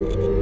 you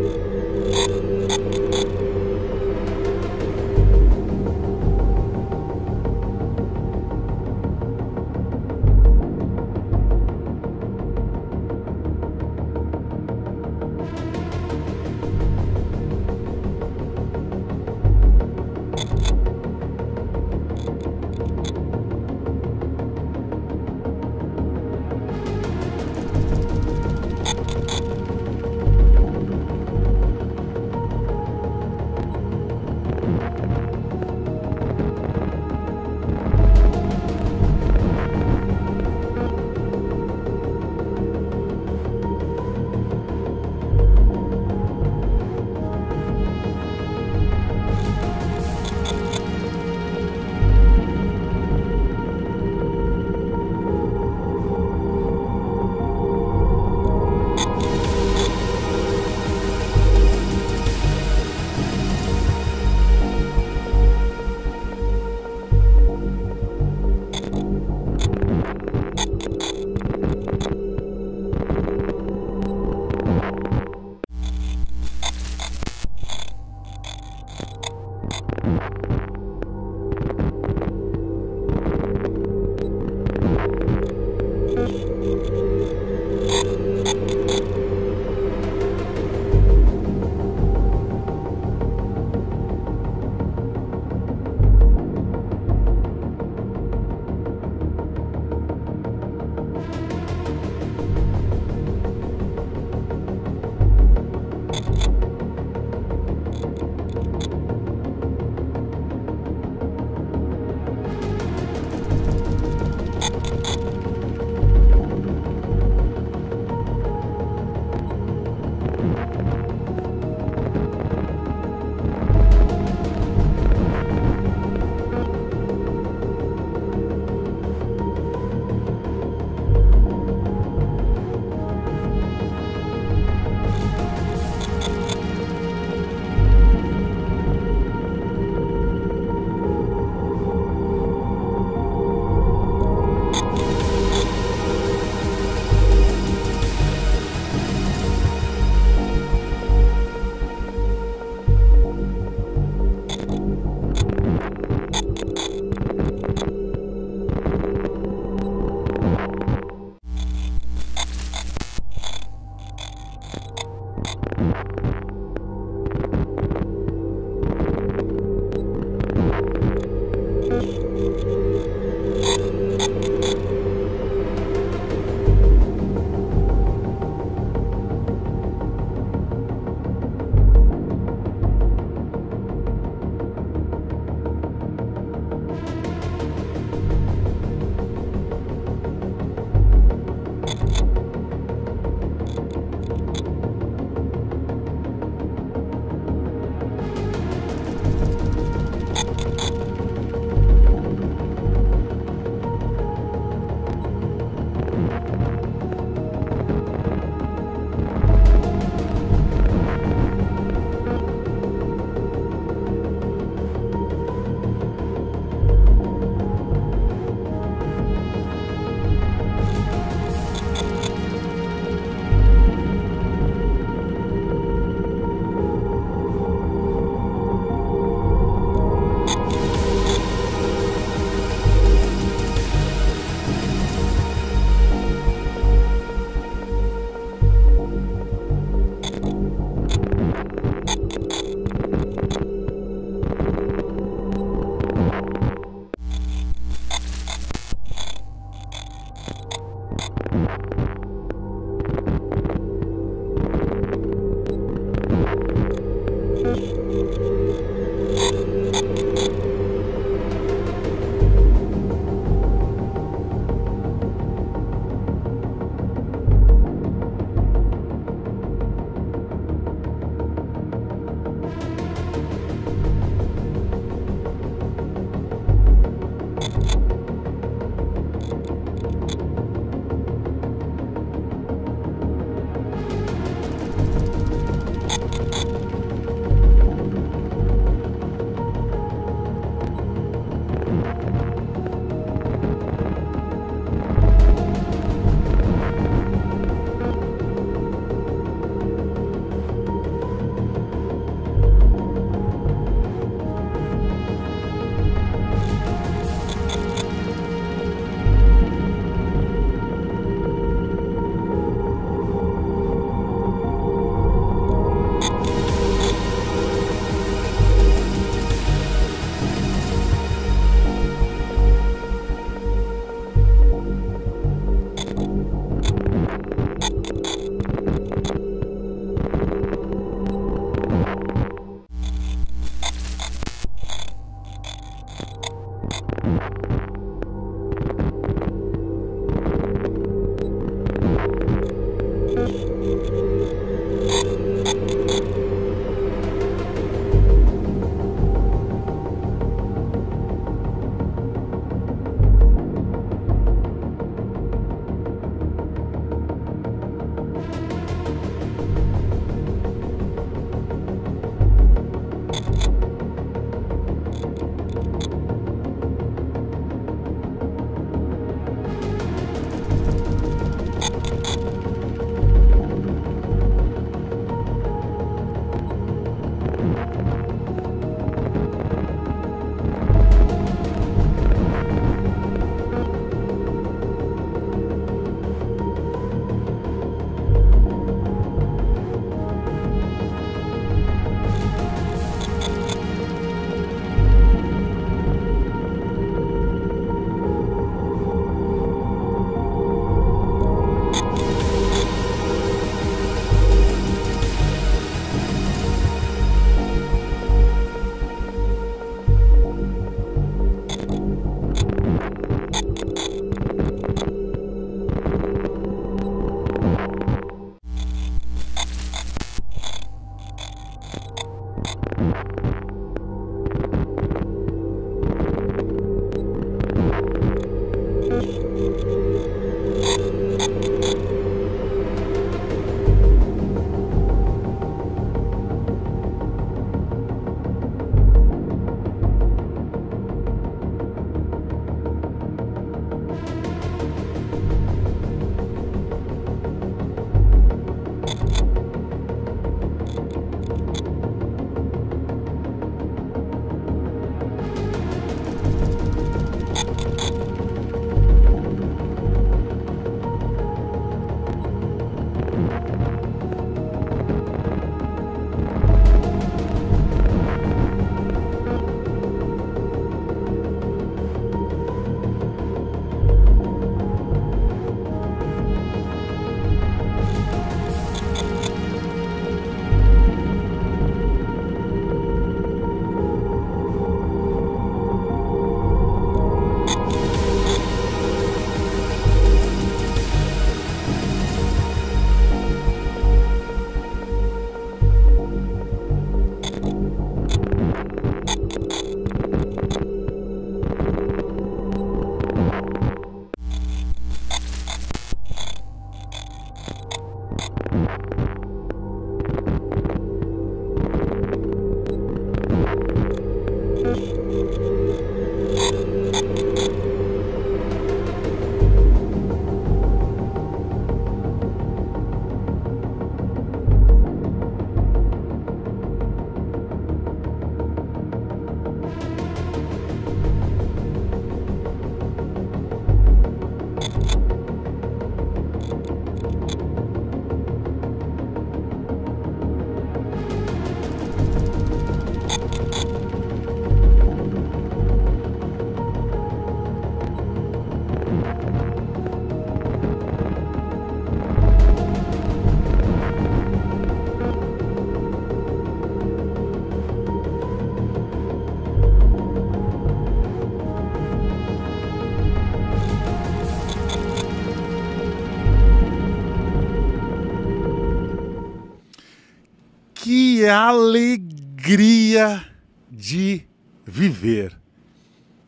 alegria de viver.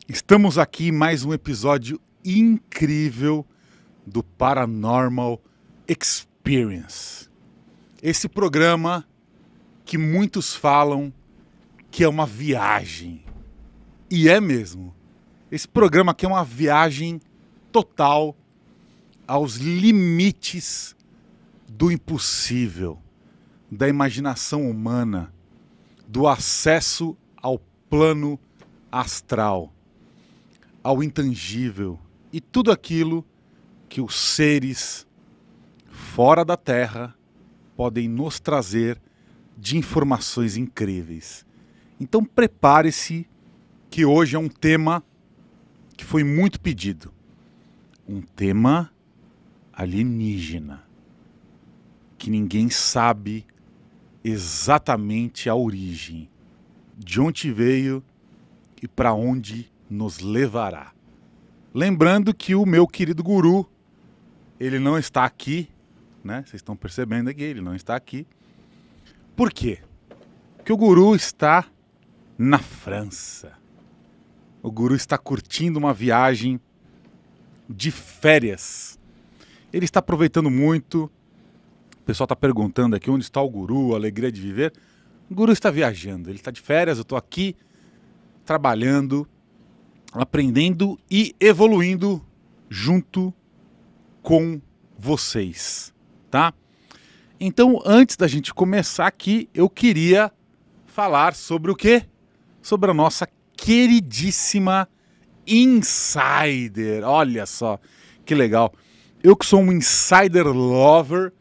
Estamos aqui mais um episódio incrível do Paranormal Experience. Esse programa que muitos falam que é uma viagem. E é mesmo. Esse programa que é uma viagem total aos limites do impossível da imaginação humana, do acesso ao plano astral, ao intangível e tudo aquilo que os seres fora da Terra podem nos trazer de informações incríveis. Então prepare-se que hoje é um tema que foi muito pedido. Um tema alienígena que ninguém sabe exatamente a origem, de onde veio e para onde nos levará. Lembrando que o meu querido guru, ele não está aqui, né? Vocês estão percebendo aqui, ele não está aqui. Por quê? Porque o guru está na França. O guru está curtindo uma viagem de férias. Ele está aproveitando muito pessoal está perguntando aqui onde está o guru, a alegria de viver. O guru está viajando, ele está de férias, eu estou aqui trabalhando, aprendendo e evoluindo junto com vocês, tá? Então, antes da gente começar aqui, eu queria falar sobre o quê? Sobre a nossa queridíssima Insider. Olha só, que legal. Eu que sou um insider lover,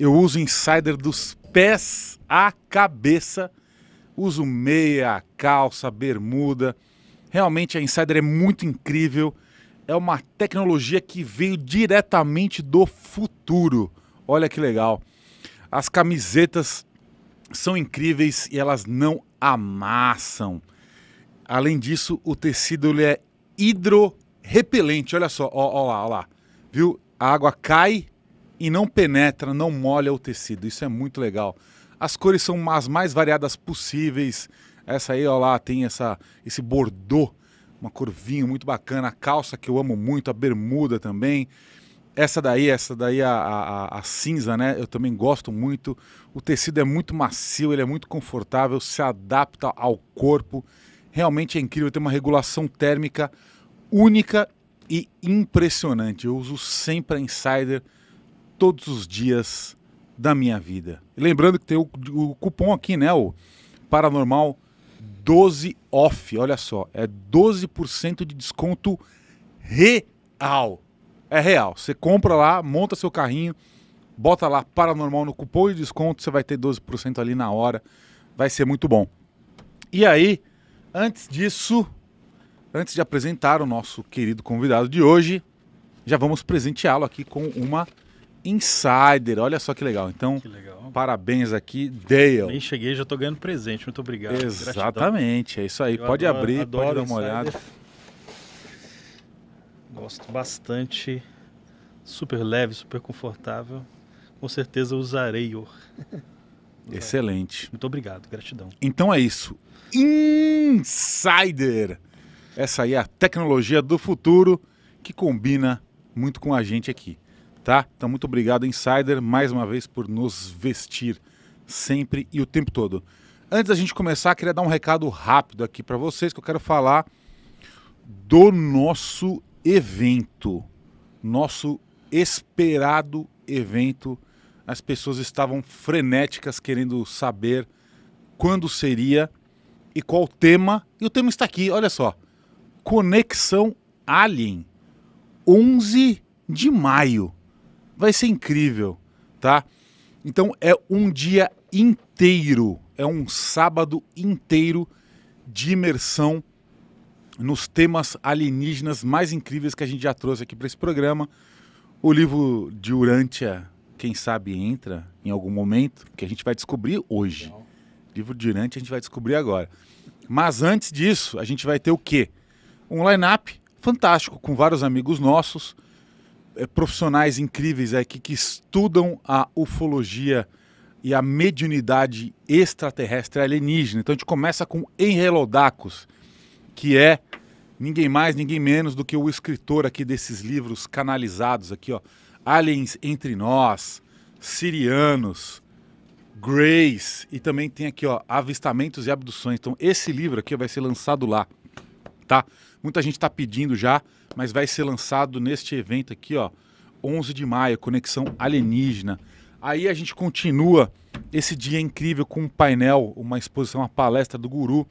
eu uso insider dos pés à cabeça. Uso meia, calça, bermuda. Realmente a insider é muito incrível. É uma tecnologia que veio diretamente do futuro. Olha que legal. As camisetas são incríveis e elas não amassam. Além disso, o tecido ele é hidrorrepelente. Olha só, ó, ó lá, ó lá. Viu? A água cai e não penetra, não molha o tecido. Isso é muito legal. As cores são as mais variadas possíveis. Essa aí, ó lá, tem essa, esse bordô, uma cor vinho muito bacana. A calça que eu amo muito, a bermuda também. Essa daí, essa daí, a, a, a cinza, né? Eu também gosto muito. O tecido é muito macio, ele é muito confortável, se adapta ao corpo. Realmente é incrível, tem uma regulação térmica única e impressionante. Eu uso sempre a Insider todos os dias da minha vida. lembrando que tem o, o, cupom aqui, né? O Paranormal 12 Off. Olha só, é 12% de desconto real. É real. Você compra lá, monta seu carrinho, bota lá Paranormal no cupom de desconto, você vai ter 12% ali na hora. Vai ser muito bom. E aí, antes disso, antes de apresentar o nosso querido convidado de hoje, já vamos presenteá-lo aqui com uma Insider. Olha só que legal. Então, que legal. parabéns aqui, Dale. Nem cheguei, já estou ganhando presente. Muito obrigado. Exatamente, gratidão. é isso aí. Eu pode adoro, abrir, adoro pode dar uma Insider. olhada. Gosto bastante. Super leve, super confortável. Com certeza usarei. -o. Excelente. Muito obrigado, gratidão. Então é isso. Insider. Essa aí é a tecnologia do futuro que combina muito com a gente aqui tá? Então, muito obrigado, Insider, mais uma vez por nos vestir sempre e o tempo todo. Antes da gente começar, queria dar um recado rápido aqui para vocês que eu quero falar do nosso evento, nosso esperado evento. As pessoas estavam frenéticas querendo saber quando seria e qual o tema. E o tema está aqui, olha só. Conexão Alien, 11 de maio. Vai ser incrível, tá? Então é um dia inteiro, é um sábado inteiro de imersão nos temas alienígenas mais incríveis que a gente já trouxe aqui para esse programa. O livro de Urântia, quem sabe entra em algum momento, que a gente vai descobrir hoje. O Livro de Urântia a gente vai descobrir agora. Mas antes disso, a gente vai ter o quê? Um line-up fantástico com vários amigos nossos é, profissionais incríveis aqui é, que estudam a ufologia e a mediunidade extraterrestre alienígena. Então a gente começa com Enrelodacus, que é ninguém mais, ninguém menos do que o escritor aqui desses livros canalizados aqui, ó. Aliens Entre Nós, Sirianos, Grace e também tem aqui, ó, Avistamentos e Abduções. Então esse livro aqui vai ser lançado lá, tá? Muita gente está pedindo já, mas vai ser lançado neste evento aqui, ó, 11 de maio, Conexão Alienígena. Aí a gente continua esse dia incrível com um painel, uma exposição, uma palestra do Guru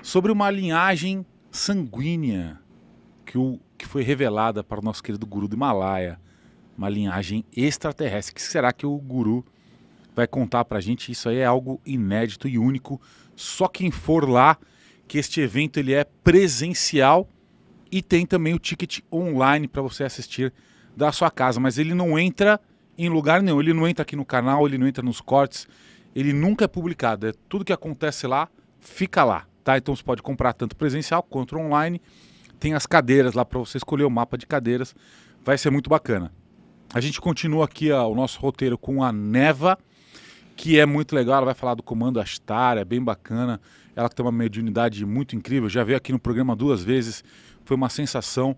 sobre uma linhagem sanguínea que, o, que foi revelada para o nosso querido Guru do Himalaia, uma linhagem extraterrestre. que será que o Guru vai contar para a gente? Isso aí é algo inédito e único. Só quem for lá que este evento ele é presencial e tem também o ticket online para você assistir da sua casa, mas ele não entra em lugar nenhum, ele não entra aqui no canal, ele não entra nos cortes, ele nunca é publicado, é tudo que acontece lá fica lá, tá? Então você pode comprar tanto presencial quanto online. Tem as cadeiras lá para você escolher o mapa de cadeiras, vai ser muito bacana. A gente continua aqui ó, o nosso roteiro com a Neva, que é muito legal, ela vai falar do comando Astar, é bem bacana. Ela tem uma mediunidade muito incrível, já veio aqui no programa duas vezes, foi uma sensação.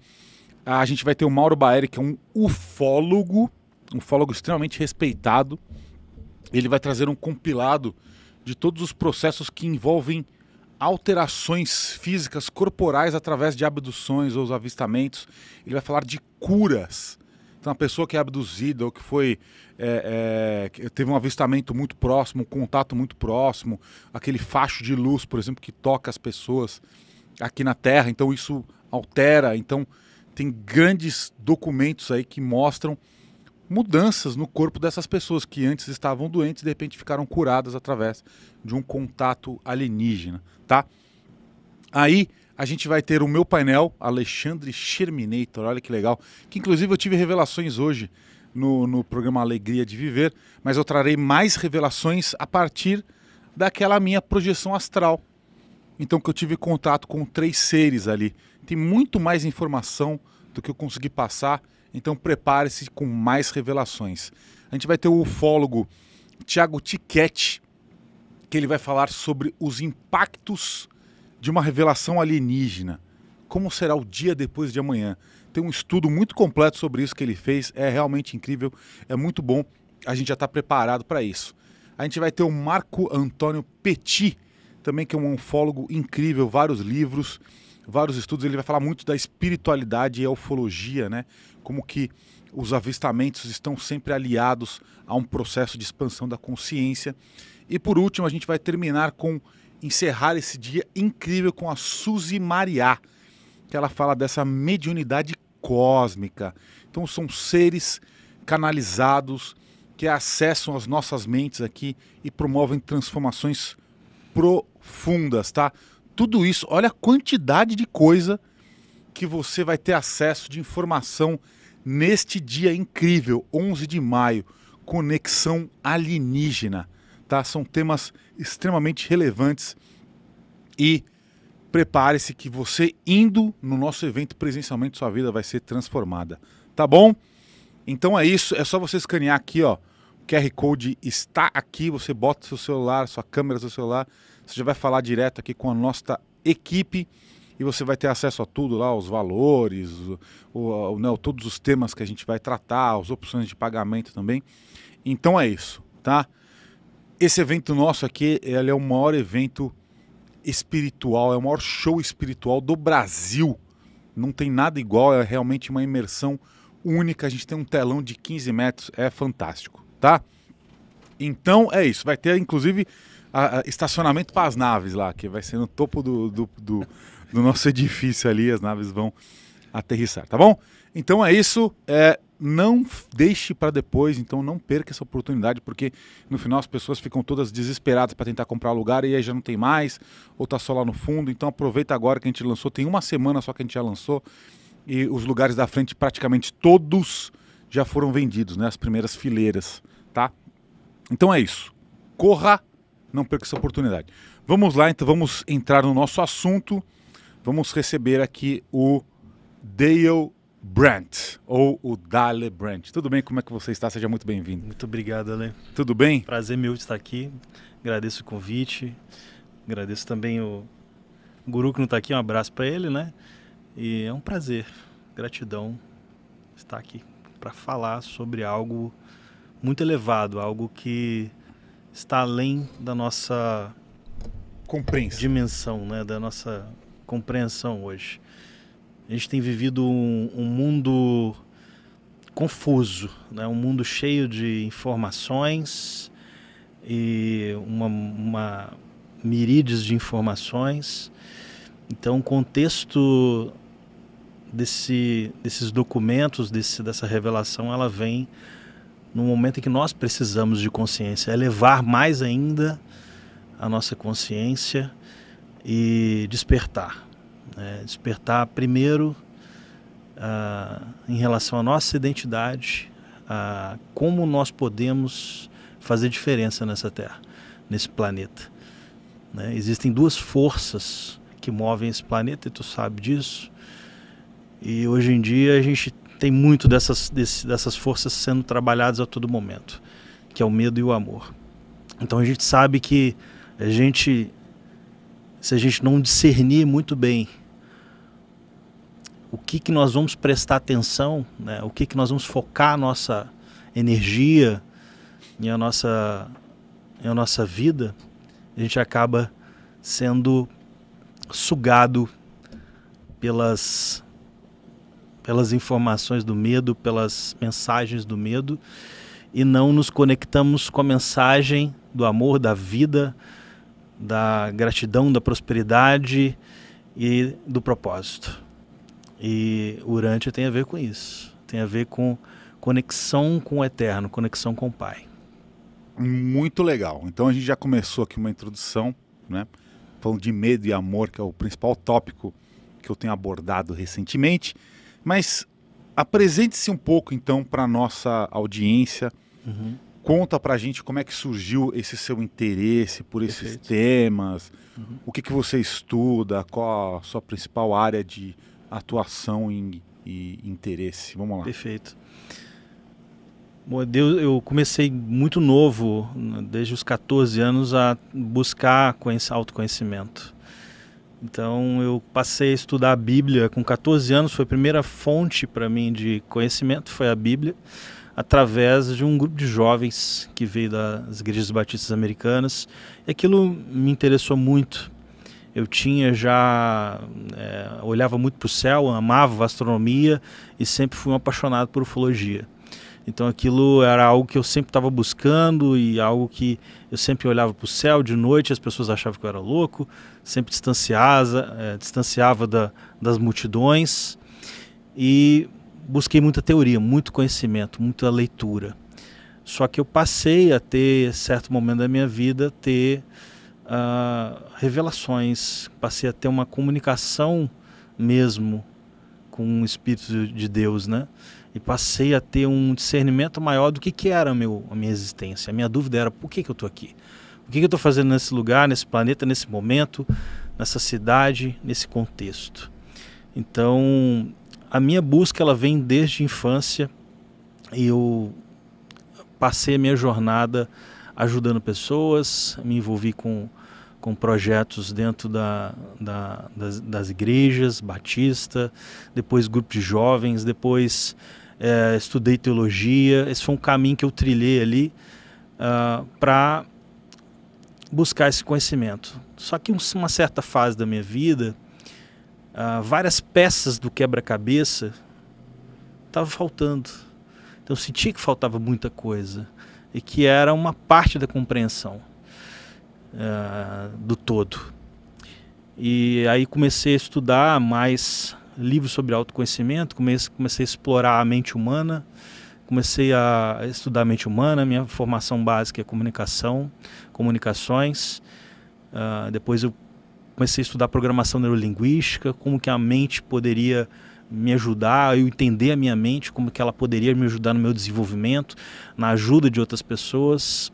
A gente vai ter o Mauro Baeri, que é um ufólogo, um ufólogo extremamente respeitado. Ele vai trazer um compilado de todos os processos que envolvem alterações físicas corporais através de abduções ou avistamentos. Ele vai falar de curas então, a pessoa que é abduzida ou que foi é, é, que teve um avistamento muito próximo, um contato muito próximo, aquele facho de luz, por exemplo, que toca as pessoas aqui na Terra. Então, isso altera. Então, tem grandes documentos aí que mostram mudanças no corpo dessas pessoas que antes estavam doentes e de repente ficaram curadas através de um contato alienígena, tá? Aí a gente vai ter o meu painel, Alexandre Sherminator, olha que legal. Que inclusive eu tive revelações hoje no, no programa Alegria de Viver, mas eu trarei mais revelações a partir daquela minha projeção astral. Então que eu tive contato com três seres ali. Tem muito mais informação do que eu consegui passar, então prepare-se com mais revelações. A gente vai ter o ufólogo Tiago Tiquete, que ele vai falar sobre os impactos de uma revelação alienígena. Como será o dia depois de amanhã? Tem um estudo muito completo sobre isso que ele fez, é realmente incrível, é muito bom. A gente já está preparado para isso. A gente vai ter o Marco Antônio Petit, também que é um ufólogo incrível, vários livros, vários estudos. Ele vai falar muito da espiritualidade e a ufologia, né? Como que os avistamentos estão sempre aliados a um processo de expansão da consciência. E por último, a gente vai terminar com encerrar esse dia incrível com a Suzy Mariá, que ela fala dessa mediunidade cósmica. Então são seres canalizados que acessam as nossas mentes aqui e promovem transformações profundas, tá? Tudo isso, olha a quantidade de coisa que você vai ter acesso de informação neste dia incrível, 11 de maio, conexão alienígena tá? São temas extremamente relevantes e prepare-se que você indo no nosso evento presencialmente sua vida vai ser transformada, tá bom? Então é isso, é só você escanear aqui, ó. O QR Code está aqui, você bota seu celular, sua câmera, seu celular, você já vai falar direto aqui com a nossa equipe e você vai ter acesso a tudo lá, os valores, o, o, né, todos os temas que a gente vai tratar, as opções de pagamento também. Então é isso, tá? esse evento nosso aqui ele é o maior evento espiritual, é o maior show espiritual do Brasil. Não tem nada igual, é realmente uma imersão única. A gente tem um telão de 15 metros, é fantástico, tá? Então é isso. Vai ter inclusive a, a, estacionamento para as naves lá, que vai ser no topo do, do, do, do nosso edifício ali. As naves vão aterrissar, tá bom? Então é isso. É, não deixe para depois, então não perca essa oportunidade, porque no final as pessoas ficam todas desesperadas para tentar comprar lugar e aí já não tem mais, ou tá só lá no fundo. Então aproveita agora que a gente lançou, tem uma semana só que a gente já lançou e os lugares da frente praticamente todos já foram vendidos, né? As primeiras fileiras, tá? Então é isso. Corra, não perca essa oportunidade. Vamos lá, então vamos entrar no nosso assunto. Vamos receber aqui o Dale Brandt, ou o Dale Brandt. Tudo bem? Como é que você está? Seja muito bem-vindo. Muito obrigado, Ale. Tudo bem? Prazer meu estar aqui. Agradeço o convite. Agradeço também o guru que não está aqui. Um abraço para ele, né? E é um prazer, gratidão estar aqui para falar sobre algo muito elevado, algo que está além da nossa compreensão, dimensão, né? Da nossa compreensão hoje. A gente tem vivido um, um mundo confuso, né? um mundo cheio de informações e uma, uma de informações. Então, o contexto desse, desses documentos, desse, dessa revelação, ela vem no momento em que nós precisamos de consciência, é elevar mais ainda a nossa consciência e despertar. Né, despertar primeiro ah, em relação à nossa identidade, a como nós podemos fazer diferença nessa Terra, nesse planeta. Né? Existem duas forças que movem esse planeta e tu sabe disso. E hoje em dia a gente tem muito dessas, desse, dessas forças sendo trabalhadas a todo momento, que é o medo e o amor. Então a gente sabe que a gente, se a gente não discernir muito bem o que, que nós vamos prestar atenção, né? o que, que nós vamos focar a nossa energia e a nossa, e a nossa vida, a gente acaba sendo sugado pelas, pelas informações do medo, pelas mensagens do medo, e não nos conectamos com a mensagem do amor, da vida, da gratidão, da prosperidade e do propósito. E Urântia tem a ver com isso. Tem a ver com conexão com o eterno, conexão com o Pai. Muito legal. Então a gente já começou aqui uma introdução, né? Falando de medo e amor, que é o principal tópico que eu tenho abordado recentemente. Mas apresente-se um pouco então para nossa audiência. Uhum. Conta para a gente como é que surgiu esse seu interesse por esses Perfeito. temas, uhum. o que, que você estuda, qual a sua principal área de atuação e, e interesse. Vamos lá. Perfeito. Bom, é eu comecei muito novo, desde os 14 anos, a buscar autoconhecimento. Então eu passei a estudar a Bíblia com 14 anos, foi a primeira fonte para mim de conhecimento, foi a Bíblia, através de um grupo de jovens que veio das igrejas batistas americanas. E aquilo me interessou muito eu tinha já é, olhava muito para o céu, amava astronomia e sempre fui um apaixonado por ufologia. Então aquilo era algo que eu sempre estava buscando e algo que eu sempre olhava para o céu de noite, as pessoas achavam que eu era louco, sempre distanciava, é, distanciava da, das multidões e busquei muita teoria, muito conhecimento, muita leitura. Só que eu passei a ter certo momento da minha vida ter uh, revelações, passei a ter uma comunicação mesmo com o Espírito de Deus, né? E passei a ter um discernimento maior do que, que era meu, a minha existência. A minha dúvida era por que, que eu estou aqui? O que, que eu estou fazendo nesse lugar, nesse planeta, nesse momento, nessa cidade, nesse contexto? Então, a minha busca ela vem desde a infância e eu passei a minha jornada ajudando pessoas, me envolvi com com projetos dentro da, da, das, das, igrejas, Batista, depois grupo de jovens, depois é, estudei teologia. Esse foi um caminho que eu trilhei ali uh, ah, para buscar esse conhecimento. Só que em uma certa fase da minha vida, uh, várias peças do quebra-cabeça estavam faltando. Então eu senti que faltava muita coisa e que era uma parte da compreensão. Ah, do todo. E aí comecei a estudar mais livros sobre autoconhecimento, comecei, comecei a explorar a mente humana, comecei a estudar a mente humana, minha formação básica é comunicação, comunicações. Uh, depois eu comecei a estudar programação neurolinguística, como que a mente poderia me ajudar, eu entender a minha mente, como que ela poderia me ajudar no meu desenvolvimento, na ajuda de outras pessoas.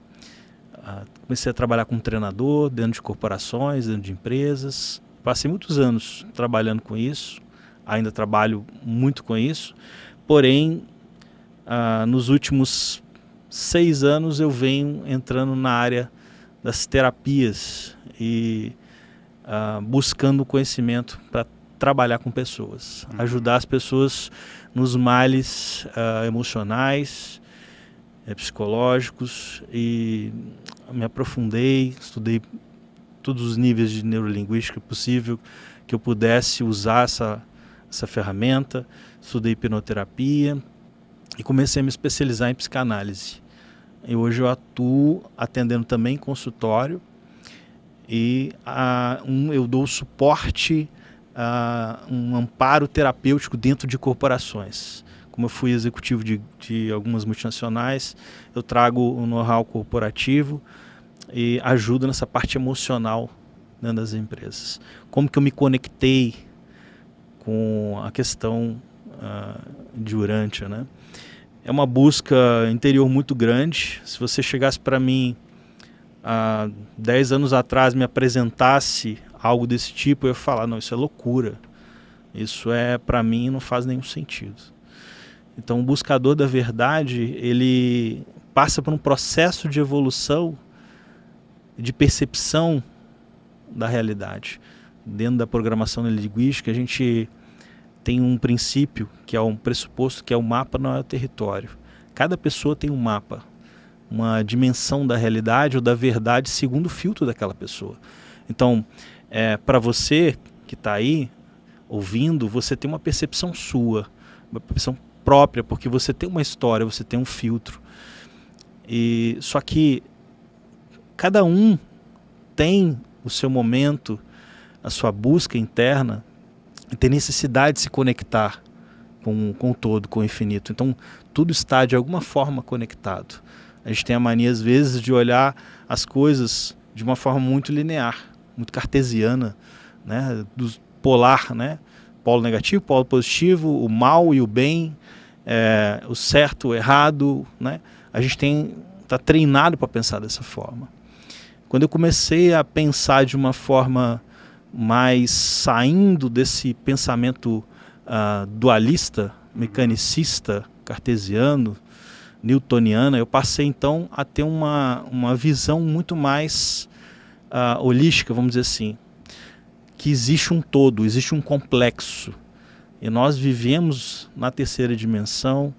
Uh, Comecei a trabalhar como treinador dentro de corporações, dentro de empresas. Passei muitos anos trabalhando com isso, ainda trabalho muito com isso, porém, ah, nos últimos seis anos eu venho entrando na área das terapias e ah, buscando conhecimento para trabalhar com pessoas, uhum. ajudar as pessoas nos males ah, emocionais, eh, psicológicos e me aprofundei, estudei todos os níveis de neurolinguística possível que eu pudesse usar essa, essa ferramenta, estudei hipnoterapia e comecei a me especializar em psicanálise. E hoje eu atuo atendendo também em consultório e a, ah, um, eu dou suporte, a, um amparo terapêutico dentro de corporações como eu fui executivo de, de algumas multinacionais, eu trago o um know-how corporativo e ajudo nessa parte emocional né, das empresas. Como que eu me conectei com a questão uh, de Urântia, né? É uma busca interior muito grande. Se você chegasse para mim há 10 anos atrás, me apresentasse algo desse tipo, eu ia falar, não, isso é loucura. Isso é, para mim, não faz nenhum sentido. Então, o buscador da verdade, ele passa por um processo de evolução, de percepção da realidade. Dentro da programação linguística, a gente tem um princípio, que é um pressuposto, que é o mapa não é o território. Cada pessoa tem um mapa, uma dimensão da realidade ou da verdade segundo o filtro daquela pessoa. Então, é, para você que está aí ouvindo, você tem uma percepção sua, uma percepção própria, porque você tem uma história, você tem um filtro. E só que cada um tem o seu momento, a sua busca interna, e tem necessidade de se conectar com, com o todo, com o infinito. Então, tudo está de alguma forma conectado. A gente tem a mania, às vezes, de olhar as coisas de uma forma muito linear, muito cartesiana, né? Do polar, né? Polo negativo, polo positivo, o mal e o bem, é, o certo, o errado, né? A gente tem tá treinado para pensar dessa forma. Quando eu comecei a pensar de uma forma mais saindo desse pensamento uh, dualista, mecanicista, cartesiano, newtoniana, eu passei então a ter uma, uma visão muito mais uh, holística, vamos dizer assim, que existe um todo, existe um complexo e nós vivemos na terceira dimensão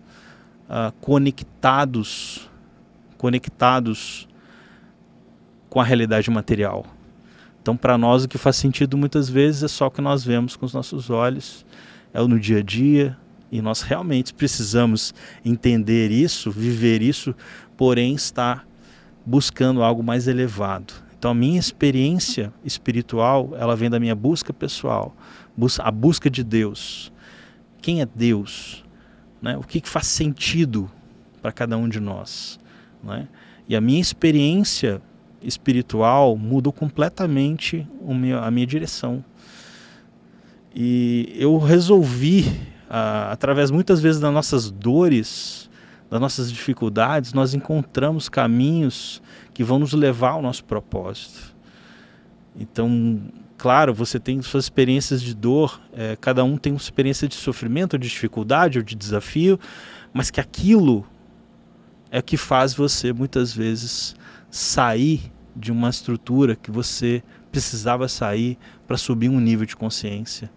uh, conectados, conectados com a realidade material. Então, para nós, o que faz sentido muitas vezes é só o que nós vemos com os nossos olhos, é no dia a dia, e nós realmente precisamos entender isso, viver isso, porém estar buscando algo mais elevado. Então, a minha experiência espiritual, ela vem da minha busca pessoal, a busca de Deus. Quem é Deus? Né? O que, que faz sentido para cada um de nós? Né? E a minha experiência espiritual mudou completamente meu, a minha direção. E eu resolvi, uh, através muitas vezes das nossas dores, das nossas dificuldades, nós encontramos caminhos que vão nos levar ao nosso propósito. Então, claro, você tem suas experiências de dor, é, cada um tem uma experiência de sofrimento, de dificuldade ou de desafio, mas que aquilo é que faz você muitas vezes sair de uma estrutura que você precisava sair para subir um nível de consciência,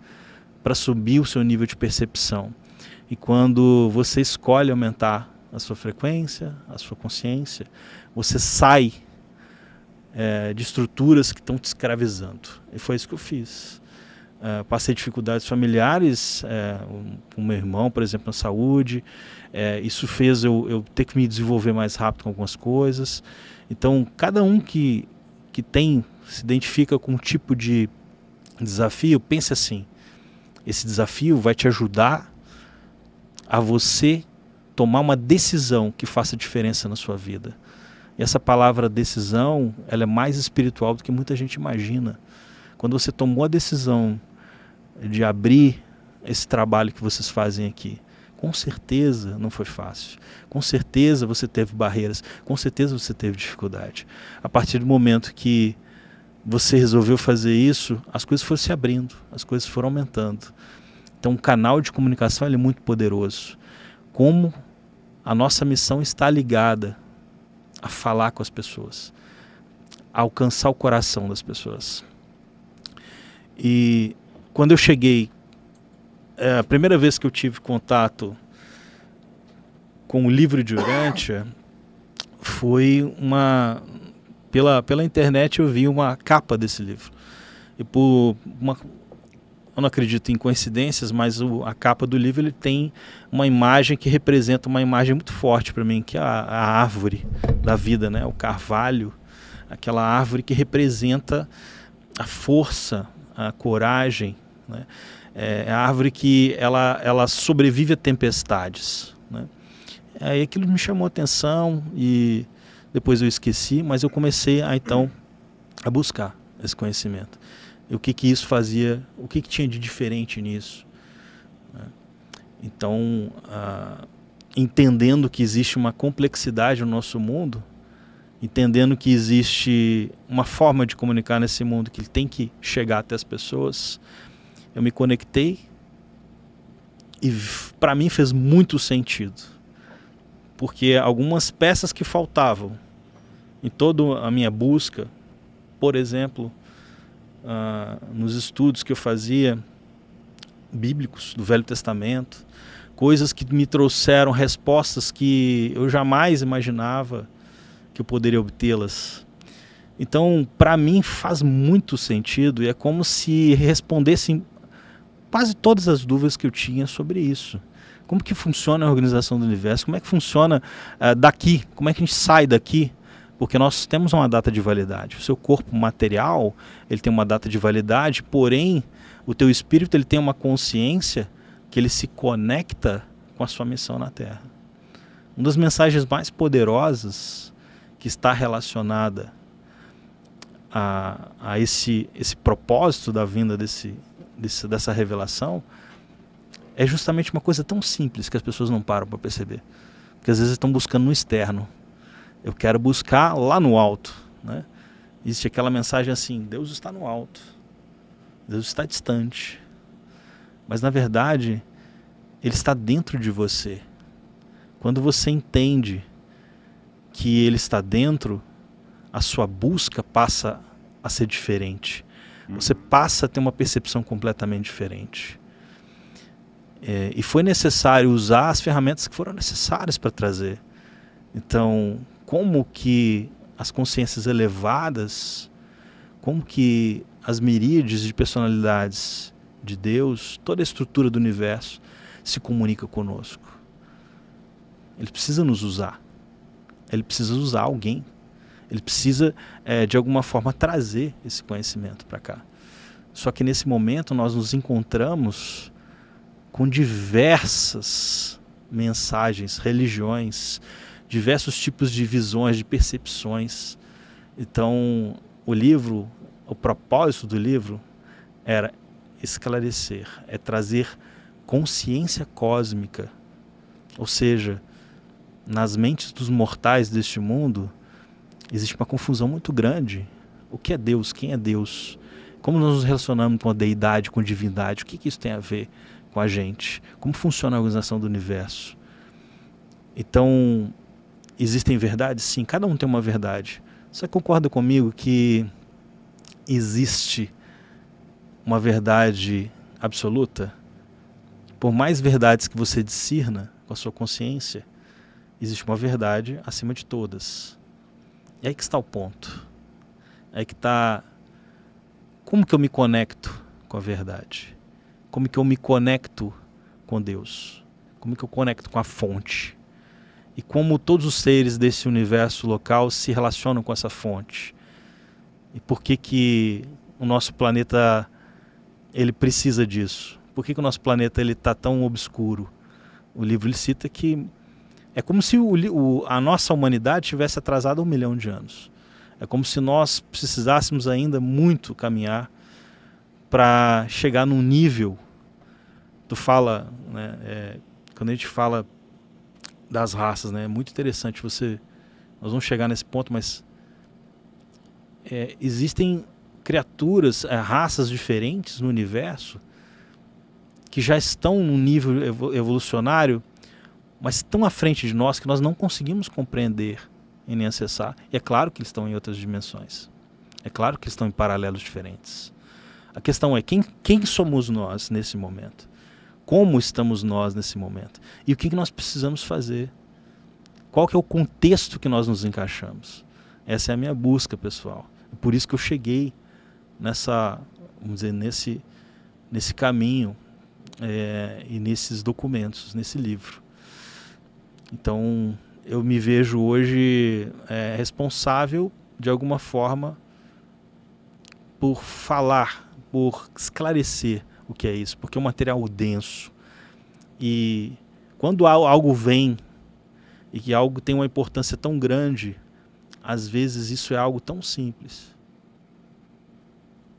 para subir o seu nível de percepção. E quando você escolhe aumentar a sua frequência, a sua consciência, você sai é, de estruturas que estão te escravizando. E foi isso que eu fiz. É, passei dificuldades familiares, é, o, meu irmão, por exemplo, na saúde. É, isso fez eu, eu ter que me desenvolver mais rápido com algumas coisas. Então, cada um que, que tem, se identifica com um tipo de desafio, pense assim: esse desafio vai te ajudar a você tomar uma decisão que faça diferença na sua vida. E essa palavra decisão, ela é mais espiritual do que muita gente imagina. Quando você tomou a decisão de abrir esse trabalho que vocês fazem aqui, com certeza não foi fácil. Com certeza você teve barreiras, com certeza você teve dificuldade. A partir do momento que você resolveu fazer isso, as coisas foram se abrindo, as coisas foram aumentando. Então, o canal de comunicação é muito poderoso. Como a nossa missão está ligada a falar com as pessoas, a alcançar o coração das pessoas. E quando eu cheguei, é a primeira vez que eu tive contato com o livro de Urântia foi uma. Pela, pela internet eu vi uma capa desse livro. E por uma eu não acredito em coincidências, mas o, a capa do livro ele tem uma imagem que representa uma imagem muito forte para mim, que é a, a, árvore da vida, né? o carvalho, aquela árvore que representa a força, a coragem. Né? É, é a árvore que ela, ela sobrevive a tempestades. Né? Aí aquilo me chamou a atenção e depois eu esqueci, mas eu comecei a então a buscar esse conhecimento e o que, que isso fazia, o que, que tinha de diferente nisso. Né? Então, ah, entendendo que existe uma complexidade no nosso mundo, entendendo que existe uma forma de comunicar nesse mundo que tem que chegar até as pessoas, eu me conectei e para mim fez muito sentido. Porque algumas peças que faltavam em toda a minha busca, por exemplo, uh, nos estudos que eu fazia bíblicos do Velho Testamento, coisas que me trouxeram respostas que eu jamais imaginava que eu poderia obtê-las. Então, para mim faz muito sentido e é como se respondessem quase todas as dúvidas que eu tinha sobre isso. Como que funciona a organização do universo? Como é que funciona uh, daqui? Como é que a gente sai daqui? porque nós temos uma data de validade. O seu corpo material, ele tem uma data de validade, porém, o teu espírito, ele tem uma consciência que ele se conecta com a sua missão na Terra. Uma das mensagens mais poderosas que está relacionada a, a esse, esse propósito da vinda desse, desse, dessa revelação é justamente uma coisa tão simples que as pessoas não param para perceber. Porque às vezes estão buscando no externo, eu quero buscar lá no alto. Né? Existe aquela mensagem assim: Deus está no alto, Deus está distante. Mas na verdade, Ele está dentro de você. Quando você entende que Ele está dentro, a sua busca passa a ser diferente. Você uhum. passa a ter uma percepção completamente diferente. É, e foi necessário usar as ferramentas que foram necessárias para trazer. Então, como que as consciências elevadas, como que as miríades de personalidades de Deus, toda a estrutura do universo se comunica conosco. Ele precisa nos usar. Ele precisa usar alguém. Ele precisa, é, de alguma forma, trazer esse conhecimento para cá. Só que nesse momento nós nos encontramos com diversas mensagens, religiões, diversos tipos de visões, de percepções. Então, o livro, o propósito do livro era esclarecer, é trazer consciência cósmica. Ou seja, nas mentes dos mortais deste mundo existe uma confusão muito grande. O que é Deus? Quem é Deus? Como nós nos relacionamos com a deidade, com a divindade? O que, que isso tem a ver com a gente? Como funciona a organização do universo? Então, existem verdades? Sim, cada um tem uma verdade. Você concorda comigo que existe uma verdade absoluta? Por mais verdades que você discirna com a sua consciência, existe uma verdade acima de todas. E aí que está o ponto. É que está como que eu me conecto com a verdade? Como que eu me conecto com Deus? Como que eu conecto com a fonte? e como todos os seres desse universo local se relacionam com essa fonte. E por que que o nosso planeta ele precisa disso? Por que, que o nosso planeta ele está tão obscuro? O livro ele cita que é como se o, o, a nossa humanidade tivesse atrasado um milhão de anos. É como se nós precisássemos ainda muito caminhar para chegar num nível. Tu fala, né, é, quando a gente fala das raças, né? É muito interessante você. Nós vamos chegar nesse ponto, mas é, existem criaturas, é, raças diferentes no universo que já estão num nível evolucionário, mas tão à frente de nós que nós não conseguimos compreender e nem acessar. E é claro que eles estão em outras dimensões. É claro que eles estão em paralelos diferentes. A questão é quem, quem somos nós nesse momento? como estamos nós nesse momento e o que, que nós precisamos fazer. Qual que é o contexto que nós nos encaixamos? Essa é a minha busca, pessoal. É por isso que eu cheguei nessa, vamos dizer, nesse, nesse caminho é, e nesses documentos, nesse livro. Então, eu me vejo hoje é, responsável, de alguma forma, por falar, por esclarecer o que é isso, porque é um material denso. E quando algo vem e que algo tem uma importância tão grande, às vezes isso é algo tão simples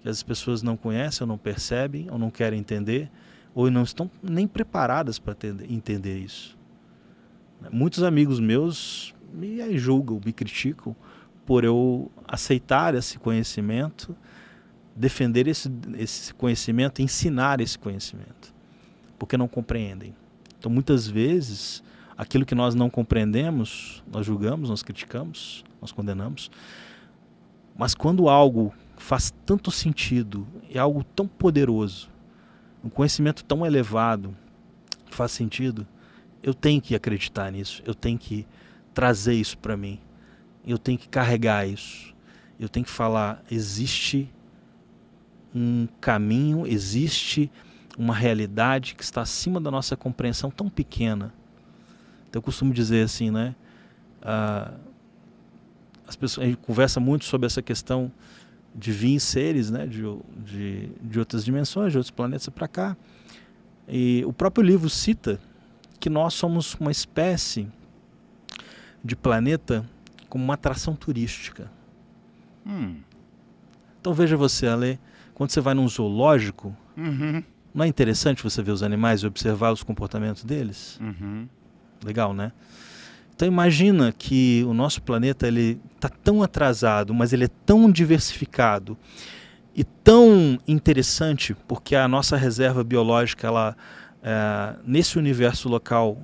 que as pessoas não conhecem, ou não percebem, ou não querem entender, ou não estão nem preparadas para entender isso. Muitos amigos meus me julgam, me criticam por eu aceitar esse conhecimento defender esse, esse conhecimento, ensinar esse conhecimento, porque não compreendem. Então, muitas vezes, aquilo que nós não compreendemos, nós julgamos, nós criticamos, nós condenamos. Mas quando algo faz tanto sentido, é algo tão poderoso, um conhecimento tão elevado, faz sentido, eu tenho que acreditar nisso, eu tenho que trazer isso para mim, eu tenho que carregar isso, eu tenho que falar: existe um caminho, existe uma realidade que está acima da nossa compreensão tão pequena. Então, eu costumo dizer assim, né? Ah, as pessoas, a gente conversa muito sobre essa questão de vir seres né, de, de, de outras dimensões, de outros planetas para cá. E o próprio livro cita que nós somos uma espécie de planeta como uma atração turística. Hum. Então veja você, Ale, quando você vai num zoológico, uhum. não é interessante você ver os animais e observar os comportamentos deles? Uhum. Legal, né? Então imagina que o nosso planeta ele está tão atrasado, mas ele é tão diversificado e tão interessante, porque a nossa reserva biológica, ela, é, nesse universo local,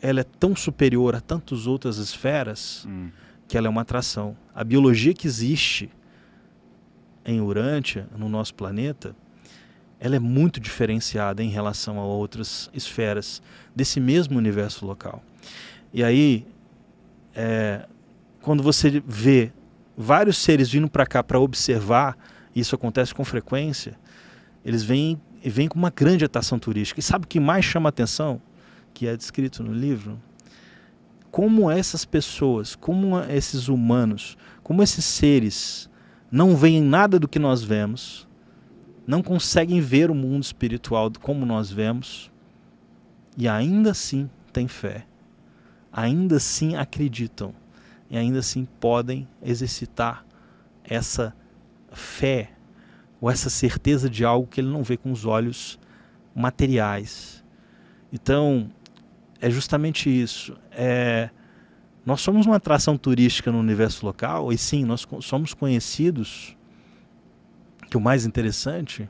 ela é tão superior a tantas outras esferas hum. que ela é uma atração. A biologia que existe em Urântia, no nosso planeta, ela é muito diferenciada em relação a outras esferas desse mesmo universo local. E aí, é, quando você vê vários seres vindo para cá para observar, isso acontece com frequência, eles vêm, vêm com uma grande atração turística. E sabe o que mais chama atenção? Que é descrito no livro? Como essas pessoas, como esses humanos, como esses seres não veem nada do que nós vemos, não conseguem ver o mundo espiritual como nós vemos, e ainda assim têm fé, ainda assim acreditam, e ainda assim podem exercitar essa fé ou essa certeza de algo que ele não vê com os olhos materiais. Então, é justamente isso. É nós somos uma atração turística no universo local, e sim, nós somos conhecidos. Que o mais interessante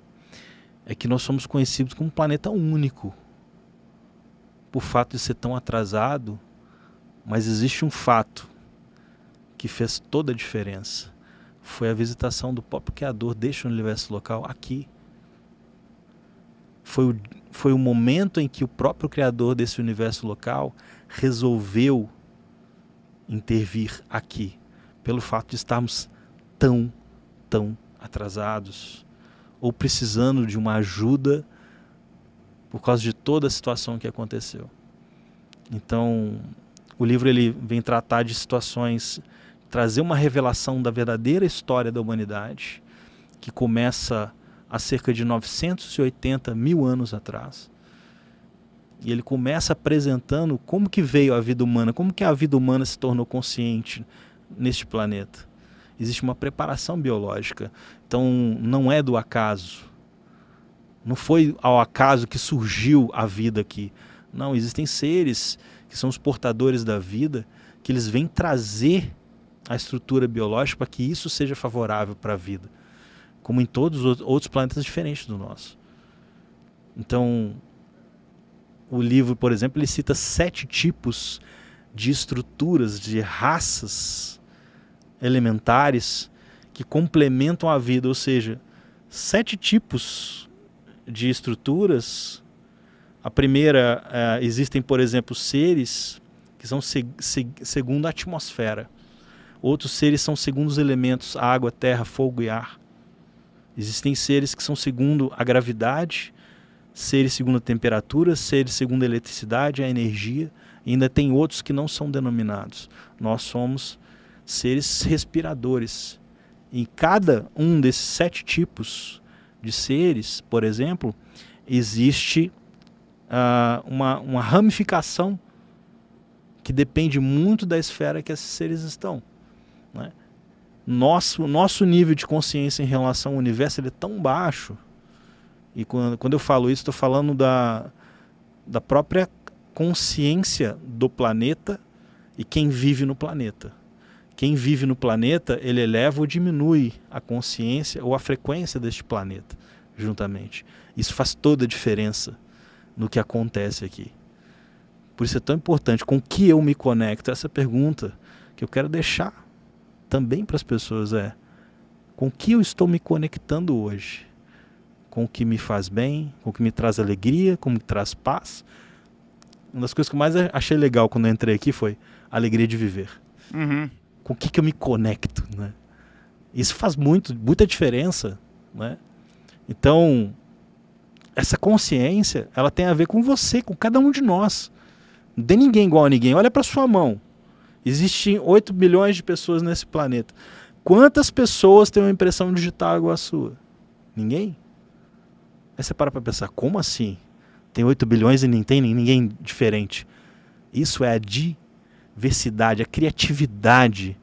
é que nós somos conhecidos como um planeta único. Por fato de ser tão atrasado, mas existe um fato que fez toda a diferença. Foi a visitação do próprio criador deste universo local aqui. Foi o, foi o momento em que o próprio criador desse universo local resolveu intervir aqui, pelo fato de estarmos tão, tão atrasados ou precisando de uma ajuda por causa de toda a situação que aconteceu. Então, o livro ele vem tratar de situações, trazer uma revelação da verdadeira história da humanidade, que começa há cerca de 980 mil anos atrás, e ele começa apresentando como que veio a vida humana, como que a vida humana se tornou consciente neste planeta. Existe uma preparação biológica. Então não é do acaso. Não foi ao acaso que surgiu a vida aqui. Não, existem seres que são os portadores da vida, que eles vêm trazer a estrutura biológica para que isso seja favorável para a vida, como em todos os outros planetas diferentes do nosso. Então, o livro, por exemplo, ele cita sete tipos de estruturas, de raças elementares que complementam a vida, ou seja, sete tipos de estruturas. A primeira, eh, existem, por exemplo, seres que são seg seg segundo a atmosfera. Outros seres são segundo os elementos: água, terra, fogo e ar. Existem seres que são segundo a gravidade seres segundo a temperatura, seres segundo a eletricidade, a energia. ainda tem outros que não são denominados. Nós somos seres respiradores. Em cada um desses sete tipos de seres, por exemplo, existe uh, uma, uma ramificação que depende muito da esfera que esses seres estão. Né? Nosso, nosso nível de consciência em relação ao universo é tão baixo e quando, quando eu falo isso, estou falando da, da própria consciência do planeta e quem vive no planeta. Quem vive no planeta, ele eleva ou diminui a consciência ou a frequência deste planeta juntamente. Isso faz toda a diferença no que acontece aqui. Por isso é tão importante com que eu me conecto. Essa pergunta que eu quero deixar também para as pessoas é: com que eu estou me conectando hoje? com o que me faz bem, com o que me traz alegria, com o que me traz paz. Uma das coisas que eu mais achei legal quando eu entrei aqui foi a alegria de viver. Uhum. Com o que, que eu me conecto, né? Isso faz muito, muita diferença, né? Então, essa consciência, ela tem a ver com você, com cada um de nós. Não tem ninguém igual a ninguém. Olha para sua mão. Existem 8 bilhões de pessoas nesse planeta. Quantas pessoas têm uma impressão digital igual a sua? Ninguém? Aí você para pra pensar, como assim? Tem 8 bilhões e nem tem ninguém diferente. Isso é a diversidade, a criatividade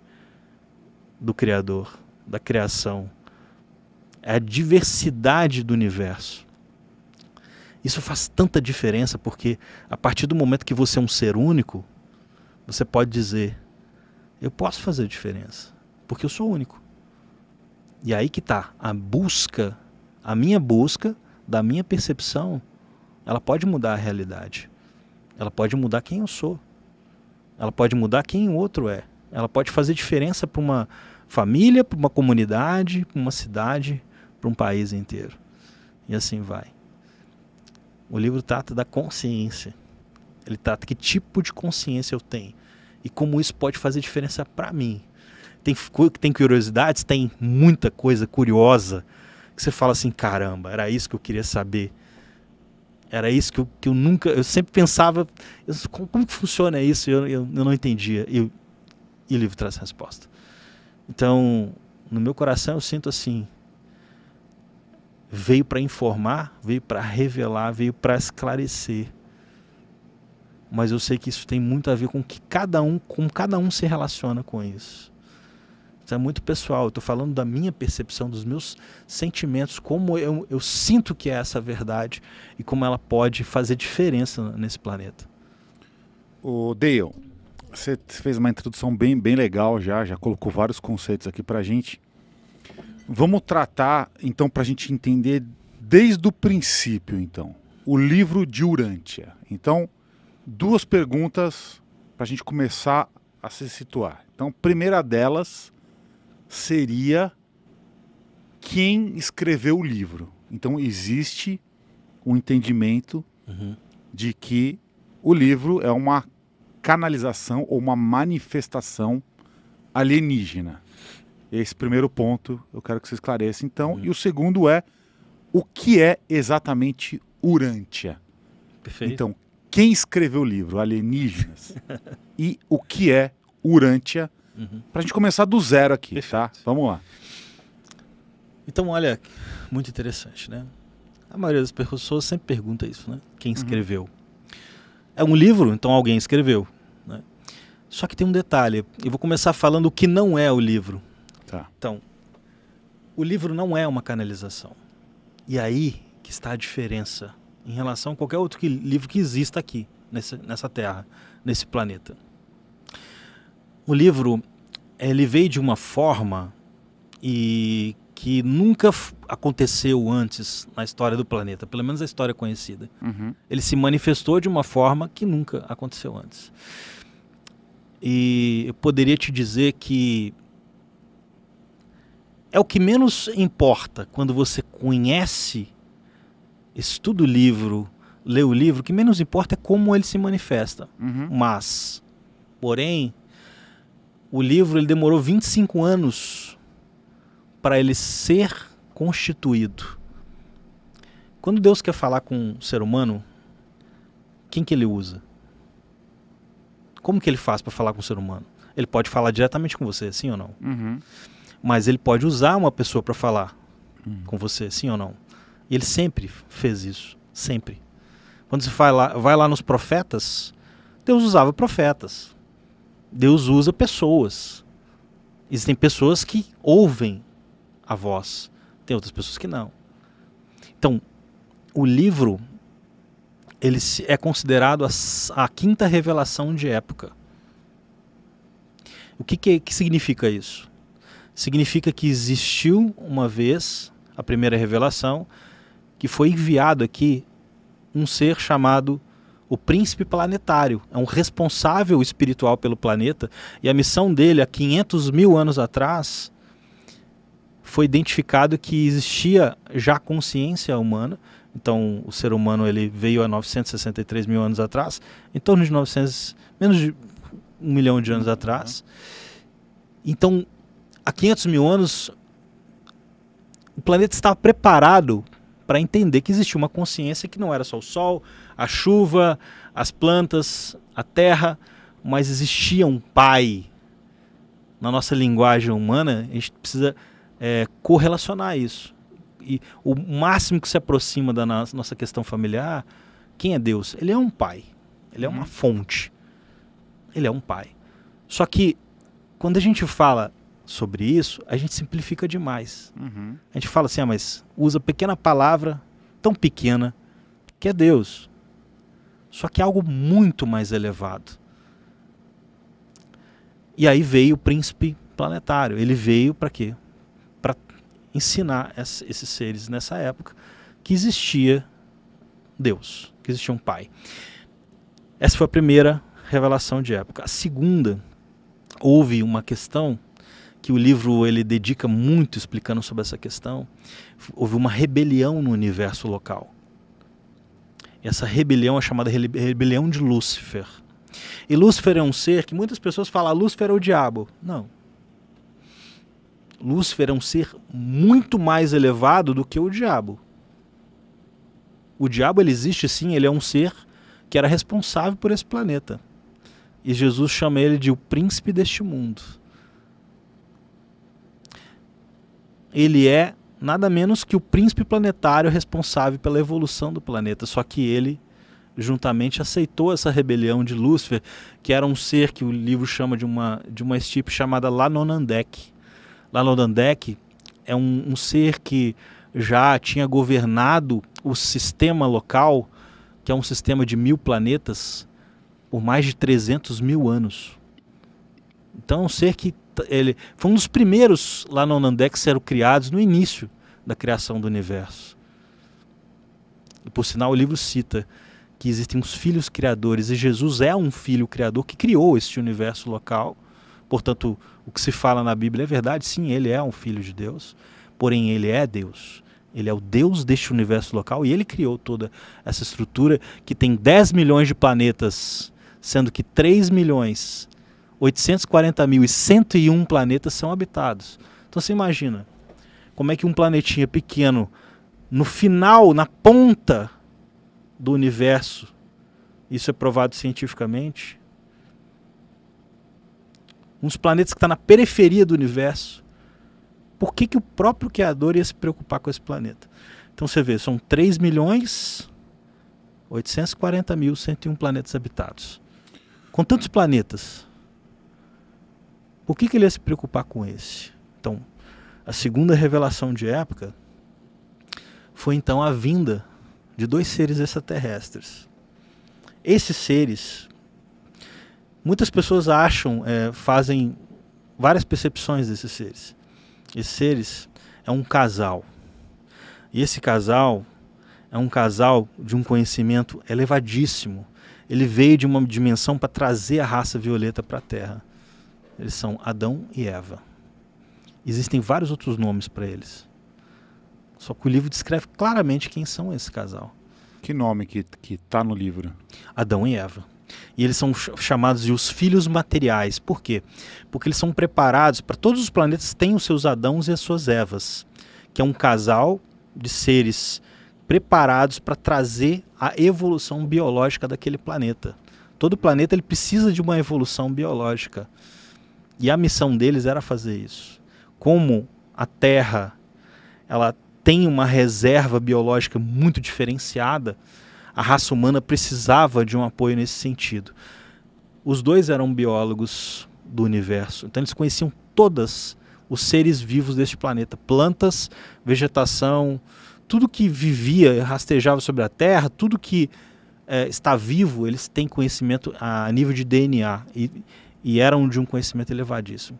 do Criador, da criação. É a diversidade do universo. Isso faz tanta diferença porque a partir do momento que você é um ser único, você pode dizer: eu posso fazer diferença, porque eu sou único. E aí que está a busca, a minha busca da minha percepção, ela pode mudar a realidade. Ela pode mudar quem eu sou. Ela pode mudar quem o outro é. Ela pode fazer diferença para uma família, para uma comunidade, para uma cidade, para um país inteiro. E assim vai. O livro trata da consciência. Ele trata que tipo de consciência eu tenho e como isso pode fazer diferença para mim. Tem, tem curiosidades? Tem muita coisa curiosa que você fala assim, caramba, era isso que eu queria saber. Era isso que eu, que eu nunca. Eu sempre pensava. Eu, como, como, que funciona isso? Eu, eu, eu não entendia. E, e o livro traz a resposta. Então, no meu coração, eu sinto assim. Veio para informar, veio para revelar, veio para esclarecer. Mas eu sei que isso tem muito a ver com que cada um, com cada um se relaciona com isso. Isso então, é muito pessoal. estou falando da minha percepção, dos meus sentimentos, como eu, eu sinto que é essa verdade e como ela pode fazer diferença nesse planeta. O Dale, você fez uma introdução bem, bem legal já, já colocou vários conceitos aqui para a gente. Vamos tratar, então, para a gente entender desde o princípio, então, o livro de Urântia. Então, duas perguntas para a gente começar a se situar. Então, primeira delas, seria quem escreveu o livro. Então existe um entendimento uhum. de que o livro é uma canalização ou uma manifestação alienígena. Esse primeiro ponto eu quero que você esclareça, então. Uhum. E o segundo é o que é exatamente Urântia? Perfeito. Então, quem escreveu o livro? Alienígenas. e o que é Urântia? Uhum. Para a gente começar do zero aqui, tá? Perfeito. tá? Vamos lá. Então, olha, muito interessante, né? A maioria das pessoas sempre pergunta isso, né? Quem uhum. escreveu? Uhum. É um livro, então alguém escreveu. Né? Só que tem um detalhe. Eu vou começar falando o que não é o livro. Tá. Então, o livro não é uma canalização. E aí que está a diferença em relação a qualquer outro que, livro que exista aqui, nessa terra, nesse planeta o livro ele veio de uma forma e que nunca aconteceu antes na história do planeta, pelo menos a história conhecida. Uhum. Ele se manifestou de uma forma que nunca aconteceu antes. E eu poderia te dizer que é o que menos importa quando você conhece, estuda o livro, lê o livro, o que menos importa é como ele se manifesta. Uhum. Mas, porém, o livro ele demorou 25 anos para ele ser constituído. Quando Deus quer falar com um ser humano, quem que ele usa? Como que ele faz para falar com o um ser humano? Ele pode falar diretamente com você, sim ou não? Uhum. Mas ele pode usar uma pessoa para falar uhum. com você, sim ou não? E ele sempre fez isso, sempre. Quando você vai lá, vai lá nos profetas, Deus usava profetas. Deus usa pessoas. Existem pessoas que ouvem a voz, tem outras pessoas que não. Então, o livro ele é considerado a, a quinta revelação de época. O que, que, que significa isso? Significa que existiu uma vez a primeira revelação que foi enviado aqui um ser chamado o príncipe planetário, é um responsável espiritual pelo planeta, e a missão dele há 500 mil anos atrás foi identificado que existia já consciência humana. Então, o ser humano ele veio há 963 mil anos atrás, em torno de 900, menos de um milhão de anos atrás. Então, há 500 mil anos, o planeta estava preparado para entender que existia uma consciência que não era só o sol, a chuva, as plantas, a terra, mas existia um pai. Na nossa linguagem humana, a gente precisa é, correlacionar isso. E o máximo que se aproxima da nossa questão familiar, quem é Deus? Ele é um pai. Ele é uma uhum. fonte. Ele é um pai. Só que quando a gente fala sobre isso, a gente simplifica demais. Uhum. A gente fala assim, ah, mas usa pequena palavra, tão pequena, que é Deus. Só que é algo muito mais elevado. E aí veio o príncipe planetário. Ele veio para quê? Para ensinar esses seres nessa época que existia Deus, que existia um Pai. Essa foi a primeira revelação de época. A segunda, houve uma questão que o livro ele dedica muito explicando sobre essa questão, houve uma rebelião no universo local. Essa rebelião é chamada rebelião de Lúcifer. E Lúcifer é um ser que muitas pessoas falam, ah, Lúcifer é o diabo. Não. Lúcifer é um ser muito mais elevado do que o diabo. O diabo ele existe sim, ele é um ser que era responsável por esse planeta. E Jesus chama ele de o príncipe deste mundo. ele é nada menos que o príncipe planetário responsável pela evolução do planeta, só que ele juntamente aceitou essa rebelião de Lúcifer, que era um ser que o livro chama de uma de uma estirpe chamada Lanonandek. Lanonandek é um, um ser que já tinha governado o sistema local, que é um sistema de mil planetas, por mais de 300 mil anos. Então, é um ser que ele foi um dos primeiros lá no Nandex que eram criados no início da criação do universo. E por sinal, o livro cita que existem os filhos criadores e Jesus é um filho criador que criou este universo local. Portanto, o que se fala na Bíblia é verdade, sim, ele é um filho de Deus, porém ele é Deus. Ele é o Deus deste universo local e ele criou toda essa estrutura que tem 10 milhões de planetas, sendo que 3 milhões 840.101 planetas são habitados. Então você imagina como é que um planetinha pequeno, no final, na ponta do universo, isso é provado cientificamente, uns planetas que está na periferia do universo, por que, que o próprio Criador ia se preocupar com esse planeta? Então você vê, são 3 milhões 840 mil 101 planetas habitados. Com tantos planetas, o que, que ele ia se preocupar com esse? Então, a segunda revelação de época foi então a vinda de dois seres extraterrestres. Esses seres, muitas pessoas acham, é, fazem várias percepções desses seres. Esses seres é um casal. E esse casal é um casal de um conhecimento elevadíssimo. Ele veio de uma dimensão para trazer a raça violeta para a Terra. Eles são Adão e Eva. Existem vários outros nomes para eles. Só que o livro descreve claramente quem são esse casal. Que nome que que tá no livro? Adão e Eva. E eles são chamados de os filhos materiais. Por quê? Porque eles são preparados para todos os planetas têm os seus Adãos e as suas Evas, que é um casal de seres preparados para trazer a evolução biológica daquele planeta. Todo planeta ele precisa de uma evolução biológica. E a missão deles era fazer isso. Como a Terra ela tem uma reserva biológica muito diferenciada, a raça humana precisava de um apoio nesse sentido. Os dois eram biólogos do universo, então eles conheciam todas os seres vivos deste planeta, plantas, vegetação, tudo que vivia, rastejava sobre a Terra, tudo que é, está vivo, eles têm conhecimento a nível de DNA. E e eram de um conhecimento elevadíssimo.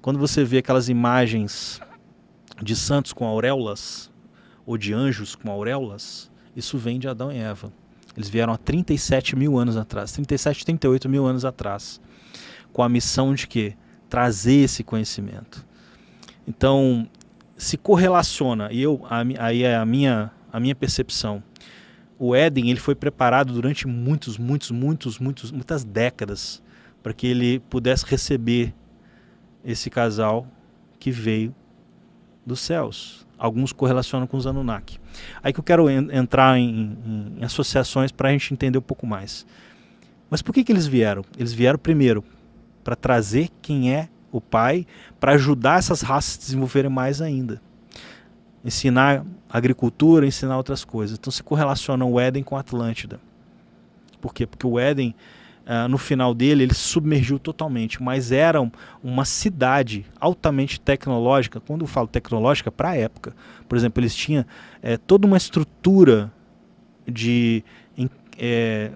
Quando você vê aquelas imagens de santos com auréolas, ou de anjos com auréolas, isso vem de Adão e Eva. Eles vieram há 37 mil anos atrás, 37, 38 mil anos atrás, com a missão de quê? Trazer esse conhecimento. Então, se correlaciona, e eu, aí é a minha, a minha percepção, o Éden ele foi preparado durante muitos, muitos, muitos, muitos, muitas décadas para que ele pudesse receber esse casal que veio dos céus. Alguns correlacionam com os Anunnaki. Aí que eu quero en entrar em, em, em associações para a gente entender um pouco mais. Mas por que, que eles vieram? Eles vieram primeiro para trazer quem é o pai, para ajudar essas raças a se desenvolverem mais ainda. Ensinar agricultura, ensinar outras coisas. Então se correlaciona o Éden com a Atlântida. Por quê? Porque o Éden Uh, no final dele, ele submergiu totalmente, mas era uma cidade altamente tecnológica. Quando eu falo tecnológica, para a época, por exemplo, eles tinham é, toda uma estrutura de, em, é,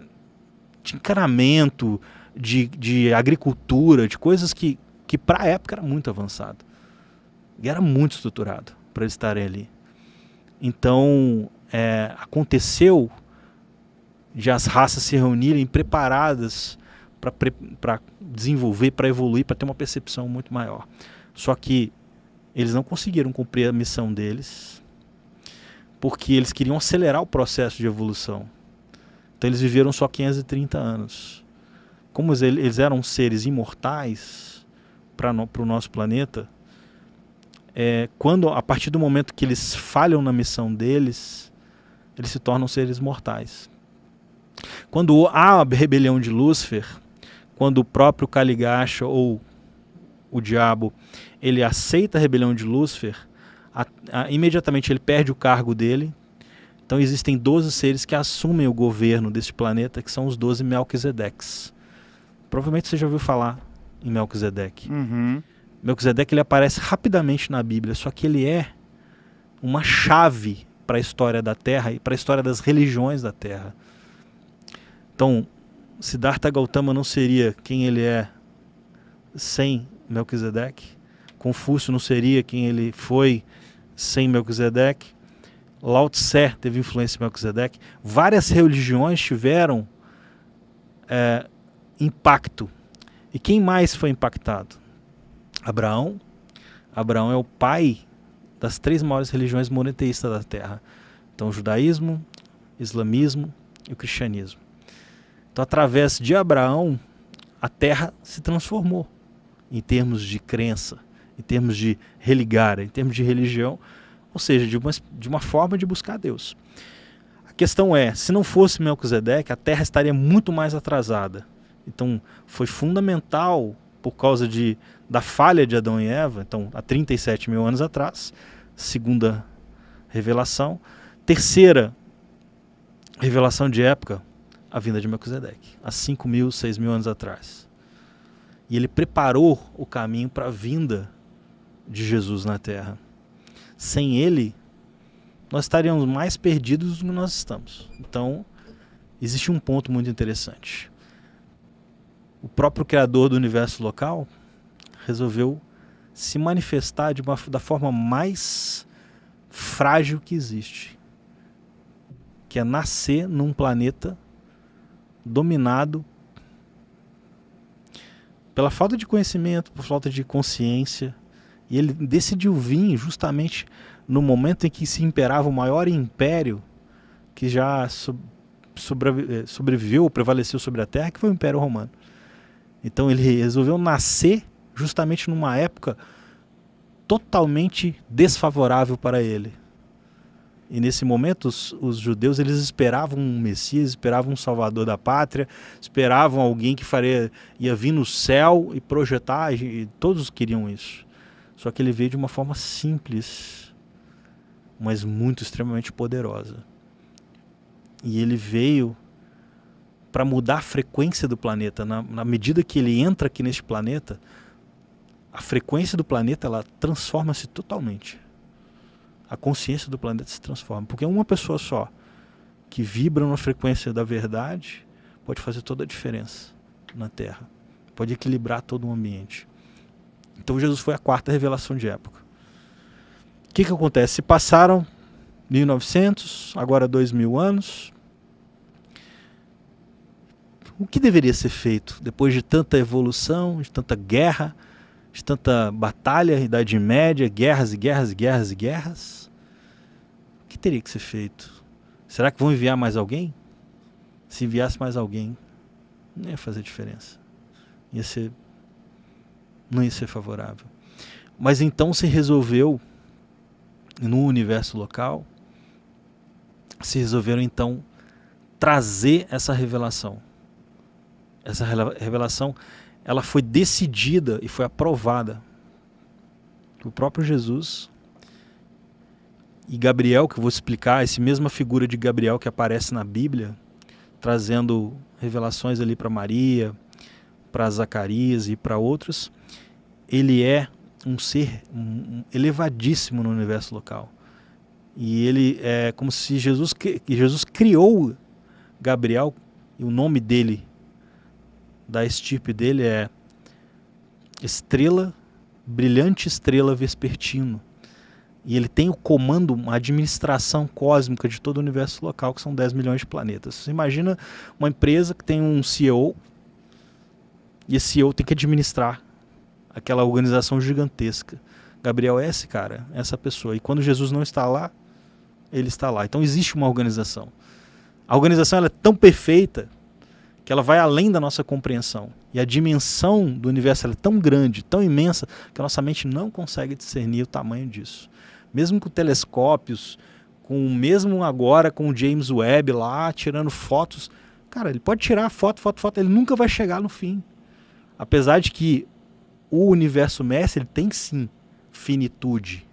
de encanamento, de, de agricultura, de coisas que, que para a época era muito avançado. E era muito estruturado para eles estarem ali. Então, é, aconteceu de as raças se reunirem preparadas para desenvolver, para evoluir, para ter uma percepção muito maior. Só que eles não conseguiram cumprir a missão deles, porque eles queriam acelerar o processo de evolução. Então eles viveram só 530 anos. Como eles eram seres imortais para no, o nosso planeta, é, quando a partir do momento que eles falham na missão deles, eles se tornam seres mortais. Quando há a rebelião de Lúcifer, quando o próprio Caligacha ou o diabo ele aceita a rebelião de Lúcifer, a, a, imediatamente ele perde o cargo dele. Então existem 12 seres que assumem o governo deste planeta, que são os 12 Melquisedeques. Provavelmente você já ouviu falar em Melquisedeque. Uhum. Melquisedeque ele aparece rapidamente na Bíblia, só que ele é uma chave para a história da Terra e para a história das religiões da Terra. Então, Siddhartha Gautama não seria quem ele é sem Melquisedeque. Confúcio não seria quem ele foi sem Melquisedeque. Lao Tse teve influência em Melquisedeque. Várias religiões tiveram é, impacto. E quem mais foi impactado? Abraão. Abraão é o pai das três maiores religiões monoteístas da Terra. Então, o judaísmo, o islamismo e o cristianismo. Então, através de Abraão, a terra se transformou em termos de crença, em termos de religar, em termos de religião, ou seja, de uma, de uma forma de buscar Deus. A questão é, se não fosse Melquisedeque, a terra estaria muito mais atrasada. Então, foi fundamental por causa de, da falha de Adão e Eva, então há 37 mil anos atrás, segunda revelação. Terceira revelação de época, a vinda de Melquisedeque, há 5 mil, 6 mil anos atrás. E ele preparou o caminho para a vinda de Jesus na terra. Sem ele, nós estaríamos mais perdidos do que nós estamos. Então, existe um ponto muito interessante. O próprio criador do universo local resolveu se manifestar de uma, da forma mais frágil que existe, que é nascer num planeta dominado pela falta de conhecimento, por falta de consciência. E ele decidiu vir justamente no momento em que se imperava o maior império que já eh, sobreviveu, prevaleceu sobre a Terra, que foi o Império Romano. Então ele resolveu nascer justamente numa época totalmente desfavorável para ele. E nesse momento, os, os, judeus eles esperavam um Messias, esperavam um Salvador da pátria, esperavam alguém que faria, ia vir no céu e projetar, e todos queriam isso. Só que ele veio de uma forma simples, mas muito extremamente poderosa. E ele veio para mudar a frequência do planeta. Na, na medida que ele entra aqui neste planeta, a frequência do planeta ela transforma-se totalmente a consciência do planeta se transforma. Porque uma pessoa só que vibra na frequência da verdade pode fazer toda a diferença na Terra, pode equilibrar todo o ambiente. Então Jesus foi a quarta revelação de época. O que, que acontece? Se passaram 1900, agora 2000 anos. O que deveria ser feito depois de tanta evolução, de tanta guerra, de tanta batalha, Idade Média, guerras e guerras e guerras e guerras? que teria que ser feito? Será que vão enviar mais alguém? Se enviasse mais alguém, não ia fazer diferença. Ia ser. Não ia ser favorável. Mas então se resolveu, no universo local, se resolveram então trazer essa revelação. Essa revelação ela foi decidida e foi aprovada. O próprio Jesus e Gabriel, que eu vou explicar, essa mesma figura de Gabriel que aparece na Bíblia, trazendo revelações ali para Maria, para Zacarias e para outros, ele é um ser elevadíssimo no universo local. E ele é como se Jesus, Jesus criou Gabriel e o nome dele, da estirpe dele é Estrela, Brilhante Estrela Vespertino. E ele tem o comando, uma administração cósmica de todo o universo local, que são 10 milhões de planetas. Você imagina uma empresa que tem um CEO, e esse CEO tem que administrar aquela organização gigantesca. Gabriel é esse cara, é essa pessoa. E quando Jesus não está lá, ele está lá. Então existe uma organização. A organização é tão perfeita que ela vai além da nossa compreensão. E a dimensão do universo é tão grande, tão imensa, que a nossa mente não consegue discernir o tamanho disso mesmo com telescópios, com mesmo agora com o James Webb lá tirando fotos, cara, ele pode tirar foto, foto, foto, ele nunca vai chegar no fim. Apesar de que o universo mestre ele tem sim finitude.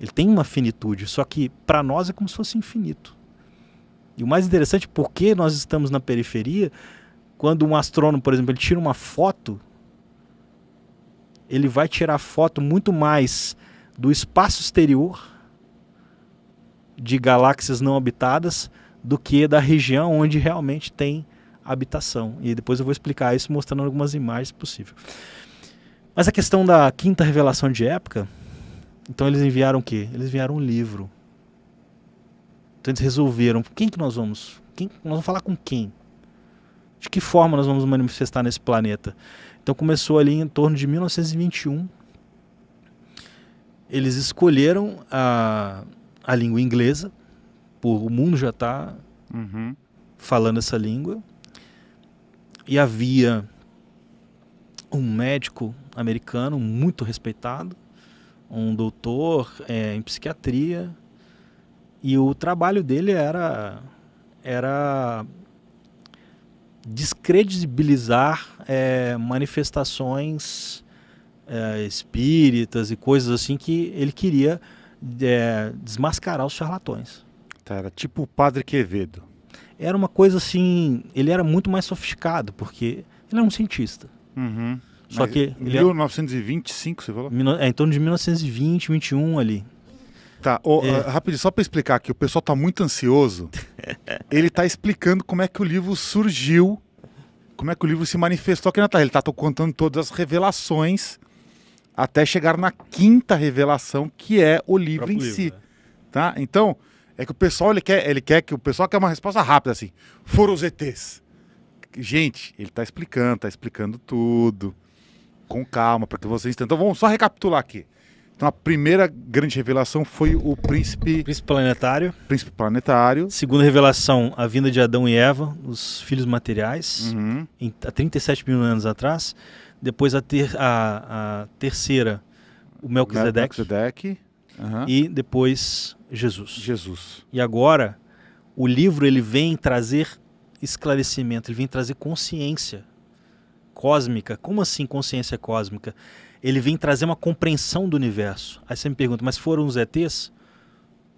Ele tem uma finitude, só que para nós é como se fosse infinito. E o mais interessante, porque nós estamos na periferia, quando um astrônomo, por exemplo, ele tira uma foto, ele vai tirar foto muito mais do espaço exterior de galáxias não habitadas do que da região onde realmente tem habitação. E depois eu vou explicar isso mostrando algumas imagens possível. Mas a questão da quinta revelação de época, então eles enviaram o quê? Eles enviaram um livro. Então eles resolveram, quem que nós vamos? Quem, nós vamos falar com quem? De que forma nós vamos manifestar nesse planeta? Então começou ali em torno de 1921 eles escolheram a, a língua inglesa, por, o mundo já está uhum. falando essa língua. E havia um médico americano muito respeitado, um doutor é, em psiquiatria, e o trabalho dele era era descredibilizar é, manifestações é, espíritas e coisas assim que ele queria é, desmascarar os charlatões. Tá, era tipo o Padre Quevedo. Era uma coisa assim, ele era muito mais sofisticado, porque ele era um cientista. Uhum. Só Mas que. 1925, é é- você falou? É, em torno de 1920, 21 ali. Tá, oh, é. uh, rapidinho, só para explicar que o pessoal tá muito ansioso. ele tá explicando como é que o livro surgiu, como é que o livro se manifestou aqui na Terra. Ele tá contando todas as revelações até chegar na quinta revelação, que é o livro o em livro, si. Né? Tá? Então, é que o pessoal ele quer, ele quer que o pessoal quer uma resposta rápida assim. Foram os ETs. Gente, ele está explicando, está explicando tudo com calma para que vocês entendam. Então, vamos só recapitular aqui. Então a primeira grande revelação foi o príncipe. Príncipe planetário. Príncipe planetário. Segunda revelação, a vinda de Adão e Eva, os filhos materiais, uhum. em, há 37 mil anos atrás depois a, ter, a, a terceira, o Melquisedeque. Melquisedeque. Uhum. E depois Jesus. Jesus. E agora, o livro ele vem trazer esclarecimento, ele vem trazer consciência cósmica. Como assim consciência cósmica? Ele vem trazer uma compreensão do universo. Aí você me pergunta, mas foram os ETs?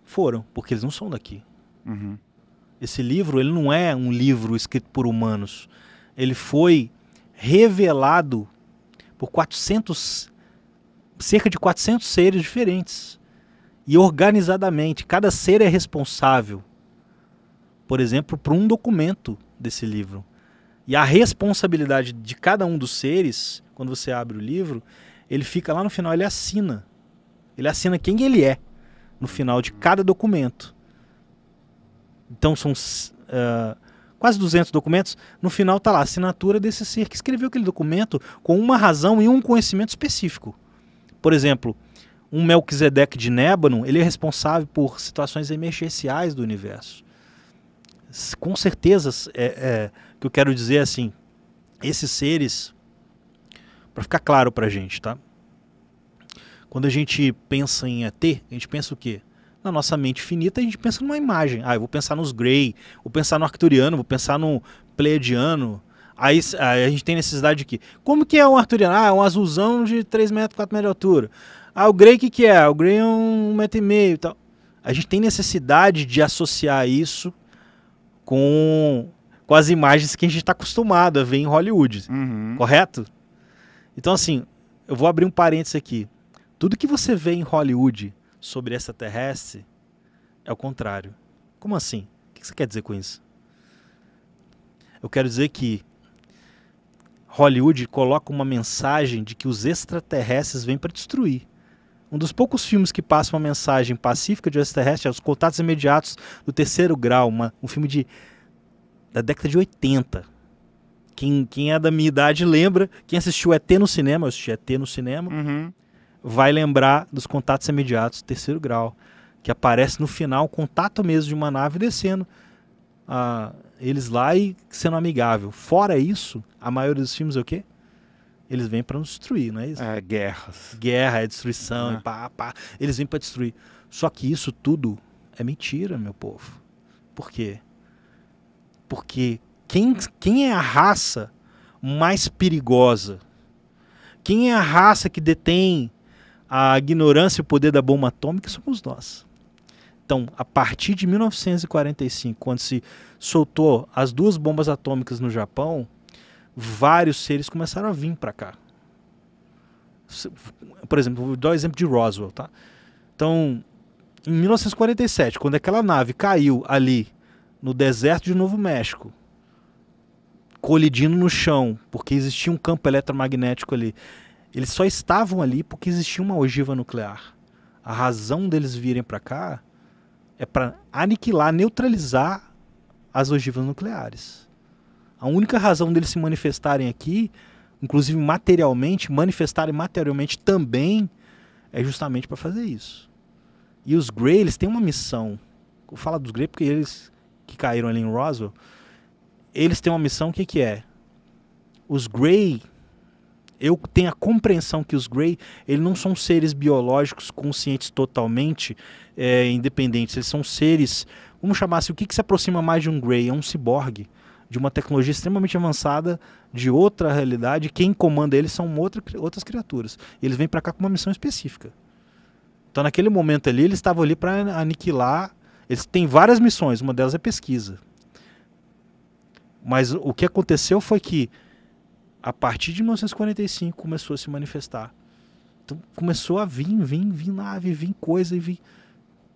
Foram, porque eles não são daqui. Uhum. Esse livro ele não é um livro escrito por humanos. Ele foi revelado por 400 cerca de 400 seres diferentes. E organizadamente, cada ser é responsável, por exemplo, por um documento desse livro. E a responsabilidade de cada um dos seres, quando você abre o livro, ele fica lá no final, ele assina. Ele assina quem ele é no final de cada documento. Então são uh, quase 200 documentos, no final está lá a assinatura desse ser que escreveu aquele documento com uma razão e um conhecimento específico. Por exemplo, um Melquisedeque de Nébano, ele é responsável por situações emergenciais do universo. Com certeza, é, é, que eu quero dizer é assim, esses seres, para ficar claro para a gente, tá? Quando a gente pensa em ET, a gente pensa o quê? na nossa mente finita, a gente pensa numa imagem. Ah, eu vou pensar nos Grey, vou pensar no Arcturiano, vou pensar no Pleiadiano. Aí, aí a gente tem necessidade de quê? Como que é um Arcturiano? Ah, é um azulzão de 3 metros, 4 metros de altura. Ah, o Grey, o que, que é? O Grey é um metro e meio e tal. A gente tem necessidade de associar isso com, com as imagens que a gente está acostumado a ver em Hollywood, uhum. correto? Então, assim, eu vou abrir um parênteses aqui. Tudo que você vê em Hollywood sobre extraterrestre é o contrário. Como assim? O que você quer dizer com isso? Eu quero dizer que Hollywood coloca uma mensagem de que os extraterrestres vêm para destruir. Um dos poucos filmes que passa uma mensagem pacífica de extraterrestre é Os Contatos Imediatos do Terceiro Grau, uma, um filme de, da década de 80. Quem, quem é da minha idade lembra, quem assistiu ET no cinema, eu assisti ET no cinema, uhum vai lembrar dos contatos imediatos terceiro grau, que aparece no final, contato mesmo de uma nave descendo. a eles lá e sendo amigável. Fora isso, a maioria dos filmes é o quê? Eles vêm para nos destruir, não é isso? É, guerras. Guerra, é destruição, é. E pá, pá. Eles vêm para destruir. Só que isso tudo é mentira, meu povo. Por quê? Porque quem, quem é a raça mais perigosa? Quem é a raça que detém a ignorância e o poder da bomba atômica somos nós. Então, a partir de 1945, quando se soltou as duas bombas atômicas no Japão, vários seres começaram a vir para cá. Por exemplo, vou dar o um exemplo de Roswell, tá? Então, em 1947, quando aquela nave caiu ali no deserto de Novo México, colidindo no chão, porque existia um campo eletromagnético ali, eles só estavam ali porque existia uma ogiva nuclear. A razão deles virem para cá é para aniquilar, neutralizar as ogivas nucleares. A única razão deles se manifestarem aqui, inclusive materialmente, manifestarem materialmente também, é justamente para fazer isso. E os Grey, eles têm uma missão. Eu falo dos Grey porque eles que caíram ali em Roswell, eles têm uma missão que, que é? Os Grey eu tenho a compreensão que os Grey, eles não são seres biológicos conscientes totalmente é, independentes. Eles são seres, vamos chamar assim, o que, que se aproxima mais de um Grey? É um ciborgue de uma tecnologia extremamente avançada, de outra realidade. Quem comanda eles são outra, outras criaturas. Eles vêm para cá com uma missão específica. Então, naquele momento ali, eles estavam ali para aniquilar. Eles têm várias missões, uma delas é pesquisa. Mas o que aconteceu foi que a partir de 1945 começou a se manifestar. Então começou a vir, vir, vir nave, vir coisa e vir.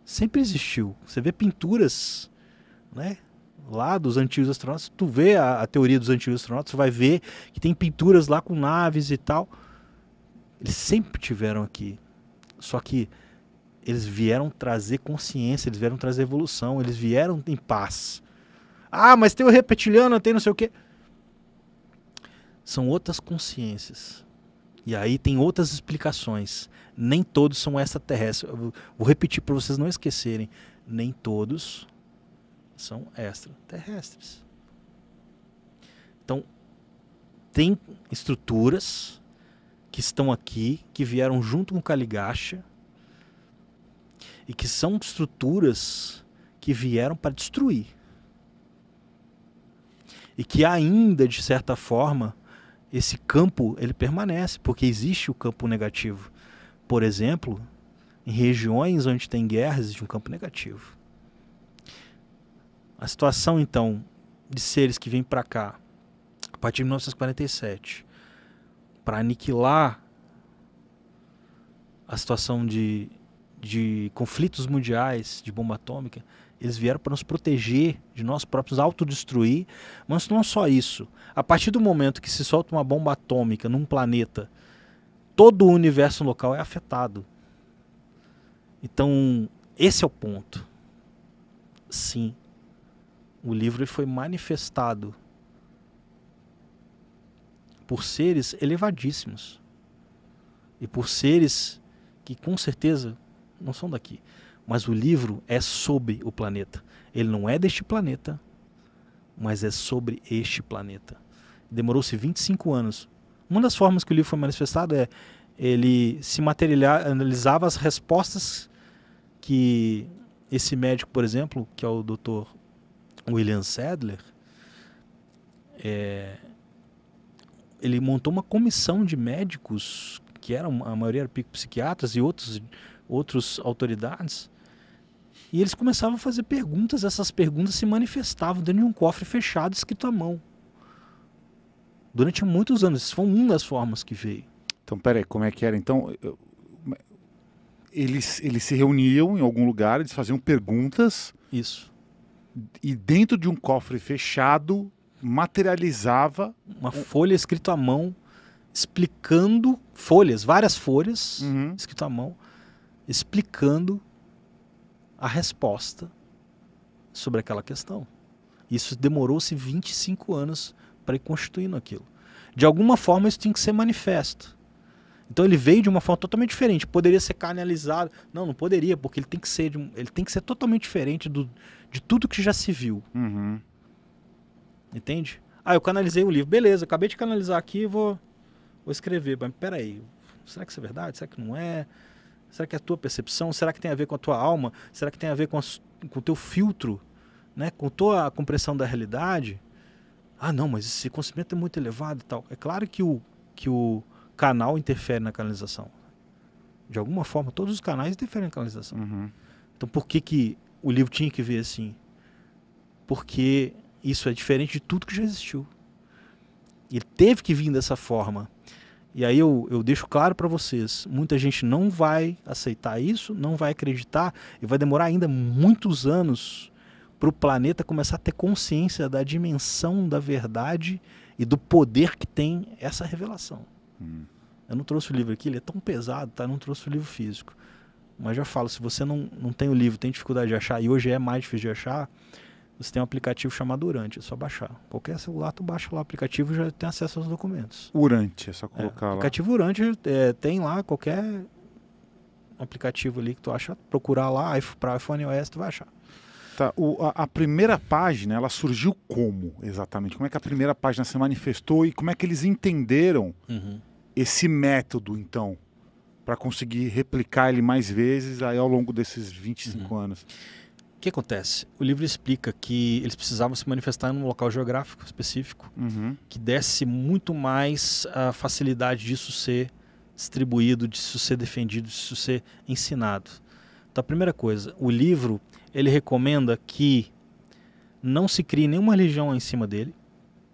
Sempre existiu. Você vê pinturas, né? Lá dos antigos astronautas, tu vê a, a teoria dos antigos astronautas, tu vai ver que tem pinturas lá com naves e tal. Eles sempre tiveram aqui. Só que eles vieram trazer consciência, eles vieram trazer evolução, eles vieram em paz. Ah, mas tem o reptiliano, tem não sei o quê são outras consciências. E aí tem outras explicações. Nem todos são extraterrestres. Eu vou repetir para vocês não esquecerem. Nem todos são extraterrestres. Então, tem estruturas que estão aqui, que vieram junto com Caligacha, e que são estruturas que vieram para destruir. E que ainda, de certa forma, esse campo ele permanece, porque existe o campo negativo. Por exemplo, em regiões onde tem guerras existe um campo negativo. A situação então de seres que vêm para cá a partir de 1947 para aniquilar a situação de, de conflitos mundiais de bomba atômica eles vieram para nos proteger de nós próprios, autodestruir. Mas não só isso. A partir do momento que se solta uma bomba atômica num planeta, todo o universo local é afetado. Então, esse é o ponto. Sim, o livro foi manifestado por seres elevadíssimos e por seres que com certeza não são daqui. Mas o livro é sobre o planeta. Ele não é deste planeta, mas é sobre este planeta. Demorou-se 25 anos. Uma das formas que o livro foi manifestado é ele se materializava as respostas que esse médico, por exemplo, que é o Dr. William Sadler, é, ele montou uma comissão de médicos que eram a maioria eram psiquiatras e outros outros autoridades e eles começavam a fazer perguntas, essas perguntas se manifestavam dentro de um cofre fechado escrito à mão. Durante muitos anos, isso foi uma das formas que veio. Então, peraí, como é que era? Então, eu... eles, eles se reuniam em algum lugar, eles faziam perguntas. Isso. E dentro de um cofre fechado, materializava. Uma folha escrita à mão, explicando. Folhas, várias folhas, uhum. escrito à mão, explicando a resposta sobre aquela questão. Isso demorou-se 25 anos para ir constituindo aquilo. De alguma forma, isso tinha que ser manifesto. Então ele veio de uma forma totalmente diferente. Poderia ser canalizado. Não, não poderia, porque ele tem que ser, ele tem que ser totalmente diferente do, de tudo que já se viu. Uhum. Entende? Ah, eu canalizei o livro. Beleza, acabei de canalizar aqui e vou, vou escrever. Mas peraí, será que isso é verdade? Será que não é? Será que é a tua percepção? Será que tem a ver com a tua alma? Será que tem a ver com, com o teu filtro? Né? Com a tua compreensão da realidade? Ah, não, mas esse conhecimento é muito elevado e tal. É claro que o, que o canal interfere na canalização. De alguma forma, todos os canais interferem na canalização. Uhum. Então, por que, que o livro tinha que ver assim? Porque isso é diferente de tudo que já existiu. Ele teve que vir dessa forma. E aí eu, eu deixo claro para vocês, muita gente não vai aceitar isso, não vai acreditar e vai demorar ainda muitos anos para o planeta começar a ter consciência da dimensão da verdade e do poder que tem essa revelação. Hum. Eu não trouxe o livro aqui, ele é tão pesado, tá? Eu não trouxe o livro físico. Mas já falo, se você não, não tem o livro, tem dificuldade de achar, e hoje é mais difícil de achar, você tem um aplicativo chamado Urante, é só baixar. Qualquer celular, tu baixa lá o aplicativo e já tem acesso aos documentos. Urante, é só é, colocar é, lá. O aplicativo Urante é, tem lá qualquer aplicativo ali que tu acha, procurar lá para iPhone OS, tu vai achar. Tá, o, a, a, primeira página, ela surgiu como exatamente? Como é que a primeira página se manifestou e como é que eles entenderam uhum. esse método, então, para conseguir replicar ele mais vezes aí ao longo desses 25 uhum. anos? O que acontece? O livro explica que eles precisavam se manifestar em um local geográfico específico uhum. que desse muito mais a facilidade disso ser distribuído, disso ser defendido, disso ser ensinado. Então, a primeira coisa, o livro ele recomenda que não se crie nenhuma religião em cima dele.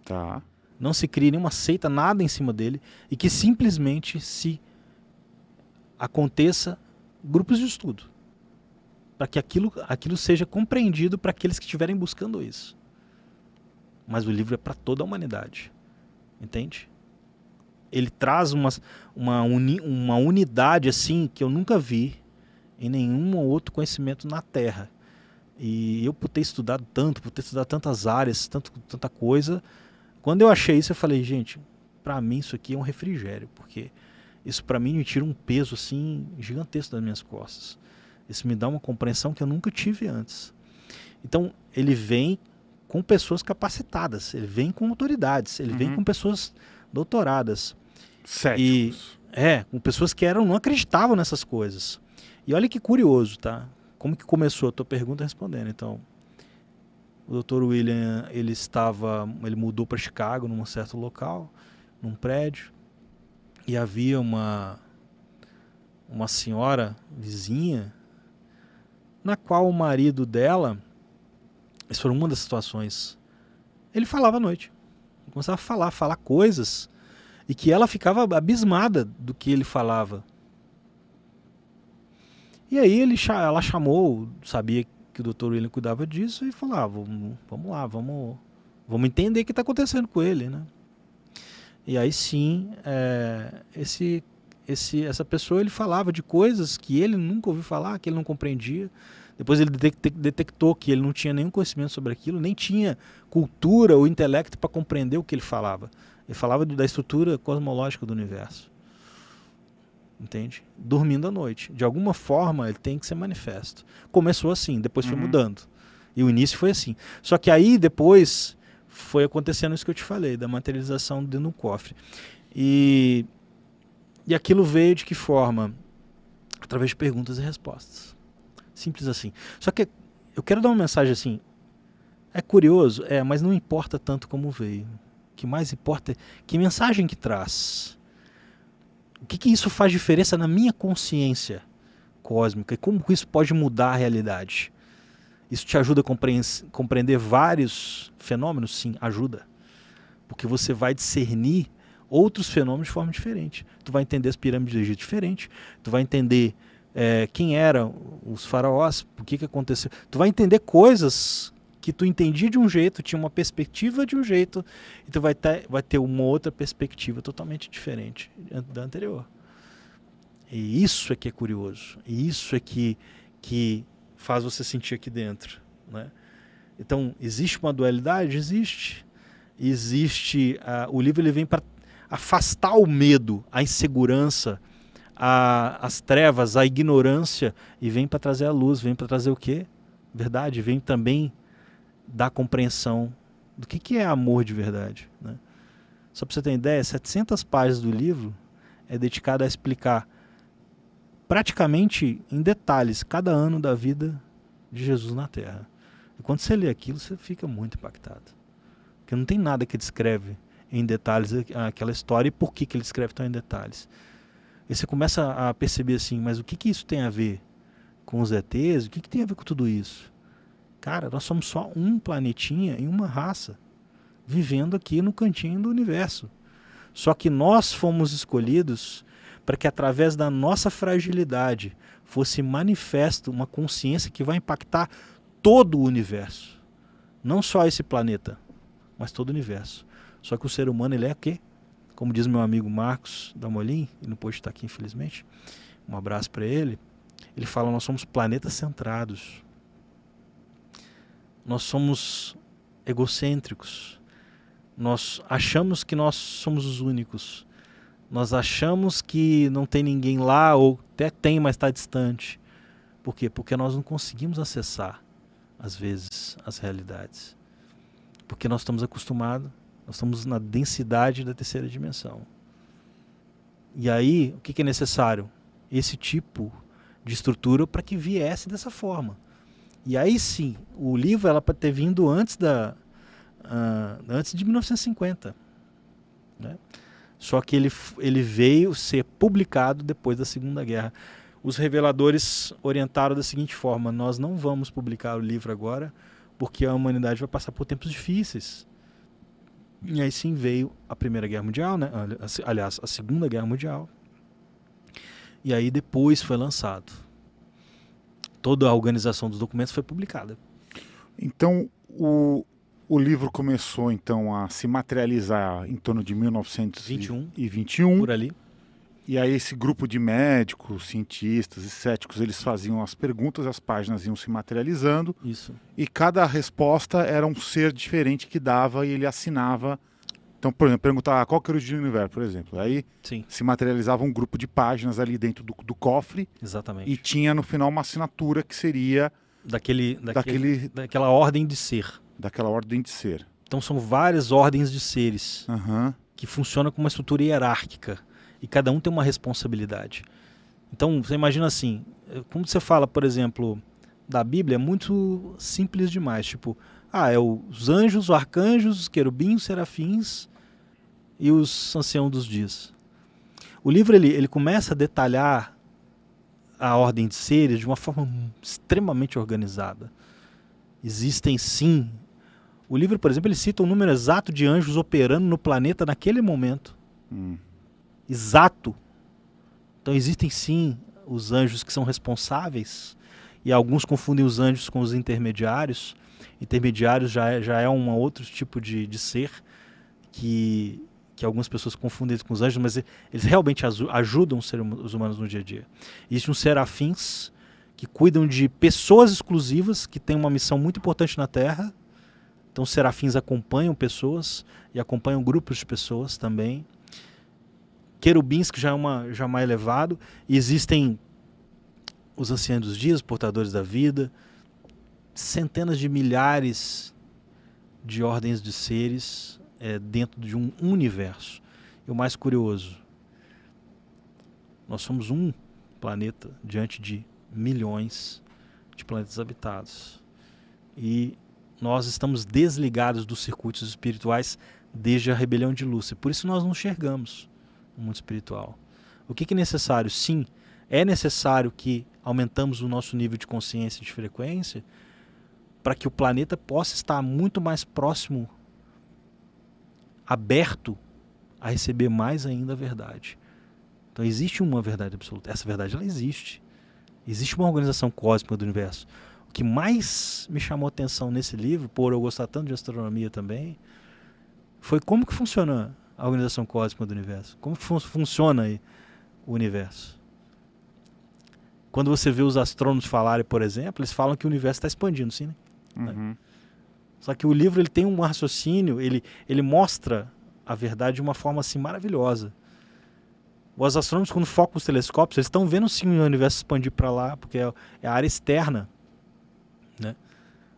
Tá. Não se crie nenhuma seita, nada em cima dele e que simplesmente se aconteça grupos de estudo para que aquilo, aquilo seja compreendido para aqueles que estiverem buscando isso. Mas o livro é para toda a humanidade. Entende? Ele traz uma, uni, uma unidade assim que eu nunca vi em nenhum outro conhecimento na Terra. E eu por ter estudado tanto, por ter estudado tantas áreas, tanto, tanta coisa, quando eu achei isso eu falei, gente, para mim isso aqui é um refrigério, porque isso para mim me tira um peso assim gigantesco das minhas costas. Isso me dá uma compreensão que eu nunca tive antes. Então, ele vem com pessoas capacitadas, ele vem com autoridades, ele uhum. vem com pessoas doutoradas. Céticos. E é, com pessoas que eram não acreditavam nessas coisas. E olha que curioso, tá? Como que começou a tua pergunta respondendo? Então, o Dr. William, ele estava, ele mudou para Chicago, num certo local, num prédio, e havia uma uma senhora vizinha na qual o marido dela, isso foi uma das situações, ele falava à noite. começava a falar, falar coisas, e que ela ficava abismada do que ele falava. E aí ele, ela chamou, sabia que o doutor William cuidava disso, e falou, ah, vamos, vamos lá, vamos, vamos entender o que está acontecendo com ele, né? E aí sim, é, esse esse, essa pessoa ele falava de coisas que ele nunca ouviu falar, que ele não compreendia. Depois ele detectou que ele não tinha nenhum conhecimento sobre aquilo, nem tinha cultura ou intelecto para compreender o que ele falava. Ele falava da estrutura cosmológica do universo. Entende? Dormindo à noite. De alguma forma ele tem que ser manifesto. Começou assim, depois foi uhum. mudando. E o início foi assim. Só que aí depois foi acontecendo isso que eu te falei, da materialização dentro do cofre. E e aquilo veio de que forma? Através de perguntas e respostas. Simples assim. Só que eu quero dar uma mensagem assim. É curioso, é, mas não importa tanto como veio. O que mais importa é que mensagem que traz. O que, que isso faz diferença na minha consciência cósmica e como isso pode mudar a realidade. Isso te ajuda a compreender vários fenômenos? Sim, ajuda. Porque você vai discernir outros fenômenos de forma diferente. Tu vai entender as pirâmides de Egito diferente, tu vai entender é, quem eram os faraós, o que, que aconteceu. Tu vai entender coisas que tu entendia de um jeito, tinha uma perspectiva de um jeito, e tu vai ter, vai ter uma outra perspectiva totalmente diferente da anterior. E isso é que é curioso, e isso é que, que faz você sentir aqui dentro. Né? Então, existe uma dualidade? Existe. Existe. Ah, o livro ele vem para afastar o medo, a insegurança, a, as trevas, a ignorância e vem para trazer a luz, vem para trazer o quê? Verdade, vem também dar compreensão do que, que é amor de verdade. Né? Só para você ter ideia, 700 páginas do livro é dedicada a explicar praticamente em detalhes cada ano da vida de Jesus na Terra. E quando você lê aquilo, você fica muito impactado. Porque não tem nada que descreve em detalhes aquela história e por que, que ele escreve tão em detalhes. E você começa a perceber assim, mas o que, que isso tem a ver com os ETs? O que, que tem a ver com tudo isso? Cara, nós somos só um planetinha e uma raça vivendo aqui no cantinho do universo. Só que nós fomos escolhidos para que através da nossa fragilidade fosse manifesto uma consciência que vai impactar todo o universo. Não só esse planeta, mas todo o universo. Só que o ser humano, ele é o quê? Como diz meu amigo Marcos Damolin, ele não pôde estar aqui, infelizmente. Um abraço para ele. Ele fala: nós somos planetas centrados. Nós somos egocêntricos. Nós achamos que nós somos os únicos. Nós achamos que não tem ninguém lá, ou até tem, mas está distante. Por quê? Porque nós não conseguimos acessar, às vezes, as realidades. Porque nós estamos acostumados nós estamos na densidade da terceira dimensão. E aí, o que é necessário? Esse tipo de estrutura para que viesse dessa forma. E aí sim, o livro era para ter vindo antes da uh, antes de 1950. Né? Só que ele, ele veio ser publicado depois da Segunda Guerra. Os reveladores orientaram da seguinte forma: nós não vamos publicar o livro agora, porque a humanidade vai passar por tempos difíceis. E aí sim veio a Primeira Guerra Mundial, né? aliás, a Segunda Guerra Mundial. E aí depois foi lançado. Toda a organização dos documentos foi publicada. Então, o, o livro começou então a se materializar em torno de 1921 21, por ali. E aí esse grupo de médicos, cientistas e céticos, eles faziam as perguntas, as páginas iam se materializando. Isso. E cada resposta era um ser diferente que dava e ele assinava. Então, por exemplo, perguntar ah, qual que era o origem do universo, por exemplo. Aí Sim. se materializava um grupo de páginas ali dentro do, do cofre. Exatamente. E tinha no final uma assinatura que seria... Daquele, daquele, daquele, daquela ordem de ser. Daquela ordem de ser. Então são várias ordens de seres uhum. que funcionam com uma estrutura hierárquica. E cada um tem uma responsabilidade. Então, você imagina assim, eh, como você fala, por exemplo, da Bíblia, é muito simples demais, tipo, ah, é os anjos, os arcanjos, os querubins, os serafins e os anciãos dos dias. O livro ele, ele começa a detalhar a ordem de seres de uma forma extremamente organizada. Existem sim. O livro, por exemplo, ele cita o um número exato de anjos operando no planeta naquele momento. Hum exato. Então existem sim os anjos que são responsáveis, e alguns confundem os anjos com os intermediários. Intermediários já é, já é um outro tipo de, de ser que, que algumas pessoas confundem com os anjos, mas eles realmente ajudam os seres humanos no dia a dia. Existem os serafins que cuidam de pessoas exclusivas que têm uma missão muito importante na Terra. Então, os serafins acompanham pessoas e acompanham grupos de pessoas também. Querubins, que já é, uma, já é mais elevado. E existem os anciãos dos dias, portadores da vida, centenas de milhares de ordens de seres é, dentro de um universo. E o mais curioso, nós somos um planeta diante de milhões de planetas habitados. E nós estamos desligados dos circuitos espirituais desde a rebelião de Lúcifer. Por isso nós não enxergamos o mundo espiritual. O que, que é necessário? Sim, é necessário que aumentamos o nosso nível de consciência e de frequência para que o planeta possa estar muito mais próximo, aberto a receber mais ainda a verdade. Então existe uma verdade absoluta. Essa verdade ela existe. Existe uma organização cósmica do universo. O que mais me chamou atenção nesse livro, por eu gostar tanto de astronomia também, foi como que funciona a organização cósmica do universo? Como fun funciona aí o universo? Quando você vê os astrônomos falarem, por exemplo, eles falam que o universo está expandindo, sim, né? Uhum. Né? Só que o livro ele tem um raciocínio, ele, ele mostra a verdade de uma forma assim maravilhosa. Os astrônomos, quando focam os telescópios, eles estão vendo sim o universo expandir para lá, porque é, é, a área externa. Né?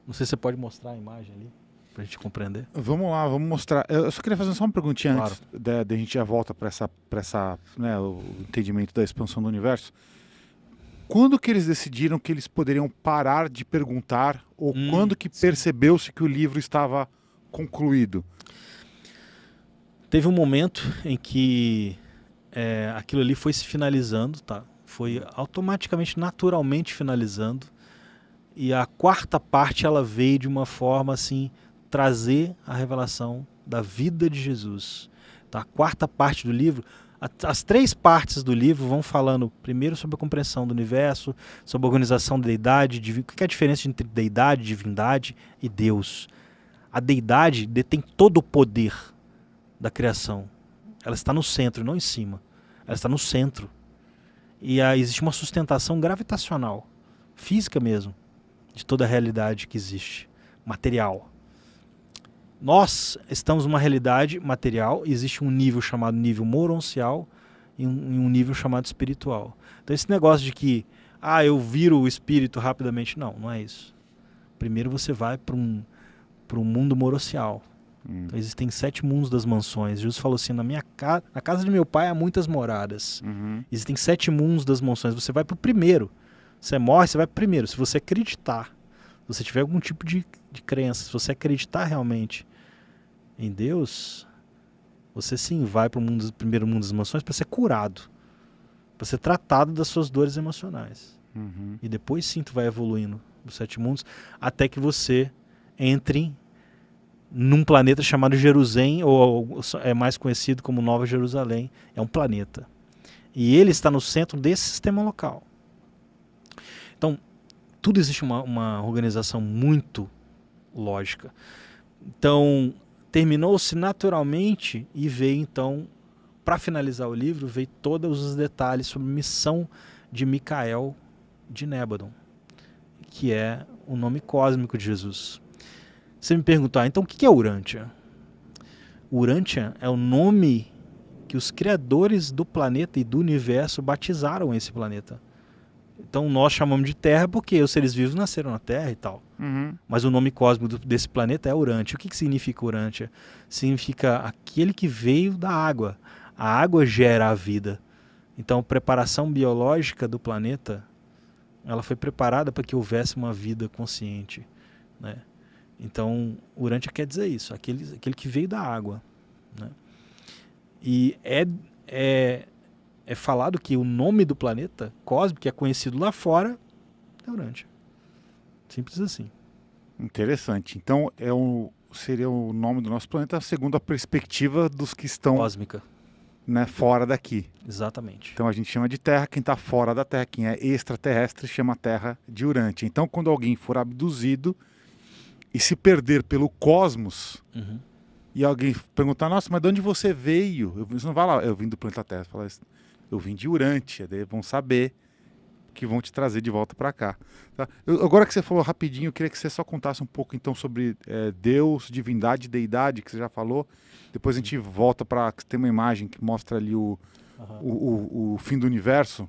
Não sei se você pode mostrar a imagem ali pra gente compreender? Vamos lá, vamos mostrar. Eu só queria fazer só uma perguntinha claro. antes da, gente já volta para essa, pra essa né, o entendimento da expansão do universo. Quando que eles decidiram que eles poderiam parar de perguntar ou hum, quando que percebeu-se que o livro estava concluído? Teve um momento em que é, aquilo ali foi se finalizando, tá? Foi automaticamente, naturalmente finalizando. E a quarta parte ela veio de uma forma assim trazer a revelação da vida de Jesus. Então, a quarta parte do livro, as três partes do livro vão falando primeiro sobre a compreensão do universo, sobre a organização da deidade, de, o que é a diferença entre deidade, divindade e Deus. A deidade detém todo o poder da criação. Ela está no centro, não em cima. Ela está no centro. E a, existe uma sustentação gravitacional, física mesmo, de toda a realidade que existe, material nós estamos numa realidade material, existe um nível chamado nível moroncial e um, um nível chamado espiritual. Então esse negócio de que ah, eu viro o espírito rapidamente, não, não é isso. Primeiro você vai para um para um mundo moroncial. Hum. Então existem sete mundos das mansões. Jesus falou assim: na minha casa, na casa de meu pai há muitas moradas. Uhum. Existem sete mundos das mansões. Você vai para o primeiro. Você morre, você vai para o primeiro. Se você acreditar, se você tiver algum tipo de, de crença, se você acreditar realmente em Deus, você sim vai para o mundo, primeiro mundo das emoções para ser curado, para ser tratado das suas dores emocionais. Uhum. E depois sim tu vai evoluindo os sete mundos até que você entre num planeta chamado Jerusalém, ou é mais conhecido como Nova Jerusalém. É um planeta. E ele está no centro desse sistema local. Então, tudo existe uma, uma organização muito lógica. Então, terminou-se naturalmente e veio então, para finalizar o livro, veio todos os detalhes sobre a missão de Micael de Nébadon, que é o nome cósmico de Jesus. Você me perguntar, ah, então o que é Urântia? Urântia é o nome que os criadores do planeta e do universo batizaram esse planeta. Então nós chamamos de Terra porque os seres vivos nasceram na Terra e tal. Uhum. Mas o nome cósmico desse planeta é Urântia. O que, que significa Urântia? Significa aquele que veio da água. A água gera a vida. Então, a preparação biológica do planeta, ela foi preparada para que houvesse uma vida consciente, né? Então, Urântia quer dizer isso, aquele, aquele que veio da água, né? E é, é é falado que o nome do planeta, cósmico que é conhecido lá fora, é Urântia. Simples assim. Interessante. Então é um, seria o nome do nosso planeta segundo a perspectiva dos que estão cósmica, né, fora daqui. Exatamente. Então a gente chama de Terra quem está fora da Terra, quem é extraterrestre chama a Terra de Urântia. Então quando alguém for abduzido e se perder pelo cosmos uhum. e alguém perguntar, nossa, mas de onde você veio? Eu, você não vai lá, eu vim do planeta Terra. Fala isso. Assim, eu vim de Urântia, daí vão saber que vão te trazer de volta para cá. Tá? Eu, agora que você falou rapidinho, eu queria que você só contasse um pouco então sobre é, Deus, divindade, deidade, que você já falou. Depois a gente uhum. volta para tem uma imagem que mostra ali o, uhum. o, o, o, fim do universo.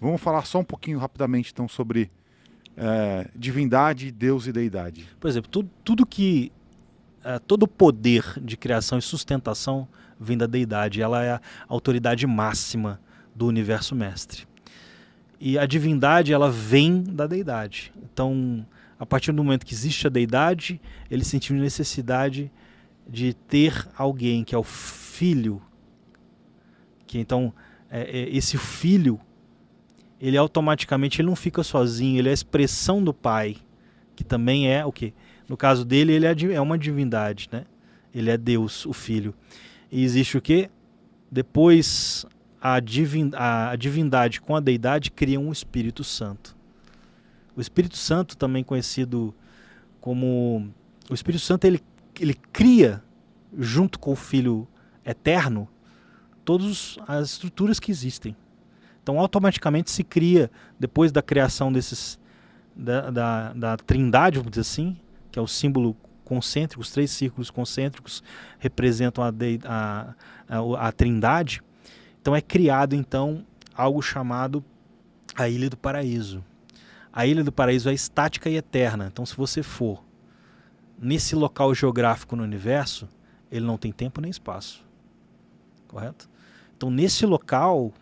Vamos falar só um pouquinho rapidamente então sobre é, divindade, Deus e deidade. Por exemplo, tudo, tudo que é, todo poder de criação e sustentação vem da deidade. Ela é a autoridade máxima do universo mestre. E a divindade, ela vem da deidade. Então, a partir do momento que existe a deidade, ele sentiu necessidade de ter alguém que é o filho. Que então, é, é, esse filho, ele automaticamente ele não fica sozinho, ele é a expressão do pai, que também é o que? No caso dele, ele é, é uma divindade, né? Ele é Deus, o filho. E existe o que? Depois a, divin, a divindade com a deidade criam um Espírito Santo. O Espírito Santo, também conhecido como. O Espírito Santo ele, ele cria, junto com o Filho Eterno, todas as estruturas que existem. Então, automaticamente se cria, depois da criação desses. da, da, da trindade, vamos dizer assim, que é o símbolo concêntrico, os três círculos concêntricos representam a, de, a, a, a trindade então é criado então algo chamado a Ilha do Paraíso. A Ilha do Paraíso é estática e eterna. Então se você for nesse local geográfico no universo, ele não tem tempo nem espaço. Correto? Então nesse local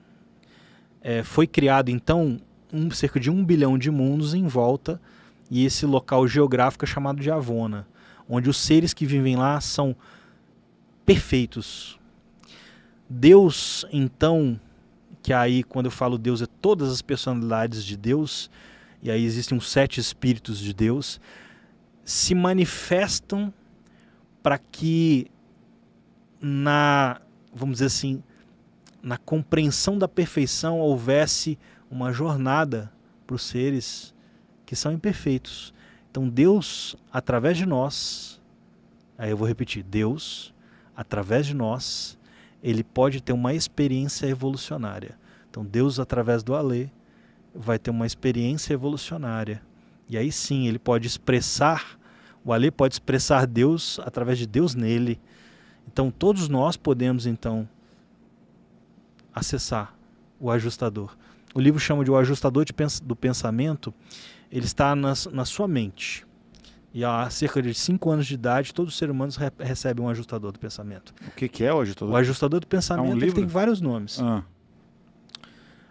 é, foi criado então um, cerca de um bilhão de mundos em volta e esse local geográfico é chamado de Avona, onde os seres que vivem lá são perfeitos, Deus, então, que aí quando eu falo Deus é todas as personalidades de Deus, e aí existem os sete espíritos de Deus, se manifestam para que na, vamos dizer assim, na compreensão da perfeição houvesse uma jornada para os seres que são imperfeitos. Então Deus, através de nós, aí eu vou repetir, Deus, através de nós, ele pode ter uma experiência evolucionária. Então Deus, através do Alê, vai ter uma experiência evolucionária. E aí sim, ele pode expressar, o Alê pode expressar Deus através de Deus nele. Então todos nós podemos então acessar o ajustador. O livro chama de o ajustador de pens do pensamento, ele está nas na sua mente. E há cerca de 5 anos de idade, todos os seres re recebem um ajustador do pensamento. O que, que, é o ajustador? O ajustador do pensamento é um tem vários nomes. Ah.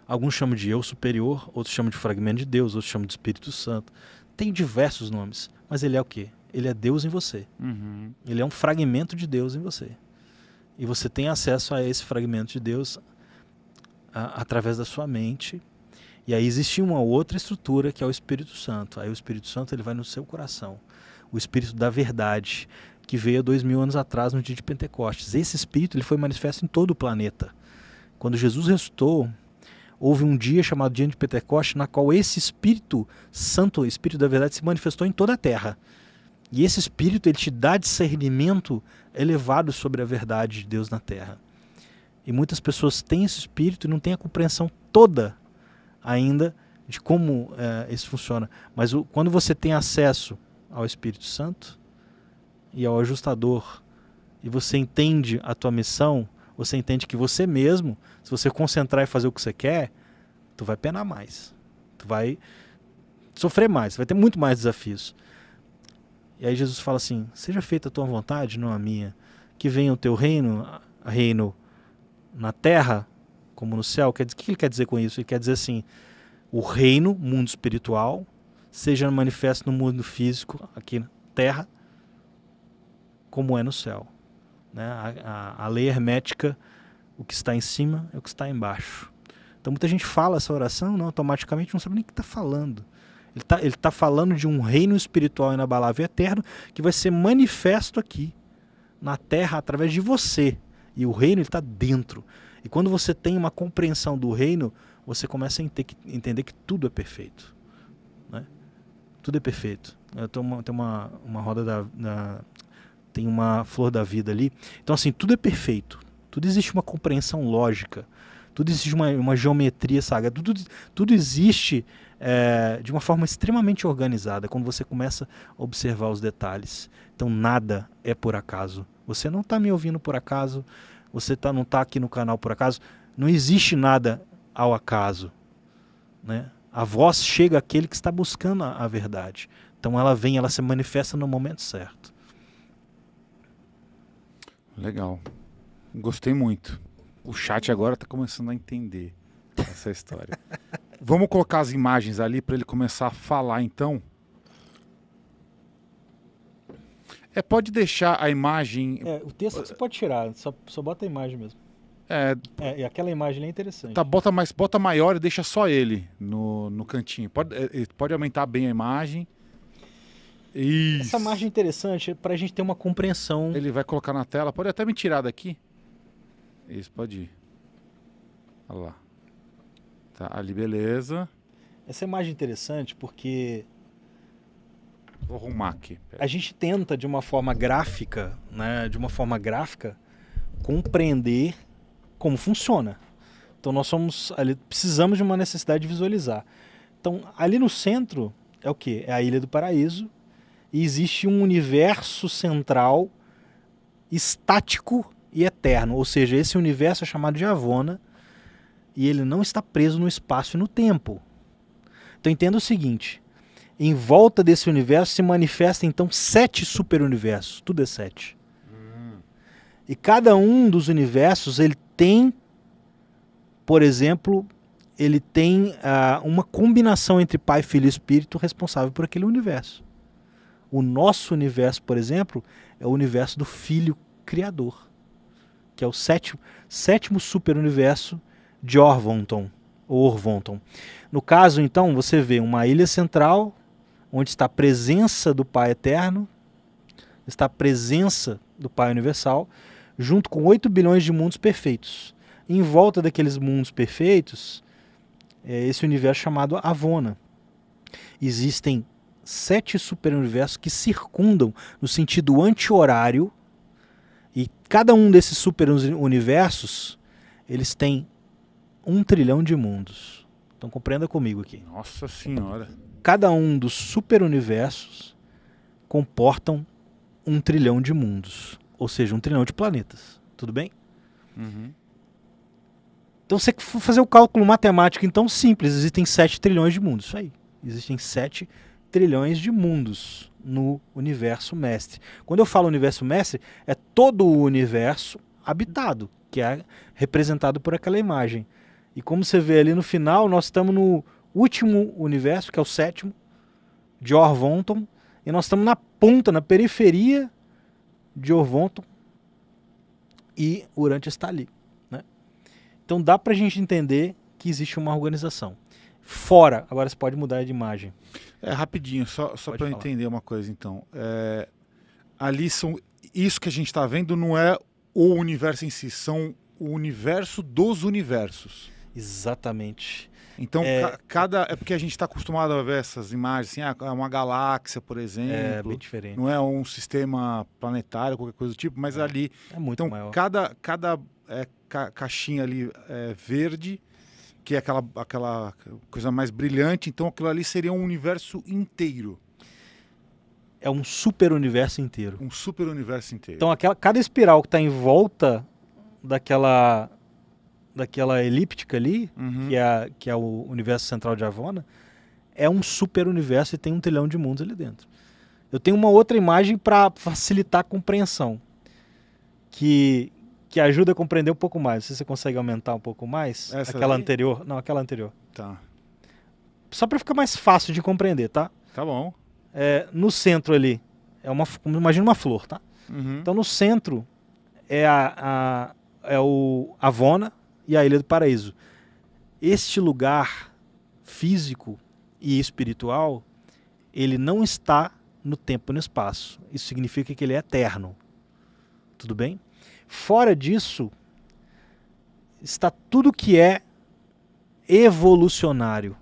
Alguns chamam de eu superior, outros chamam de fragmento de Deus, outros chamam de Espírito Santo. Tem diversos nomes, mas ele é o quê? Ele é Deus em você. Uhum. Ele é um fragmento de Deus em você. E você tem acesso a esse fragmento de Deus a, através da sua mente, e aí existe uma outra estrutura que é o Espírito Santo. Aí o Espírito Santo ele vai no seu coração o Espírito da verdade, que veio dois mil anos atrás, no dia de Pentecostes. Esse Espírito ele foi manifesto em todo o planeta. Quando Jesus ressuscitou, houve um dia chamado Dia de Pentecostes, na qual esse Espírito Santo, o Espírito da verdade, se manifestou em toda a terra. E esse Espírito ele te dá discernimento elevado sobre a verdade de Deus na terra. E muitas pessoas têm esse Espírito e não têm a compreensão toda ainda de como é, isso funciona. Mas o, quando você tem acesso ao Espírito Santo e ao ajustador, e você entende a tua missão, você entende que você mesmo, se você concentrar e fazer o que você quer, tu vai penar mais. Tu vai sofrer mais, vai ter muito mais desafios. E aí Jesus fala assim: "Seja feita a tua vontade, não a minha. Que venha o teu reino, reino na terra como no céu". Quer o que ele quer dizer com isso? Ele quer dizer assim: o reino, mundo espiritual, seja manifesto no mundo físico, aqui na Terra, como é no céu. Né? A, a, a lei hermética, o que está em cima é o que está embaixo. Então muita gente fala essa oração, não, automaticamente não sabe nem o que está falando. Ele está ele tá falando de um reino espiritual inabalável e eterno que vai ser manifesto aqui, na terra, através de você. E o reino está dentro. E quando você tem uma compreensão do reino, você começa a entender que tudo é perfeito tudo é perfeito. Tem uma, tem uma, uma roda da, da, Tem uma flor da vida ali. Então, assim, tudo é perfeito. Tudo existe uma compreensão lógica. Tudo existe uma, uma geometria sagrada. Tudo, tudo existe é, de uma forma extremamente organizada quando você começa a observar os detalhes. Então, nada é por acaso. Você não está me ouvindo por acaso. Você tá, não está aqui no canal por acaso. Não existe nada ao acaso. Né? A voz chega àquele que está buscando a, a verdade. Então ela vem, ela se manifesta no momento certo. Legal. Gostei muito. O chat agora está começando a entender essa história. Vamos colocar as imagens ali para ele começar a falar, então. É, pode deixar a imagem. É, o texto você pode tirar, só, só bota a imagem mesmo. É, é, e aquela imagem é interessante. Tá, bota, mais, bota maior e deixa só ele no, no cantinho. Pode, é, é, pode aumentar bem a imagem. Isso. Essa margem é interessante é para a gente ter uma compreensão. Ele vai colocar na tela. Pode até me tirar daqui. Isso, pode ir. Olha lá. Tá, ali, beleza. Essa imagem é interessante porque. Vou arrumar aqui. A gente tenta, de uma forma gráfica, né, de uma forma gráfica, compreender como funciona. Então nós somos ali, precisamos de uma necessidade de visualizar. Então ali no centro é o que? É a Ilha do Paraíso e existe um universo central estático e eterno, ou seja, esse universo é chamado de Avona e ele não está preso no espaço e no tempo. Então entenda o seguinte: em volta desse universo se manifestam então sete superuniversos, tudo é sete. E cada um dos universos ele tem, por exemplo, ele tem uh, uma combinação entre Pai, Filho e Espírito responsável por aquele universo. O nosso universo, por exemplo, é o universo do Filho Criador, que é o sétimo, sétimo superuniverso de Orvonton. Orvonton. No caso, então, você vê uma ilha central, onde está a presença do Pai Eterno, está a presença do Pai Universal, junto com 8 bilhões de mundos perfeitos. Em volta daqueles mundos perfeitos, é esse universo chamado Avona. Existem sete superuniversos que circundam no sentido anti-horário, e cada um desses superuniversos, eles têm um trilhão de mundos. Então compreenda comigo aqui. Nossa Senhora! Cada um dos superuniversos comportam um trilhão de mundos ou seja, um trilhão de planetas. Tudo bem? Uhum. Então, se você for fazer o um cálculo matemático, então simples, existem 7 trilhões de mundos. Isso aí. Existem 7 trilhões de mundos no universo mestre. Quando eu falo universo mestre, é todo o universo habitado, que é representado por aquela imagem. E como você vê ali no final, nós estamos no último universo, que é o sétimo, de Orvonton, e nós estamos na ponta, na periferia Diovonto e Urante está ali. Né? Então dá para a gente entender que existe uma organização. Fora, agora você pode mudar de imagem. É rapidinho, só, só para entender uma coisa então. É, ali são isso que a gente está vendo não é o universo em si, são o universo dos universos. Exatamente. Então, é... cada. É porque a gente está acostumado a ver essas imagens, assim, ah, é uma galáxia, por exemplo. É bem diferente. Não é um sistema planetário, qualquer coisa do tipo, mas é. ali. É muito então, maior. Cada, cada é, ca caixinha ali é, verde, que é aquela, aquela coisa mais brilhante, então aquilo ali seria um universo inteiro. É um super universo inteiro. Um super universo inteiro. Então, aquela, cada espiral que está em volta daquela daquela elíptica ali, uhum. que, é, que é o universo central de Havana, é um super universo e tem um trilhão de mundos ali dentro. Eu tenho uma outra imagem para facilitar a compreensão, que, que ajuda a compreender um pouco mais. Não sei se você consegue aumentar um pouco mais. Essa aquela daí? anterior. Não, aquela anterior. Tá. Só para ficar mais fácil de compreender, tá? Tá bom. É, no centro ali, é uma, imagina uma flor, tá? Uhum. Então no centro é, a, a, é o Avona, e a Ilha do Paraíso. Este lugar físico e espiritual, ele não está no tempo e no espaço. Isso significa que ele é eterno. Tudo bem? Fora disso, está tudo que é evolucionário.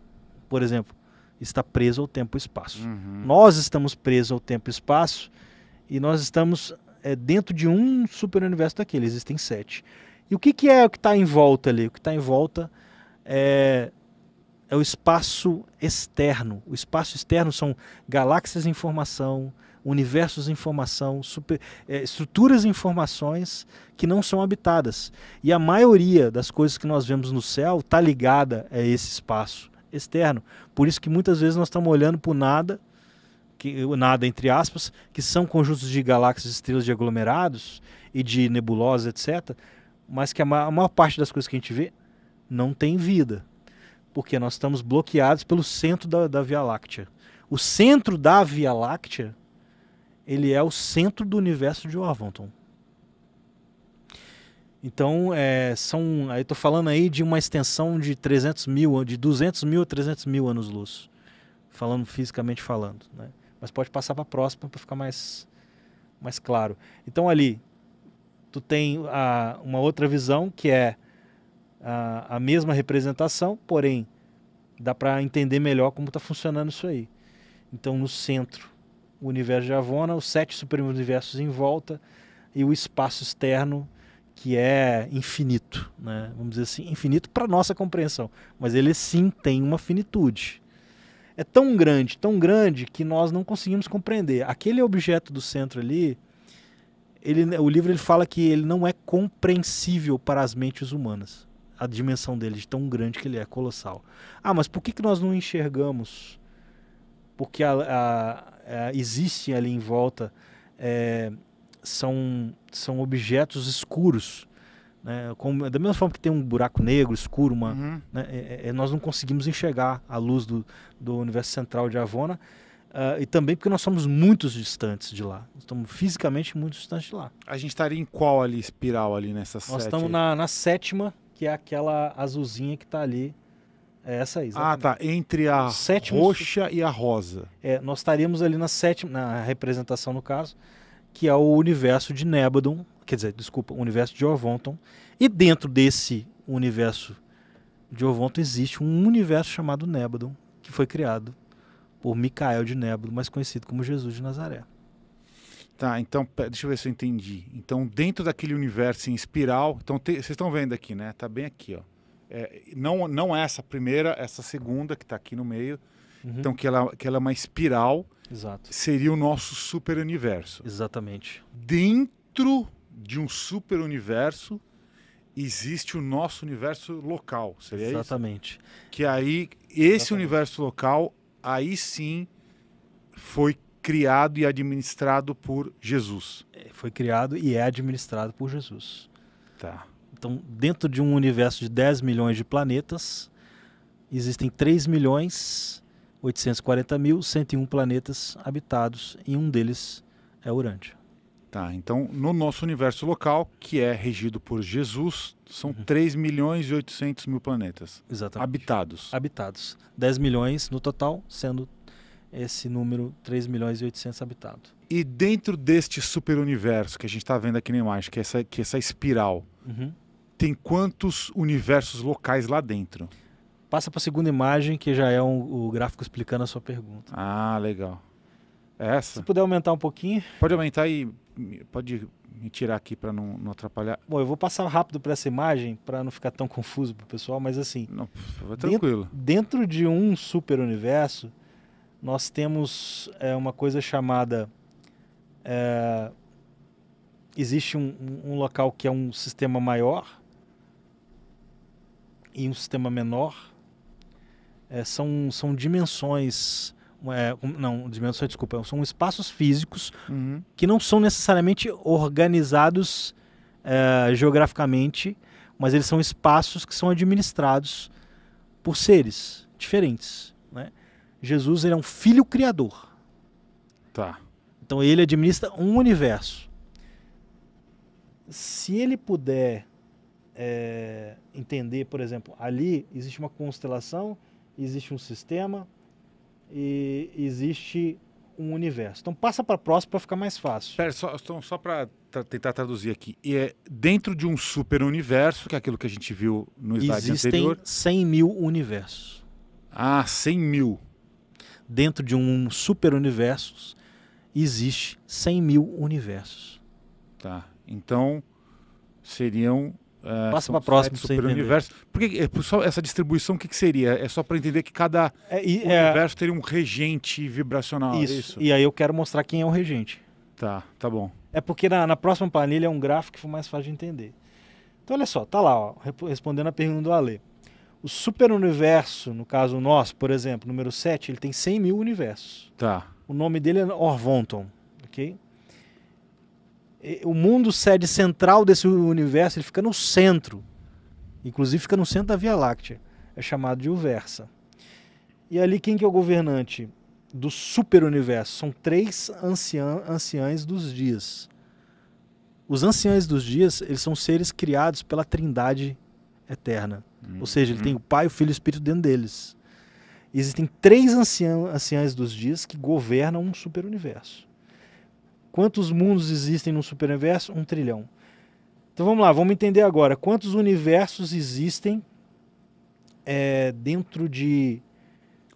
Por exemplo, está preso ao tempo e espaço. Uhum. Nós estamos presos ao tempo e espaço e nós estamos é, dentro de um super universo daquele, existem sete. E o que, que é o que está em volta ali? O que está em volta é, é o espaço externo. O espaço externo são galáxias em formação, universos em formação, super, é, estruturas em formações que não são habitadas. E a maioria das coisas que nós vemos no céu está ligada a esse espaço externo. Por isso que muitas vezes nós estamos olhando por nada, que, nada entre aspas, que são conjuntos de galáxias, estrelas de aglomerados e de nebulosas, etc., mas que a maior, a maior parte das coisas que a gente vê não tem vida. Porque nós estamos bloqueados pelo centro da, da Via Láctea. O centro da Via Láctea, ele é o centro do universo de Orvanton. Então, é, são, aí estou falando aí de uma extensão de 300 mil, de 200 mil a 300 mil anos-luz, falando fisicamente falando, né? Mas pode passar para a próxima para ficar mais, mais claro. Então ali, tu tem a, uma outra visão que é a, a mesma representação, porém dá para entender melhor como está funcionando isso aí. Então, no centro, o universo de Avona, os sete universos em volta e o espaço externo que é infinito, né? Vamos dizer assim, infinito para nossa compreensão, mas ele sim tem uma finitude. É tão grande, tão grande que nós não conseguimos compreender. Aquele objeto do centro ali, ele, o livro ele fala que ele não é compreensível para as mentes humanas. A dimensão dele, de tão grande que ele é, colossal. Ah, mas por que, que nós não enxergamos? Porque a, a, a ali em volta é, são, são objetos escuros. Né? Como, da mesma forma que tem um buraco negro, escuro, uma, uhum. né? é, é, nós não conseguimos enxergar a luz do, do universo central de Avona Uh, e também porque nós somos muitos distantes de lá. Estamos fisicamente muito distantes de lá. A gente estaria em qual ali, espiral ali nessa Nós estamos na, na, sétima, que é aquela azulzinha que está ali. É essa aí. Exatamente. Ah, tá. Entre a roxa e a rosa. É, nós estaríamos ali na sétima, na representação no caso, que é o universo de Nebadon, quer dizer, desculpa, o universo de Ovonton. E dentro desse universo de Ovonton existe um universo chamado Nebadon, que foi criado por Micael de Nébulo, mais conhecido como Jesus de Nazaré. Tá, então, deixa eu ver se eu entendi. Então, dentro daquele universo em espiral, então te, vocês estão vendo aqui, né? Tá bem aqui, ó. É, não, não é essa primeira, é essa segunda que está aqui no meio. Uhum. Então, que ela, que ela é uma espiral. Exato. Seria o nosso super universo. Exatamente. Dentro de um super universo existe o nosso universo local. Seria Exatamente. isso? Exatamente. Que aí, esse Exatamente. universo local aí sim foi criado e administrado por Jesus. É, foi criado e é administrado por Jesus. Tá. Então, dentro de um universo de 10 milhões de planetas, existem 3 milhões 840 mil 101 planetas habitados e um deles é Urântia. Tá, então no nosso universo local, que é regido por Jesus, são uhum. 3 milhões e 800 mil planetas. Exatamente. Habitados. Habitados. 10 milhões no total, sendo esse número 3 milhões e 800 habitados. E dentro deste superuniverso que a gente está vendo aqui na imagem, que é essa, que é essa espiral, uhum. tem quantos universos locais lá dentro? Passa para a segunda imagem, que já é um, o gráfico explicando a sua pergunta. Ah, legal. É essa? Se puder aumentar um pouquinho. Pode aumentar e pode me tirar aqui para não, não, atrapalhar. Bom, eu vou passar rápido para essa imagem para não ficar tão confuso para o pessoal, mas assim. Não, vai tranquilo. Dentro, dentro de um super universo, nós temos é, uma coisa chamada. É, existe um, um local que é um sistema maior e um sistema menor. É, são, são dimensões é, não, dimensões, desculpa, são espaços físicos uhum. que não são necessariamente organizados é, geograficamente, mas eles são espaços que são administrados por seres diferentes. Né? Jesus ele é um filho criador. Tá. Então ele administra um universo. Se ele puder é, entender, por exemplo, ali existe uma constelação, existe um sistema, e existe um universo. Então passa para próximo para ficar mais fácil. Pera, só, então, só para tra tentar traduzir aqui, e é dentro de um super universo, que é aquilo que a gente viu no slide Existem anterior... Existem 100 mil universos. Ah, 100 mil. Dentro de um super universo, existe 100 mil universos. Tá, então seriam Uh, Passa para próximo super universo. Porque é, só essa distribuição, o que, que, seria? É só para entender que cada é, e, é, universo é... teria um regente vibracional. Isso. isso. E aí eu quero mostrar quem é o regente. Tá, tá bom. É porque na, na próxima planilha é um gráfico que mais fácil de entender. Então olha só, tá lá, ó, respondendo a pergunta do Ale. O super universo, no caso o nosso, por exemplo, número 7, ele tem 100 mil universos. Tá. O nome dele é Orvonton, ok? o mundo sede central desse universo, ele fica no centro. Inclusive fica no centro da Via Láctea. É chamado de Uversa. E ali quem que é o governante do superuniverso? São três anciã, dos dias. Os anciãs dos dias, eles são seres criados pela Trindade eterna. Ou seja, ele tem o Pai, o Filho e o Espírito dentro deles. E existem três anciã, dos dias que governam um superuniverso. Quantos mundos existem no superuniverso? Um trilhão. Então vamos lá, vamos entender agora. Quantos universos existem é, dentro de.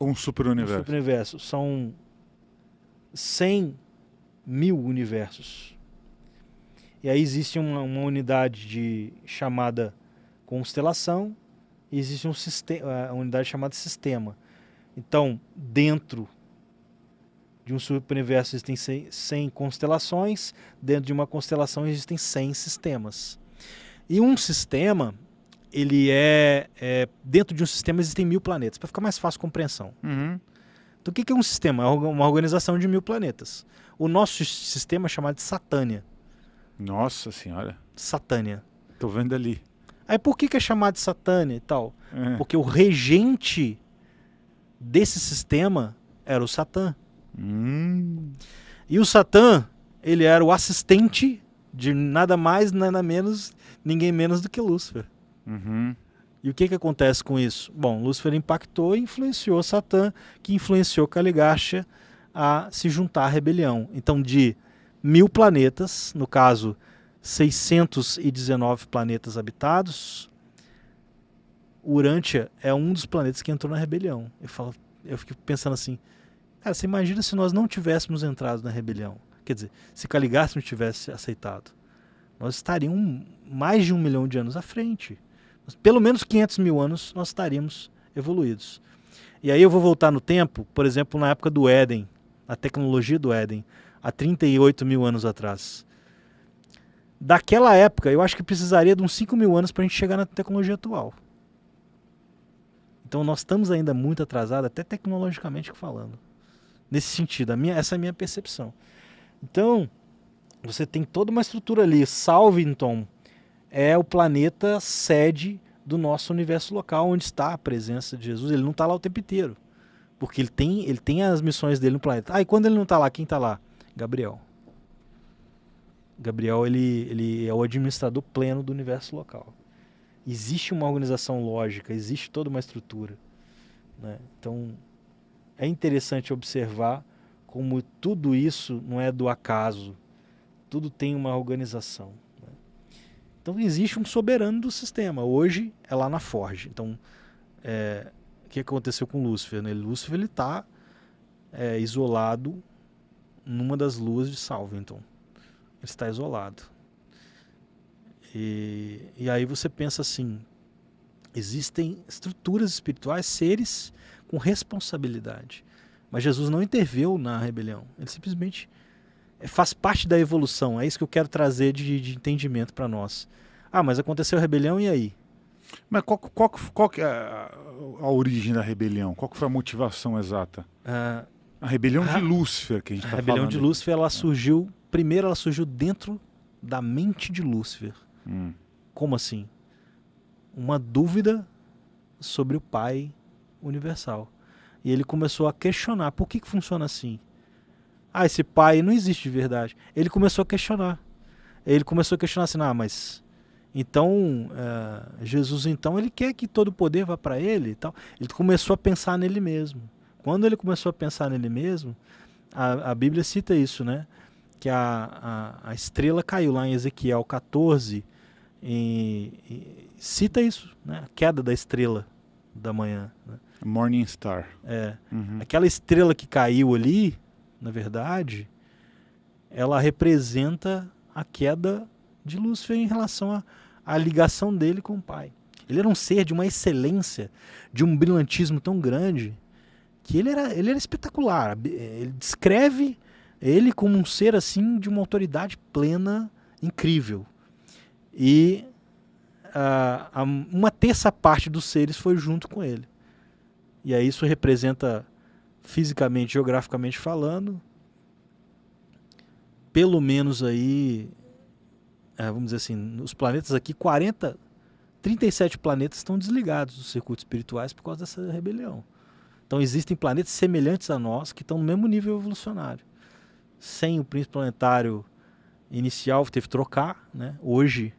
Um superuniverso? Um superuniverso. São 100 mil universos. E aí existe uma, uma unidade de chamada constelação e existe um sistema, uma unidade chamada sistema. Então, dentro de um superuniverso existem 100 constelações, dentro de uma constelação existem 100 sistemas. E um sistema, ele é, é dentro de um sistema existem mil planetas, para ficar mais fácil a compreensão. Uhum. Então, o que é um sistema? É uma organização de mil planetas. O nosso sistema é chamado de Satânia. Nossa Senhora. Satânia. Tô vendo ali. Aí por que, que é chamado de Satânia e tal? É. Porque o regente desse sistema era o Satã. Hum. E o Satã, ele era o assistente de nada mais, nada menos, ninguém menos do que Lúcifer. Uhum. E o que, que acontece com isso? Bom, Lúcifer impactou e influenciou Satã, que influenciou Caligasha a se juntar à rebelião. Então, de mil planetas, no caso, 619 planetas habitados, Urântia é um dos planetas que entrou na rebelião. Eu, falo, eu fico pensando assim, Cara, você imagina se nós não tivéssemos entrado na rebelião. Quer dizer, se Caligástimo tivesse aceitado. Nós estaríamos mais de um milhão de anos à frente. Pelo menos 500 mil anos nós estaríamos evoluídos. E aí eu vou voltar no tempo, por exemplo, na época do Éden, a tecnologia do Éden, há 38 mil anos atrás. Daquela época, eu acho que precisaria de uns 5 mil anos para a gente chegar na tecnologia atual. Então nós estamos ainda muito atrasados, até tecnologicamente falando nesse sentido. A minha, essa é a minha percepção. Então, você tem toda uma estrutura ali. Salvington é o planeta sede do nosso universo local, onde está a presença de Jesus. Ele não está lá o tempo inteiro. Porque ele tem, ele tem as missões dele no planeta. Ah, e quando ele não está lá, quem está lá? Gabriel. Gabriel ele, ele é o administrador pleno do universo local. Existe uma organização lógica, existe toda uma estrutura. Né? Então, é interessante observar como tudo isso não é do acaso, tudo tem uma organização. Né? Então existe um soberano do sistema. Hoje é lá na Forge. Então é, o que aconteceu com Lúcifer? Né? Lúcifer ele está é, isolado numa das luas de Salvington. Ele está isolado. E, e aí você pensa assim: existem estruturas espirituais, seres com responsabilidade. Mas Jesus não interveio na rebelião. Ele simplesmente é, faz parte da evolução. É isso que eu quero trazer de, de entendimento para nós. Ah, mas aconteceu a rebelião e aí? Mas qual, qual, qual é a, a, origem da rebelião? Qual foi a motivação exata? Ah, a rebelião a, de ah, Lúcifer que a gente está falando. A rebelião de Lúcifer ela surgiu, primeiro ela surgiu dentro da mente de Lúcifer. Hum. Como assim? Uma dúvida sobre o pai universal. E ele começou a questionar por que, que funciona assim. Ah, esse pai não existe de verdade. Ele começou a questionar. Ele começou a questionar assim, ah, mas então eh, Jesus então ele quer que todo o poder vá para ele e tal. Ele começou a pensar nele mesmo. Quando ele começou a pensar nele mesmo, a, a Bíblia cita isso, né? Que a, a, a, estrela caiu lá em Ezequiel 14 e, e cita isso, né? A queda da estrela da manhã. Né? Morning Star. É. Uhum. Aquela estrela que caiu ali, na verdade, ela representa a queda de Lúcifer em relação à, ligação dele com o pai. Ele era um ser de uma excelência, de um brilhantismo tão grande, que ele era, ele era espetacular. Ele descreve ele como um ser assim de uma autoridade plena, incrível. E uh, uma terça parte dos seres foi junto com ele. E aí isso representa, fisicamente, geograficamente falando, pelo menos aí, é, vamos dizer assim, os planetas aqui, 40, 37 planetas estão desligados dos circuitos espirituais por causa dessa rebelião. Então existem planetas semelhantes a nós que estão no mesmo nível evolucionário. Sem o príncipe planetário inicial, teve que trocar, né? Hoje,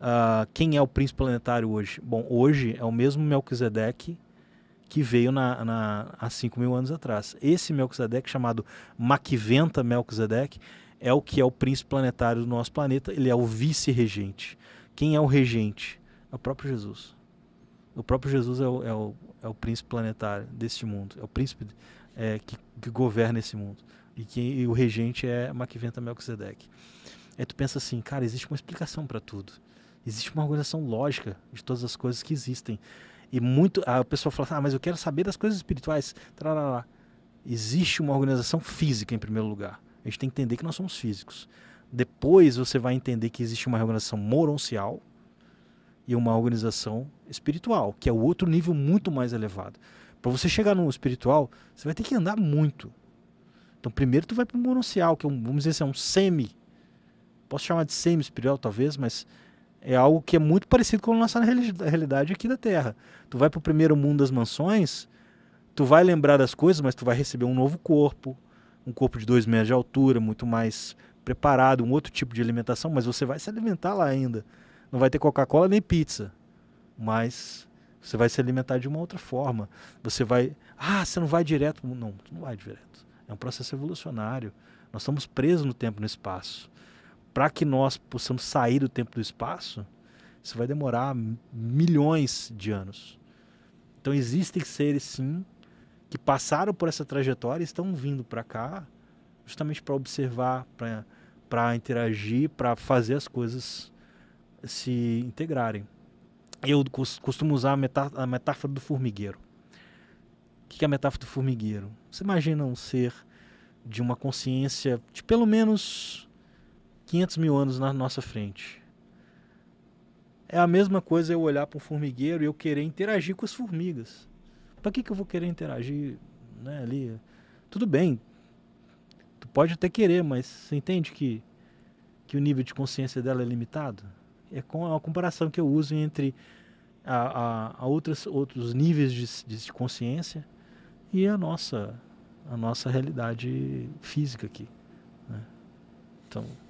uh, quem é o príncipe planetário hoje? Bom, hoje é o mesmo Melquisedeque, que veio na, na, há 5 mil anos atrás. Esse Melquisedeque, chamado Maquiventa Melquisedeque, é o que é o príncipe planetário do nosso planeta, ele é o vice-regente. Quem é o regente? É o próprio Jesus. O próprio Jesus é o, é o, é o príncipe planetário deste mundo, é o príncipe é, que, que, governa esse mundo. E, que, e o regente é Maquiventa Melquisedeque. Aí tu pensa assim, cara, existe uma explicação para tudo. Existe uma organização lógica de todas as coisas que existem. E muito a pessoa fala assim, ah, mas eu quero saber das coisas espirituais. Trará. Existe uma organização física em primeiro lugar. A gente tem que entender que nós somos físicos. Depois você vai entender que existe uma organização moroncial e uma organização espiritual, que é o outro nível muito mais elevado. Para você chegar no espiritual, você vai ter que andar muito. Então, primeiro tu vai para o moroncial, que é um, vamos dizer assim, é um semi. Posso chamar de semi-espiritual, talvez, mas é algo que é muito parecido com a nossa realidade aqui da Terra. Tu vai para o primeiro mundo das mansões, tu vai lembrar das coisas, mas tu vai receber um novo corpo, um corpo de dois metros de altura, muito mais preparado, um outro tipo de alimentação, mas você vai se alimentar lá ainda. Não vai ter Coca-Cola nem pizza, mas você vai se alimentar de uma outra forma. Você vai, ah, você não vai direto, não, tu não vai direto. É um processo evolucionário. Nós estamos presos no tempo e no espaço para que nós possamos sair do tempo do espaço, isso vai demorar milhões de anos. Então existem seres sim que passaram por essa trajetória e estão vindo para cá justamente para observar, para interagir, para fazer as coisas se integrarem. Eu costumo usar a, metá a metáfora do formigueiro. O que é a metáfora do formigueiro? Você imagina um ser de uma consciência de pelo menos 500 mil anos na nossa frente. É a mesma coisa eu olhar para um formigueiro e eu querer interagir com as formigas. Para que, que eu vou querer interagir né, ali? Tudo bem, tu pode até querer, mas você entende que, que o nível de consciência dela é limitado? É com a comparação que eu uso entre a, a, a outras, outros níveis de, de consciência e a nossa, a nossa realidade física aqui. Né? Então.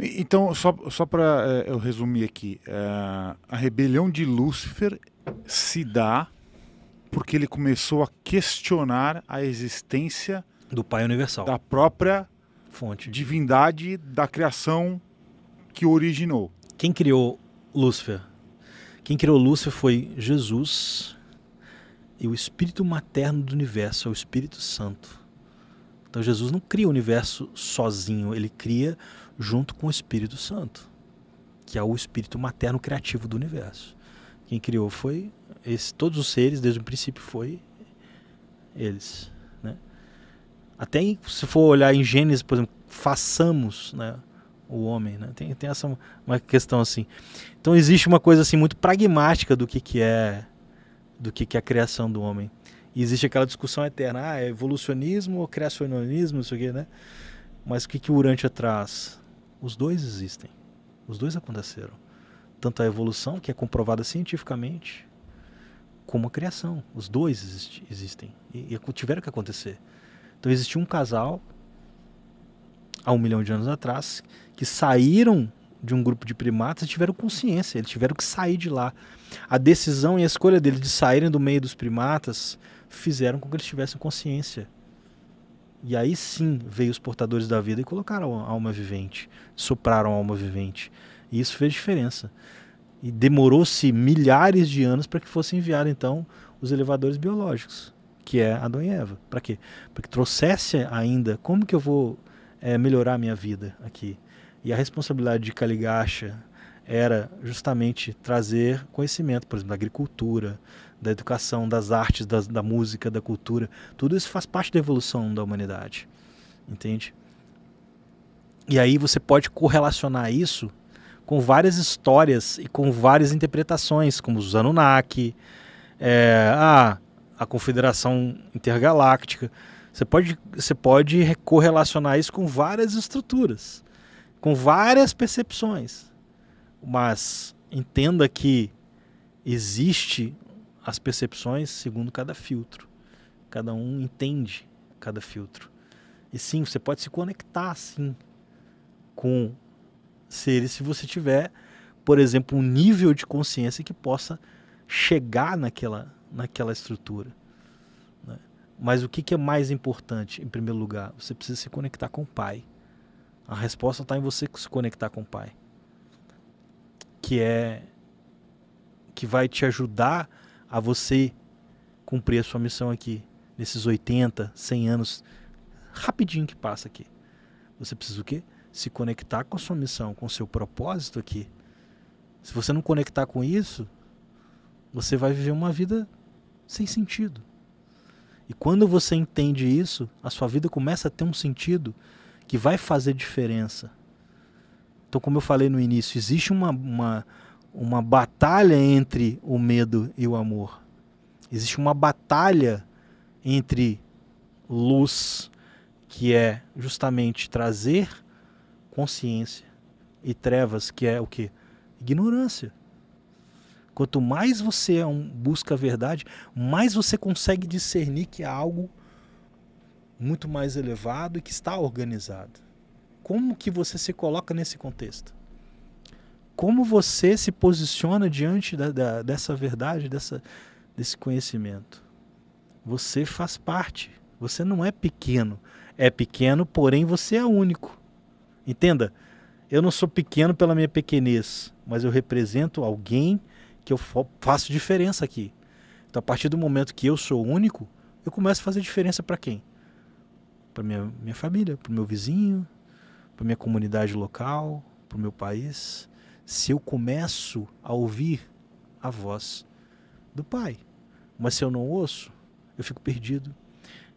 Então, só, só para eh, eu resumir aqui, eh, a rebelião de Lúcifer se dá porque ele começou a questionar a existência do Pai Universal, da própria fonte, divindade da criação que o originou. Quem criou Lúcifer? Quem criou Lúcifer foi Jesus e o Espírito materno do universo, é o Espírito Santo. Então Jesus não cria o universo sozinho, ele cria junto com o Espírito Santo, que é o espírito materno criativo do universo. Quem criou foi esse, todos os seres desde o princípio foi eles, né? Até se for olhar em Gênesis, por exemplo, façamos, né, o homem, né? Tem, tem essa uma questão assim. Então existe uma coisa assim muito pragmática do que que é do que que é a criação do homem. E existe aquela discussão eterna, ah, é evolucionismo ou criacionismo, isso aqui, né? Mas o que que o Urântia traz? Os dois existem. Os dois aconteceram. Tanto a evolução, que é comprovada cientificamente, como a criação. Os dois exist existem. E, e tiveram que acontecer. Então existia um casal, há um milhão de anos atrás, que saíram de um grupo de primatas e tiveram consciência, eles tiveram que sair de lá. A decisão e a escolha deles de saírem do meio dos primatas fizeram com que eles tivessem consciência e aí sim veio os portadores da vida e colocaram a alma vivente, sopraram a alma vivente. E isso fez diferença. E demorou-se milhares de anos para que fosse enviado então os elevadores biológicos, que é a e Eva. Para quê? Para que trouxesse ainda como que eu vou é, melhorar a minha vida aqui. E a responsabilidade de Caligacha era justamente trazer conhecimento, por exemplo, da agricultura, da educação, das artes, da, da música, da cultura. Tudo isso faz parte da evolução da humanidade. Entende? E aí você pode correlacionar isso com várias histórias e com várias interpretações, como os Anunnaki, é, ah, a Confederação Intergaláctica. Você pode, você pode correlacionar isso com várias estruturas, com várias percepções. Mas entenda que existe as percepções segundo cada filtro. Cada um entende cada filtro. E sim, você pode se conectar sim com seres se você tiver, por exemplo, um nível de consciência que possa chegar naquela, naquela estrutura. Né? Mas o que, que é mais importante, em primeiro lugar? Você precisa se conectar com o Pai. A resposta está em você se conectar com o Pai. Que é que vai te ajudar a você cumprir a sua missão aqui, nesses 80, 100 anos, rapidinho que passa aqui. Você precisa o quê? Se conectar com a sua missão, com o seu propósito aqui. Se você não conectar com isso, você vai viver uma vida sem sentido. E quando você entende isso, a sua vida começa a ter um sentido que vai fazer diferença. Então, como eu falei no início, existe uma, uma, uma batalha entre o medo e o amor. Existe uma batalha entre luz, que é justamente trazer consciência, e trevas, que é o que? Ignorância. Quanto mais você é busca a verdade, mais você consegue discernir que há é algo muito mais elevado e que está organizado. Como que você se coloca nesse contexto? como você se posiciona diante da, da, dessa verdade, dessa, desse conhecimento. Você faz parte. Você não é pequeno. É pequeno, porém você é único. Entenda? Eu não sou pequeno pela minha pequenez, mas eu represento alguém que eu faço diferença aqui. Então, a partir do momento que eu sou único, eu começo a fazer diferença para quem? Para minha, minha família, para o meu vizinho, para minha comunidade local, para o meu país se eu começo a ouvir a voz do Pai. Mas se eu não ouço, eu fico perdido.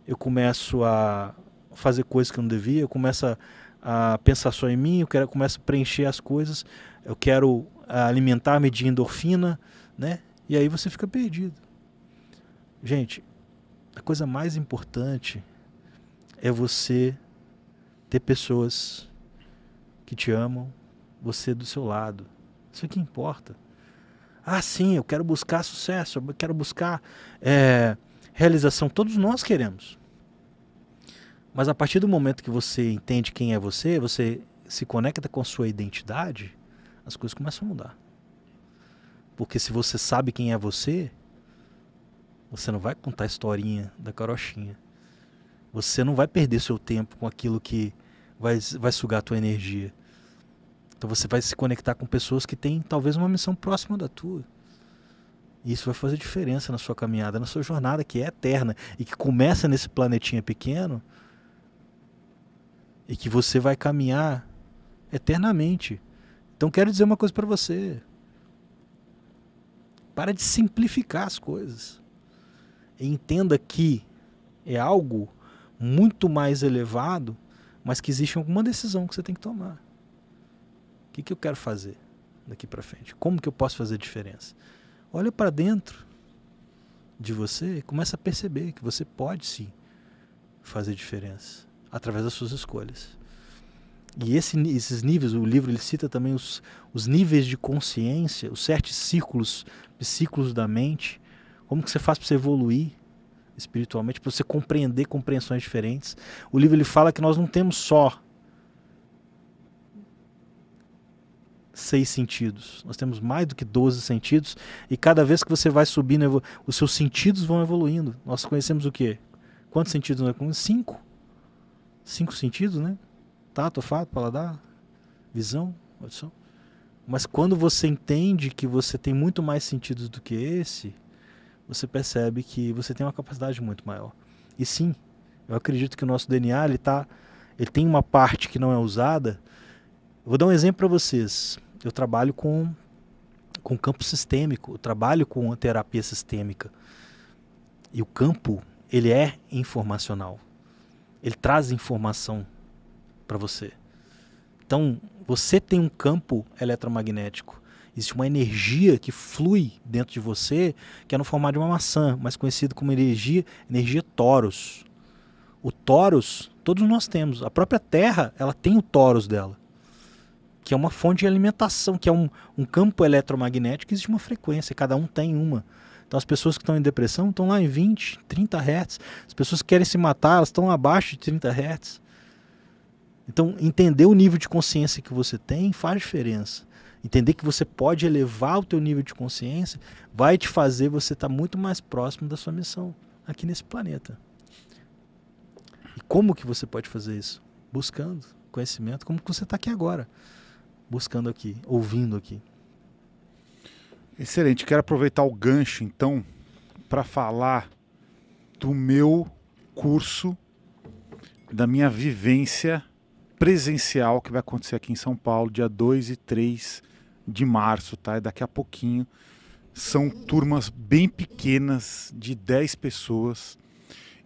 Eu começo a fazer coisas que eu não devia, eu começo a, a pensar só em mim, eu quero, eu começo a preencher as coisas, eu quero ah, alimentar-me de endorfina, né? E aí você fica perdido. Gente, a coisa mais importante é você ter pessoas que te amam, você do seu lado. Isso é que importa. Ah, sim, eu quero buscar sucesso, eu quero buscar é, realização. Todos nós queremos. Mas a partir do momento que você entende quem é você, você se conecta com a sua identidade, as coisas começam a mudar. Porque se você sabe quem é você, você não vai contar a historinha da carochinha. Você não vai perder seu tempo com aquilo que vai, vai sugar a tua energia. Então você vai se conectar com pessoas que têm talvez uma missão próxima da tua. E isso vai fazer diferença na sua caminhada, na sua jornada que é eterna e que começa nesse planetinha pequeno e que você vai caminhar eternamente. Então quero dizer uma coisa para você. Para de simplificar as coisas. E entenda que é algo muito mais elevado, mas que existe alguma decisão que você tem que tomar. O que, que eu quero fazer daqui para frente? Como que eu posso fazer diferença? Olha para dentro de você e começa a perceber que você pode sim fazer diferença através das suas escolhas. E esse, esses níveis, o livro ele cita também os, os níveis de consciência, os sete círculos, ciclos da mente, como que você faz para você evoluir espiritualmente, para você compreender compreensões diferentes. O livro ele fala que nós não temos só seis sentidos. Nós temos mais do que 12 sentidos e cada vez que você vai subindo, os seus sentidos vão evoluindo. Nós conhecemos o quê? Quantos sentidos nós conhecemos? Cinco. Cinco sentidos, né? Tato, fato, paladar, visão, audição. Mas quando você entende que você tem muito mais sentidos do que esse, você percebe que você tem uma capacidade muito maior. E sim, eu acredito que o nosso DNA ele tá, ele tem uma parte que não é usada, Vou dar um exemplo para vocês. Eu trabalho com, com campo sistêmico, eu trabalho com terapia sistêmica. E o campo, ele é informacional. Ele traz informação para você. Então, você tem um campo eletromagnético. Existe uma energia que flui dentro de você, que é no formato de uma maçã, mais conhecido como energia, energia toros. O toros todos nós temos. A própria Terra, ela tem o toros dela que é uma fonte de alimentação, que é um, um campo eletromagnético, existe uma frequência, cada um tem uma. Então as pessoas que estão em depressão estão lá em 20, 30 Hz. As pessoas que querem se matar, elas estão abaixo de 30 Hz. Então entender o nível de consciência que você tem faz diferença. Entender que você pode elevar o teu nível de consciência vai te fazer você estar tá muito mais próximo da sua missão aqui nesse planeta. E como que você pode fazer isso? Buscando conhecimento, como que você está aqui agora buscando aqui, ouvindo aqui. Excelente. Quero aproveitar o gancho, então, para falar do meu curso, da minha vivência presencial que vai acontecer aqui em São Paulo, dia 2 e 3 de março, tá? daqui a pouquinho. São turmas bem pequenas, de 10 pessoas.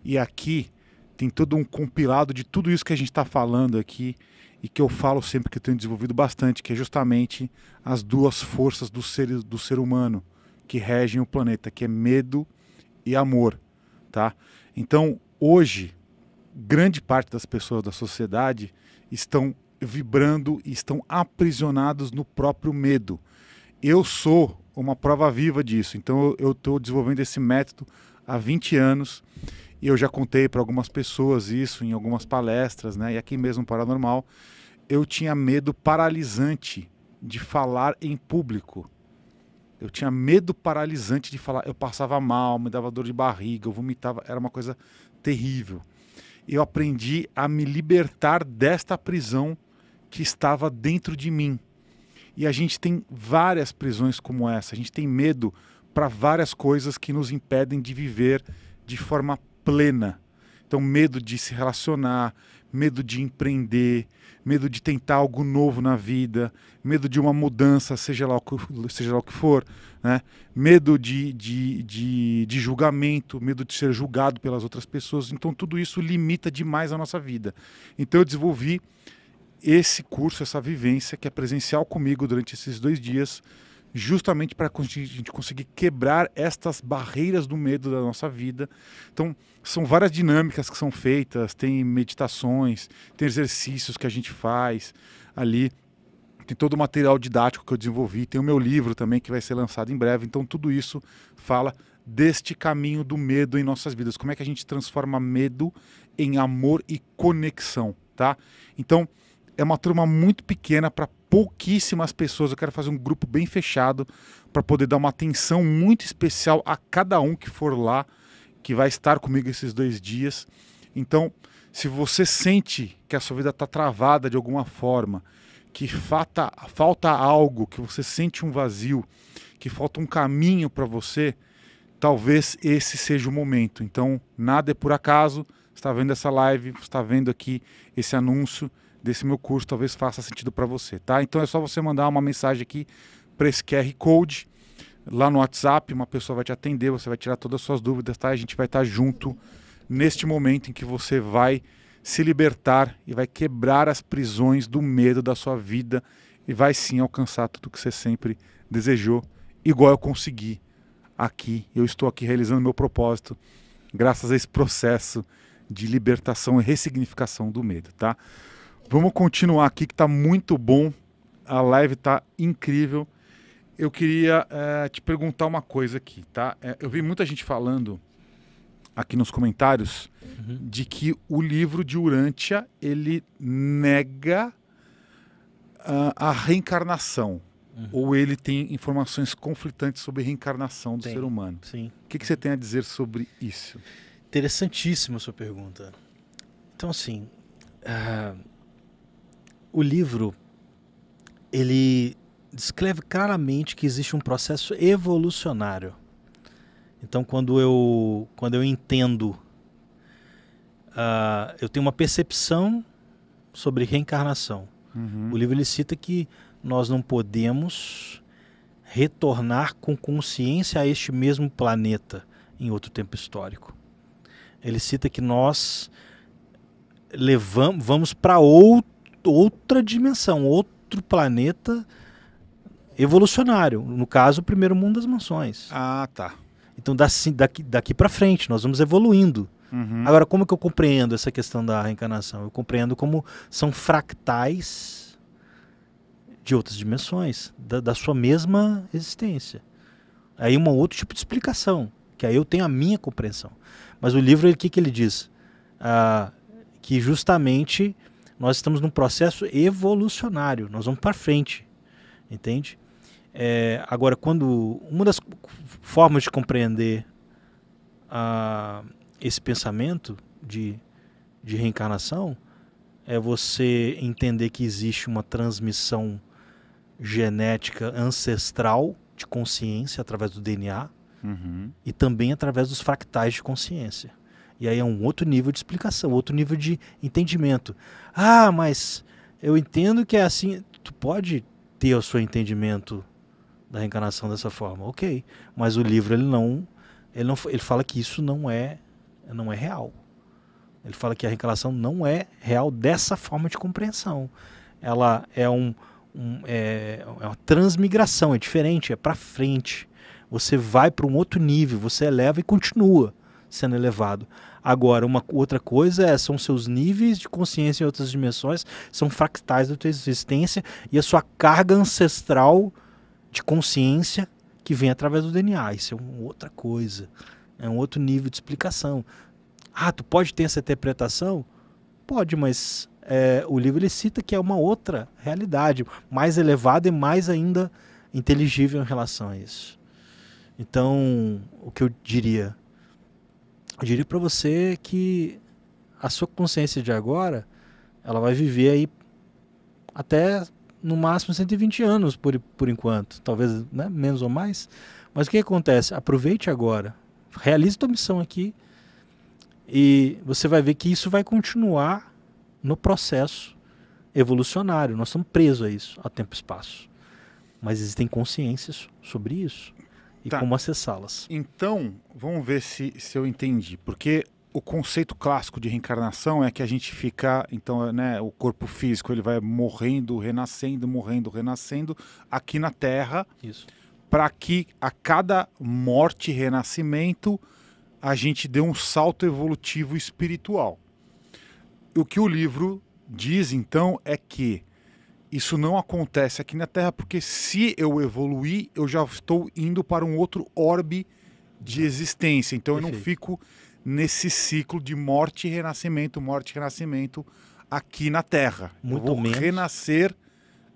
E aqui tem todo um compilado de tudo isso que a gente está falando aqui e que eu falo sempre que eu tenho desenvolvido bastante, que é justamente as duas forças do ser, do ser humano que regem o planeta, que é medo e amor, tá? Então, hoje, grande parte das pessoas da sociedade estão vibrando e estão aprisionados no próprio medo. Eu sou uma prova viva disso, então eu estou desenvolvendo esse método há 20 anos e eu já contei para algumas pessoas isso em algumas palestras, né? E aqui mesmo paranormal, eu tinha medo paralisante de falar em público. Eu tinha medo paralisante de falar. Eu passava mal, me dava dor de barriga, eu vomitava. Era uma coisa terrível. Eu aprendi a me libertar desta prisão que estava dentro de mim. E a gente tem várias prisões como essa. A gente tem medo para várias coisas que nos impedem de viver de forma plena. Então, medo de se relacionar, medo de empreender, medo de tentar algo novo na vida, medo de uma mudança, seja lá o que, seja lá o que for, né? medo de, de, de, de julgamento, medo de ser julgado pelas outras pessoas. Então, tudo isso limita demais a nossa vida. Então, eu desenvolvi esse curso, essa vivência que é presencial comigo durante esses dois dias justamente para a gente conseguir quebrar estas barreiras do medo da nossa vida. Então, são várias dinâmicas que são feitas, tem meditações, tem exercícios que a gente faz ali, tem todo o material didático que eu desenvolvi, tem o meu livro também que vai ser lançado em breve. Então, tudo isso fala deste caminho do medo em nossas vidas. Como é que a gente transforma medo em amor e conexão, tá? Então, é uma turma muito pequena para pouquíssimas pessoas. Eu quero fazer um grupo bem fechado para poder dar uma atenção muito especial a cada um que for lá, que vai estar comigo esses dois dias. Então, se você sente que a sua vida está travada de alguma forma, que falta, falta algo, que você sente um vazio, que falta um caminho para você, talvez esse seja o momento. Então, nada é por acaso. Está vendo essa live, está vendo aqui esse anúncio desse meu curso talvez faça sentido para você, tá? Então é só você mandar uma mensagem aqui para esse QR Code lá no WhatsApp, uma pessoa vai te atender, você vai tirar todas as suas dúvidas, tá? A gente vai estar tá junto neste momento em que você vai se libertar e vai quebrar as prisões do medo da sua vida e vai sim alcançar tudo que você sempre desejou, igual eu consegui aqui. Eu estou aqui realizando meu propósito graças a esse processo de libertação e ressignificação do medo, tá? Vamos continuar aqui que tá muito bom. A live tá incrível. Eu queria é, te perguntar uma coisa aqui, tá? É, eu vi muita gente falando aqui nos comentários uhum. de que o livro de Urântia ele nega uh, a reencarnação. Uhum. Ou ele tem informações conflitantes sobre reencarnação do tem. ser humano. Sim. O que, que você tem a dizer sobre isso? Interessantíssima a sua pergunta. Então, assim, uh o livro ele descreve claramente que existe um processo evolucionário. Então, quando eu, quando eu entendo, uh, eu tenho uma percepção sobre reencarnação. Uhum. O livro ele cita que nós não podemos retornar com consciência a este mesmo planeta em outro tempo histórico. Ele cita que nós levamos, vamos para outro outra dimensão, outro planeta evolucionário. No caso, o primeiro mundo das mansões. Ah, tá. Então, daqui, daqui, daqui para frente, nós vamos evoluindo. Uhum. Agora, como que eu compreendo essa questão da reencarnação? Eu compreendo como são fractais de outras dimensões, da, da sua mesma existência. Aí um outro tipo de explicação, que aí eu tenho a minha compreensão. Mas o livro, o que, que ele diz? Ah, que justamente nós estamos num processo evolucionário, nós vamos para frente, entende? É, agora, quando uma das formas de compreender a, ah, esse pensamento de, de reencarnação é você entender que existe uma transmissão genética ancestral de consciência através do DNA uhum. e também através dos fractais de consciência. E aí é um outro nível de explicação, outro nível de entendimento. Ah, mas eu entendo que é assim. Tu pode ter o seu entendimento da reencarnação dessa forma, ok? Mas o livro ele não, ele não, ele fala que isso não é, não é real. Ele fala que a reencarnação não é real dessa forma de compreensão. Ela é um, um é, é uma transmigração, é diferente, é para frente. Você vai para um outro nível, você eleva e continua sendo elevado. Agora, uma outra coisa é, são seus níveis de consciência em outras dimensões, são fractais da tua existência e a sua carga ancestral de consciência que vem através do DNA. Isso é uma outra coisa. É um outro nível de explicação. Ah, tu pode ter essa interpretação? Pode, mas é, o livro ele cita que é uma outra realidade, mais elevada e mais ainda inteligível em relação a isso. Então, o que eu diria eu diria para você que a sua consciência de agora, ela vai viver aí até no máximo 120 anos por, por enquanto, talvez né, menos ou mais. Mas o que acontece? Aproveite agora, realize tua missão aqui e você vai ver que isso vai continuar no processo evolucionário. Nós estamos presos a isso, a tempo e espaço. Mas existem consciências sobre isso e tá. como acessá-las. Então, vamos ver se, se eu entendi. Porque o conceito clássico de reencarnação é que a gente fica, então, né, o corpo físico ele vai morrendo, renascendo, morrendo, renascendo aqui na Terra. Isso. Para que a cada morte e renascimento a gente dê um salto evolutivo espiritual. O que o livro diz então é que isso não acontece aqui na Terra, porque se eu evoluir, eu já estou indo para um outro orbe de existência. Então Perfeito. eu não fico nesse ciclo de morte e renascimento, morte e renascimento aqui na Terra. Muito eu vou menos. renascer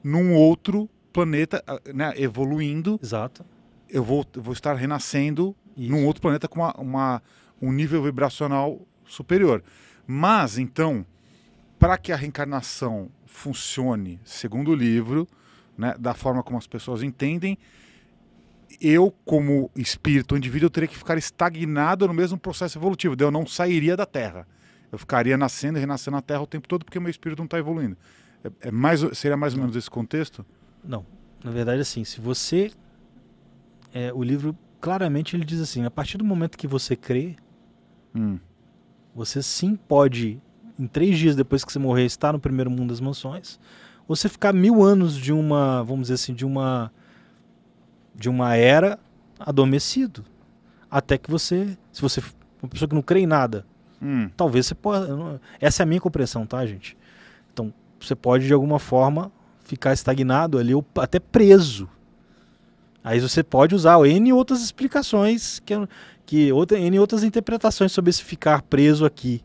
num outro planeta, ah, né, evoluindo. Exato. Eu vou, vou estar renascendo Isso. num outro planeta com uma, uma, um nível vibracional superior. Mas, então, para que a reencarnação funcione, segundo o livro, né, da forma como as pessoas entendem, eu, como espírito, indivíduo, teria que ficar estagnado no mesmo processo evolutivo. Eu não sairia da Terra. Eu ficaria nascendo e renascendo na Terra o tempo todo porque meu espírito não está evoluindo. É, é, mais, seria mais ou menos esse contexto? Não. Na verdade, assim, se você. É, o livro claramente ele diz assim: a partir do momento que você crê, hum. você sim pode em três dias depois que você morrer está no primeiro mundo das mansões, ou você ficar mil anos de uma, vamos dizer assim, de uma de uma era adormecido, até que você, se você uma pessoa que não crê em nada, hum. talvez você possa. Essa é a minha compreensão, tá, gente? Então você pode de alguma forma ficar estagnado ali ou até preso. Aí você pode usar N outras explicações, que, que outra, N outras interpretações sobre esse ficar preso aqui.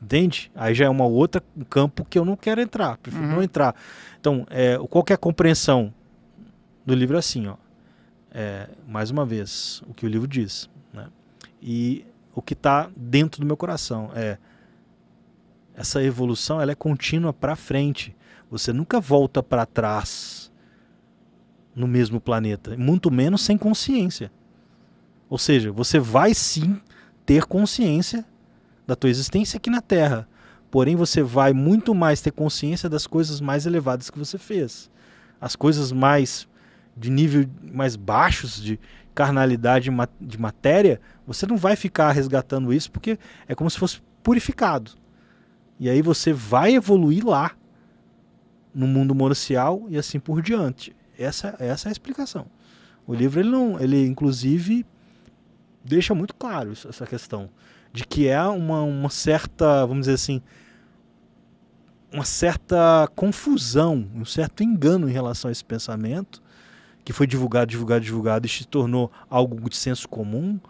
Entende? Aí já é uma outra um campo que eu não quero entrar, prefiro uhum. não entrar. Então, é, qual é a compreensão do livro é assim, ó. É, mais uma vez, o que o livro diz. Né? E o que está dentro do meu coração é essa evolução ela é contínua para frente. Você nunca volta para trás no mesmo planeta, muito menos sem consciência. Ou seja, você vai sim ter consciência da tua existência aqui na Terra. Porém, você vai muito mais ter consciência das coisas mais elevadas que você fez. As coisas mais de nível mais baixos de carnalidade de matéria, você não vai ficar resgatando isso porque é como se fosse purificado. E aí você vai evoluir lá no mundo morcial e assim por diante. Essa, essa é a explicação. O livro ele não, ele inclusive deixa muito claro essa questão de que é uma, uma certa, vamos dizer assim, uma certa confusão, um certo engano em relação a esse pensamento, que foi divulgado, divulgado, divulgado e se tornou algo de senso comum,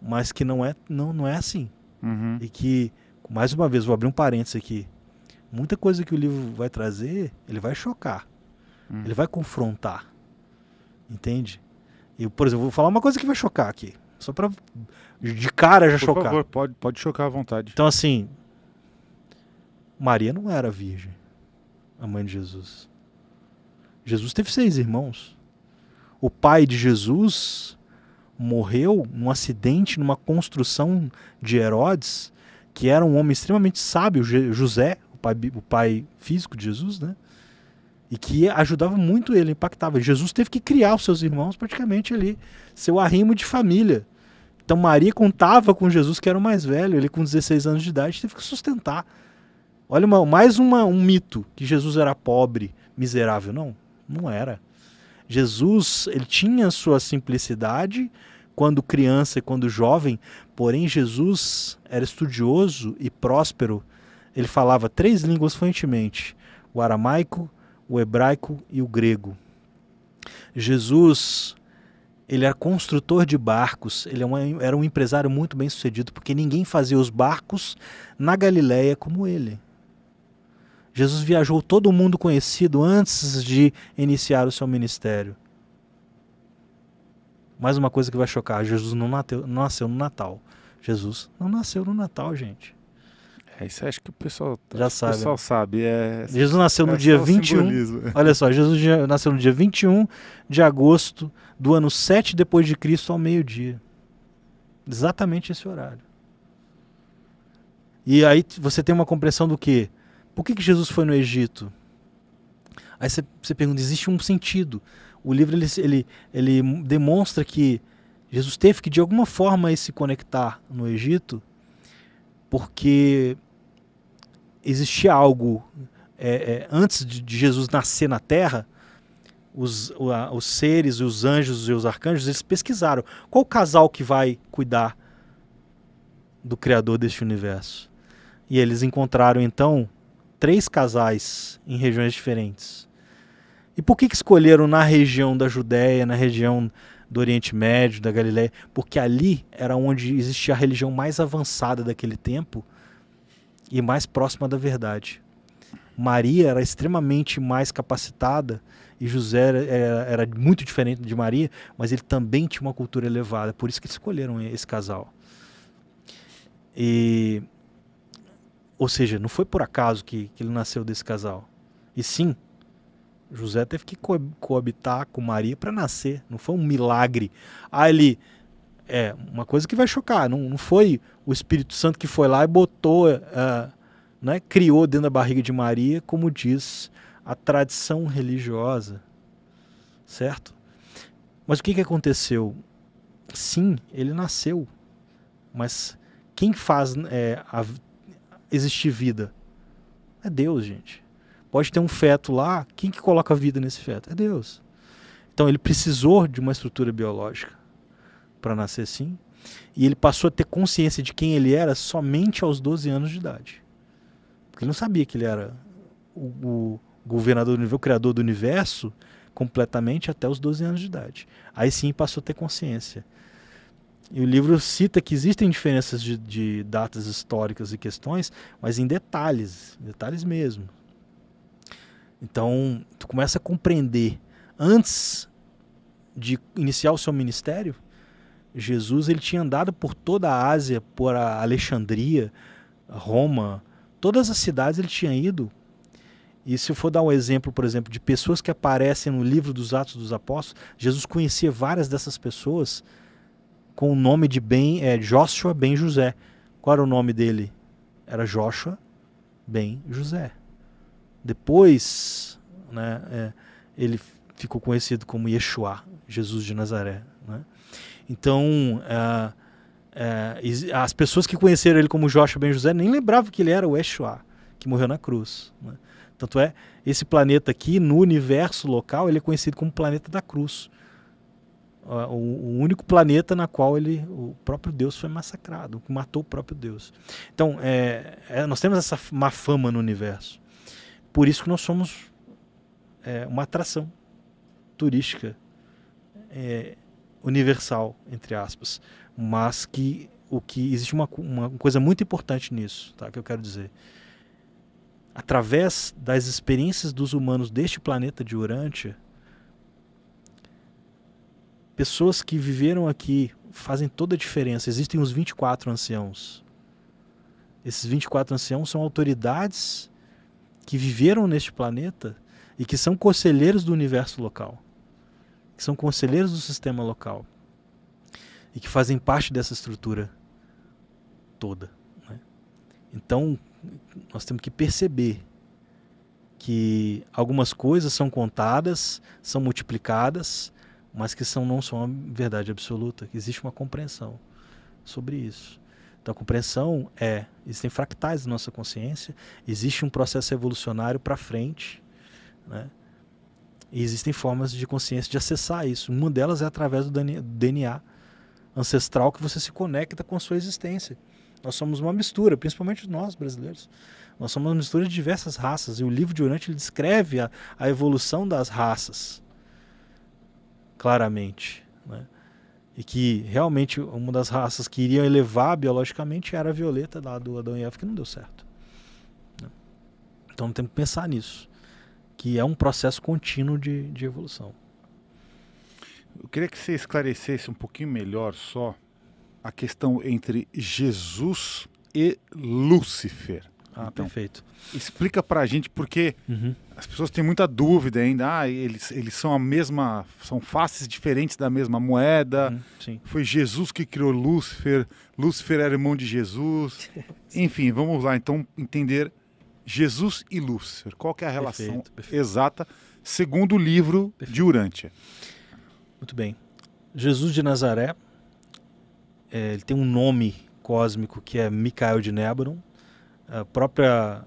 mas que não é, não, não é assim. Uhum. E que, mais uma vez, vou abrir um parênteses aqui. Muita coisa que o livro vai trazer, ele vai chocar. Uhum. Ele vai confrontar. Entende? Eu, por exemplo, vou falar uma coisa que vai chocar aqui. Só pra de cara já Por chocar. Por favor, pode, pode chocar à vontade. Então, assim, Maria não era virgem, a mãe de Jesus. Jesus teve seis irmãos. O pai de Jesus morreu num acidente, numa construção de Herodes, que era um homem extremamente sábio, José, o pai, o pai físico de Jesus, né? e que ajudava muito ele, impactava. Jesus teve que criar os seus irmãos praticamente ali, seu arrimo de família. Então Maria contava com Jesus, que era o mais velho, ele com 16 anos de idade teve que sustentar. Olha uma, mais uma, um mito, que Jesus era pobre, miserável. Não, não era. Jesus, ele tinha sua simplicidade quando criança e quando jovem, porém Jesus era estudioso e próspero. Ele falava três línguas fluentemente: o aramaico, o hebraico e o grego. Jesus ele era construtor de barcos, ele é era um empresário muito bem sucedido, porque ninguém fazia os barcos na Galiléia como ele. Jesus viajou todo mundo conhecido antes de iniciar o seu ministério. Mais uma coisa que vai chocar: Jesus não, não nasceu no Natal. Jesus não nasceu no Natal, gente. É, isso acho que o pessoal já sabe. O pessoal sabe. É, é, Jesus nasceu no é dia 21. Simbolismo. Olha só, Jesus nasceu no dia 21 de agosto do ano 7 depois de Cristo ao meio-dia. Exatamente esse horário. E aí você tem uma compreensão do quê? Por que, que Jesus foi no Egito? Aí você, você pergunta, existe um sentido. O livro ele, ele, ele demonstra que Jesus teve que de alguma forma se conectar no Egito, porque existia algo é, é, antes de, de Jesus nascer na Terra, os, o, os seres, os anjos e os arcanjos, eles pesquisaram qual casal que vai cuidar do Criador deste universo. E eles encontraram então três casais em regiões diferentes. E por que, que escolheram na região da Judéia, na região do Oriente Médio, da Galiléia? Porque ali era onde existia a religião mais avançada daquele tempo e mais próxima da verdade. Maria era extremamente mais capacitada e José era, era, muito diferente de Maria, mas ele também tinha uma cultura elevada, por isso que eles escolheram esse casal. E, ou seja, não foi por acaso que, que ele nasceu desse casal. E sim, José teve que co coabitar com Maria para nascer, não foi um milagre. Ah, ele é uma coisa que vai chocar. Não, não foi o Espírito Santo que foi lá e botou, uh, né, criou dentro da barriga de Maria, como diz a tradição religiosa, certo? Mas o que, que aconteceu? Sim, ele nasceu, mas quem faz é, a, existir vida? É Deus, gente. Pode ter um feto lá, quem que coloca a vida nesse feto? É Deus. Então ele precisou de uma estrutura biológica para nascer sim, e ele passou a ter consciência de quem ele era somente aos 12 anos de idade. Porque ele não sabia que ele era o, o governador do universo, o criador do universo, completamente até os 12 anos de idade. Aí sim passou a ter consciência. E o livro cita que existem diferenças de, de datas históricas e questões, mas em detalhes, detalhes mesmo. Então, tu começa a compreender antes de iniciar o seu ministério, Jesus ele tinha andado por toda a Ásia, por a Alexandria, Roma, todas as cidades ele tinha ido. E se eu for dar um exemplo, por exemplo, de pessoas que aparecem no livro dos Atos dos Apóstolos, Jesus conhecia várias dessas pessoas com o nome de Ben, é, Joshua Ben José. Qual era o nome dele? Era Joshua Ben José. Depois, né, é, ele ficou conhecido como Yeshua, Jesus de Nazaré, então, é, é, as pessoas que conheceram ele como Joshua Ben José nem lembravam que ele era o Eshua, que morreu na cruz. Né? Tanto é, esse planeta aqui, no universo local, ele é conhecido como planeta da cruz. o, o, único planeta na qual ele, o próprio Deus foi massacrado, que matou o próprio Deus. Então, é, é, nós temos essa má fama no universo. Por isso que nós somos é, uma atração turística. É, universal, entre aspas, mas que o que existe uma, uma coisa muito importante nisso, tá? Que eu quero dizer. Através das experiências dos humanos deste planeta de Urântia, pessoas que viveram aqui fazem toda a diferença. Existem os 24 anciãos. Esses 24 anciãos são autoridades que viveram neste planeta e que são conselheiros do universo local que são conselheiros do sistema local e que fazem parte dessa estrutura toda. Né? Então, nós temos que perceber que algumas coisas são contadas, são multiplicadas, mas que são, não são uma verdade absoluta, que existe uma compreensão sobre isso. Então, a compreensão é: existem fractais da nossa consciência, existe um processo evolucionário para frente, né? E existem formas de consciência de acessar isso. Uma delas é através do DNA ancestral que você se conecta com a sua existência. Nós somos uma mistura, principalmente nós brasileiros. Nós somos uma mistura de diversas raças. E o livro de Orante ele descreve a, a evolução das raças claramente. Né? E que realmente uma das raças que iriam elevar biologicamente era a violeta lá do Adão e Eva, que não deu certo. Né? Então temos que pensar nisso que é um processo contínuo de, de evolução. Eu queria que você esclarecesse um pouquinho melhor só a questão entre Jesus e Lúcifer. Ah, então, perfeito. Explica para a gente, porque uhum. as pessoas têm muita dúvida ainda. Ah, eles, eles são a mesma. São faces diferentes da mesma moeda. Uhum, Foi Jesus que criou Lúcifer. Lúcifer era irmão de Jesus. Enfim, vamos lá então entender Jesus e Lúcifer. Qual é a relação perfeito, perfeito. exata, segundo o livro perfeito. de Urântia? Muito bem. Jesus de Nazaré, é, ele tem um nome cósmico que é Micael de Nébron. A própria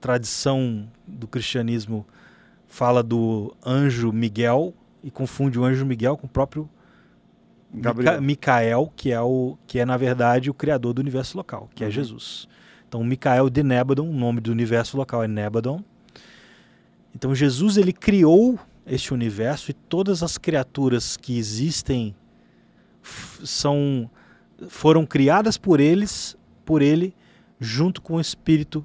tradição do cristianismo fala do anjo Miguel e confunde o anjo Miguel com o próprio Gabriel. Micael, que é, o, que é, na verdade, o criador do universo local, que é uhum. é Jesus. Então, Micael de Nebadon, o nome do universo local é Nebadon. Então, Jesus ele criou este universo e todas as criaturas que existem são foram criadas por eles, por ele, junto com o espírito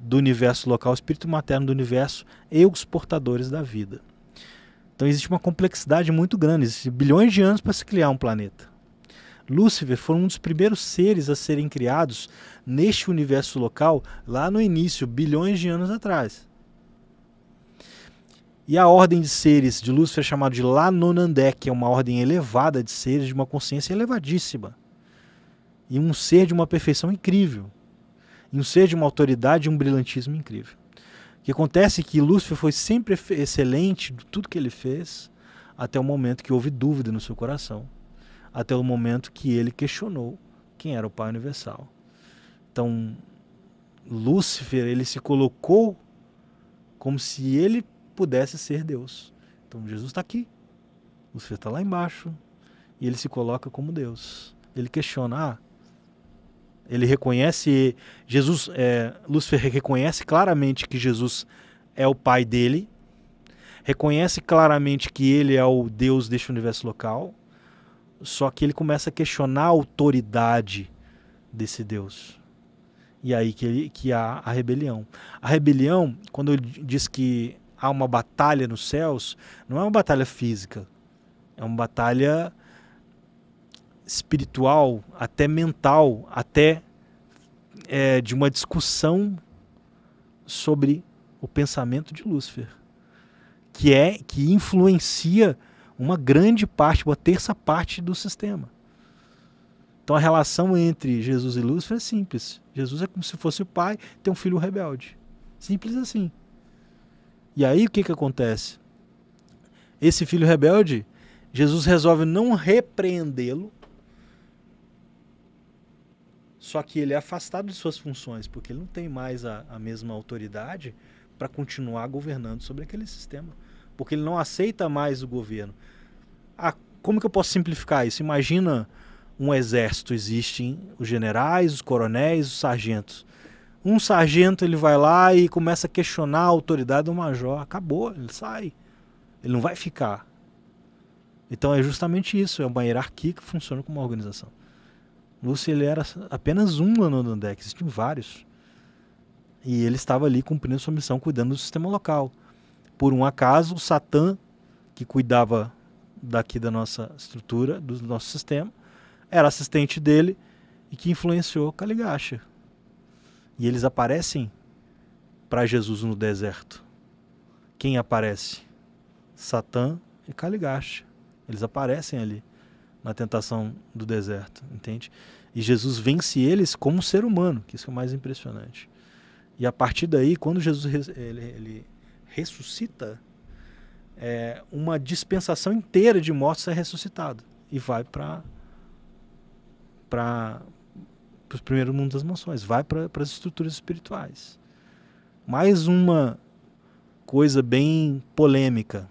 do universo local, o espírito materno do universo e os portadores da vida. Então existe uma complexidade muito grande, existe bilhões de anos para se criar um planeta. Lúcifer foi um dos primeiros seres a serem criados neste universo local lá no início, bilhões de anos atrás. E a ordem de seres de Lúcifer é chamada de Lanonandé, que é uma ordem elevada de seres de uma consciência elevadíssima. E um ser de uma perfeição incrível. E um ser de uma autoridade e um brilhantismo incrível. O que acontece é que Lúcifer foi sempre excelente de tudo que ele fez, até o momento que houve dúvida no seu coração até o momento que ele questionou quem era o Pai Universal. Então, Lúcifer, ele se colocou como se ele pudesse ser Deus. Então, Jesus está aqui, Lúcifer está lá embaixo, e ele se coloca como Deus. Ele questiona, ah, ele reconhece, Jesus, é, Lúcifer reconhece claramente que Jesus é o pai dele, reconhece claramente que ele é o Deus deste universo local, só que ele começa a questionar a autoridade desse Deus. E aí que, ele, que há a rebelião. A rebelião, quando ele diz que há uma batalha nos céus, não é uma batalha física. É uma batalha espiritual, até mental, até é, de uma discussão sobre o pensamento de Lúcifer, que é que influencia uma grande parte, uma terça parte do sistema. Então a relação entre Jesus e Lúcifer é simples. Jesus é como se fosse o pai, tem um filho rebelde. Simples assim. E aí o que, que acontece? Esse filho rebelde, Jesus resolve não repreendê-lo, só que ele é afastado de suas funções, porque ele não tem mais a, a mesma autoridade para continuar governando sobre aquele sistema. Porque ele não aceita mais o governo a, como que eu posso simplificar isso? Imagina um exército, existem os generais, os coronéis, os sargentos. Um sargento ele vai lá e começa a questionar a autoridade do major. Acabou, ele sai. Ele não vai ficar. Então é justamente isso, é uma hierarquia que funciona como uma organização. Lúcio ele era apenas um lá no Dandek, existiam vários. E ele estava ali cumprindo sua missão, cuidando do sistema local. Por um acaso, o Satã, que cuidava daqui da nossa estrutura, do nosso sistema, era assistente dele e que influenciou Caligacha. E eles aparecem para Jesus no deserto. Quem aparece? Satã e Caligacha. Eles aparecem ali na tentação do deserto, entende? E Jesus vence eles como ser humano, que isso é o mais impressionante. E a partir daí, quando Jesus ele, ele ressuscita é, uma dispensação inteira de mortos é ressuscitado e vai para para os primeiros mundos das mansões, vai para as estruturas espirituais. Mais uma coisa bem polêmica,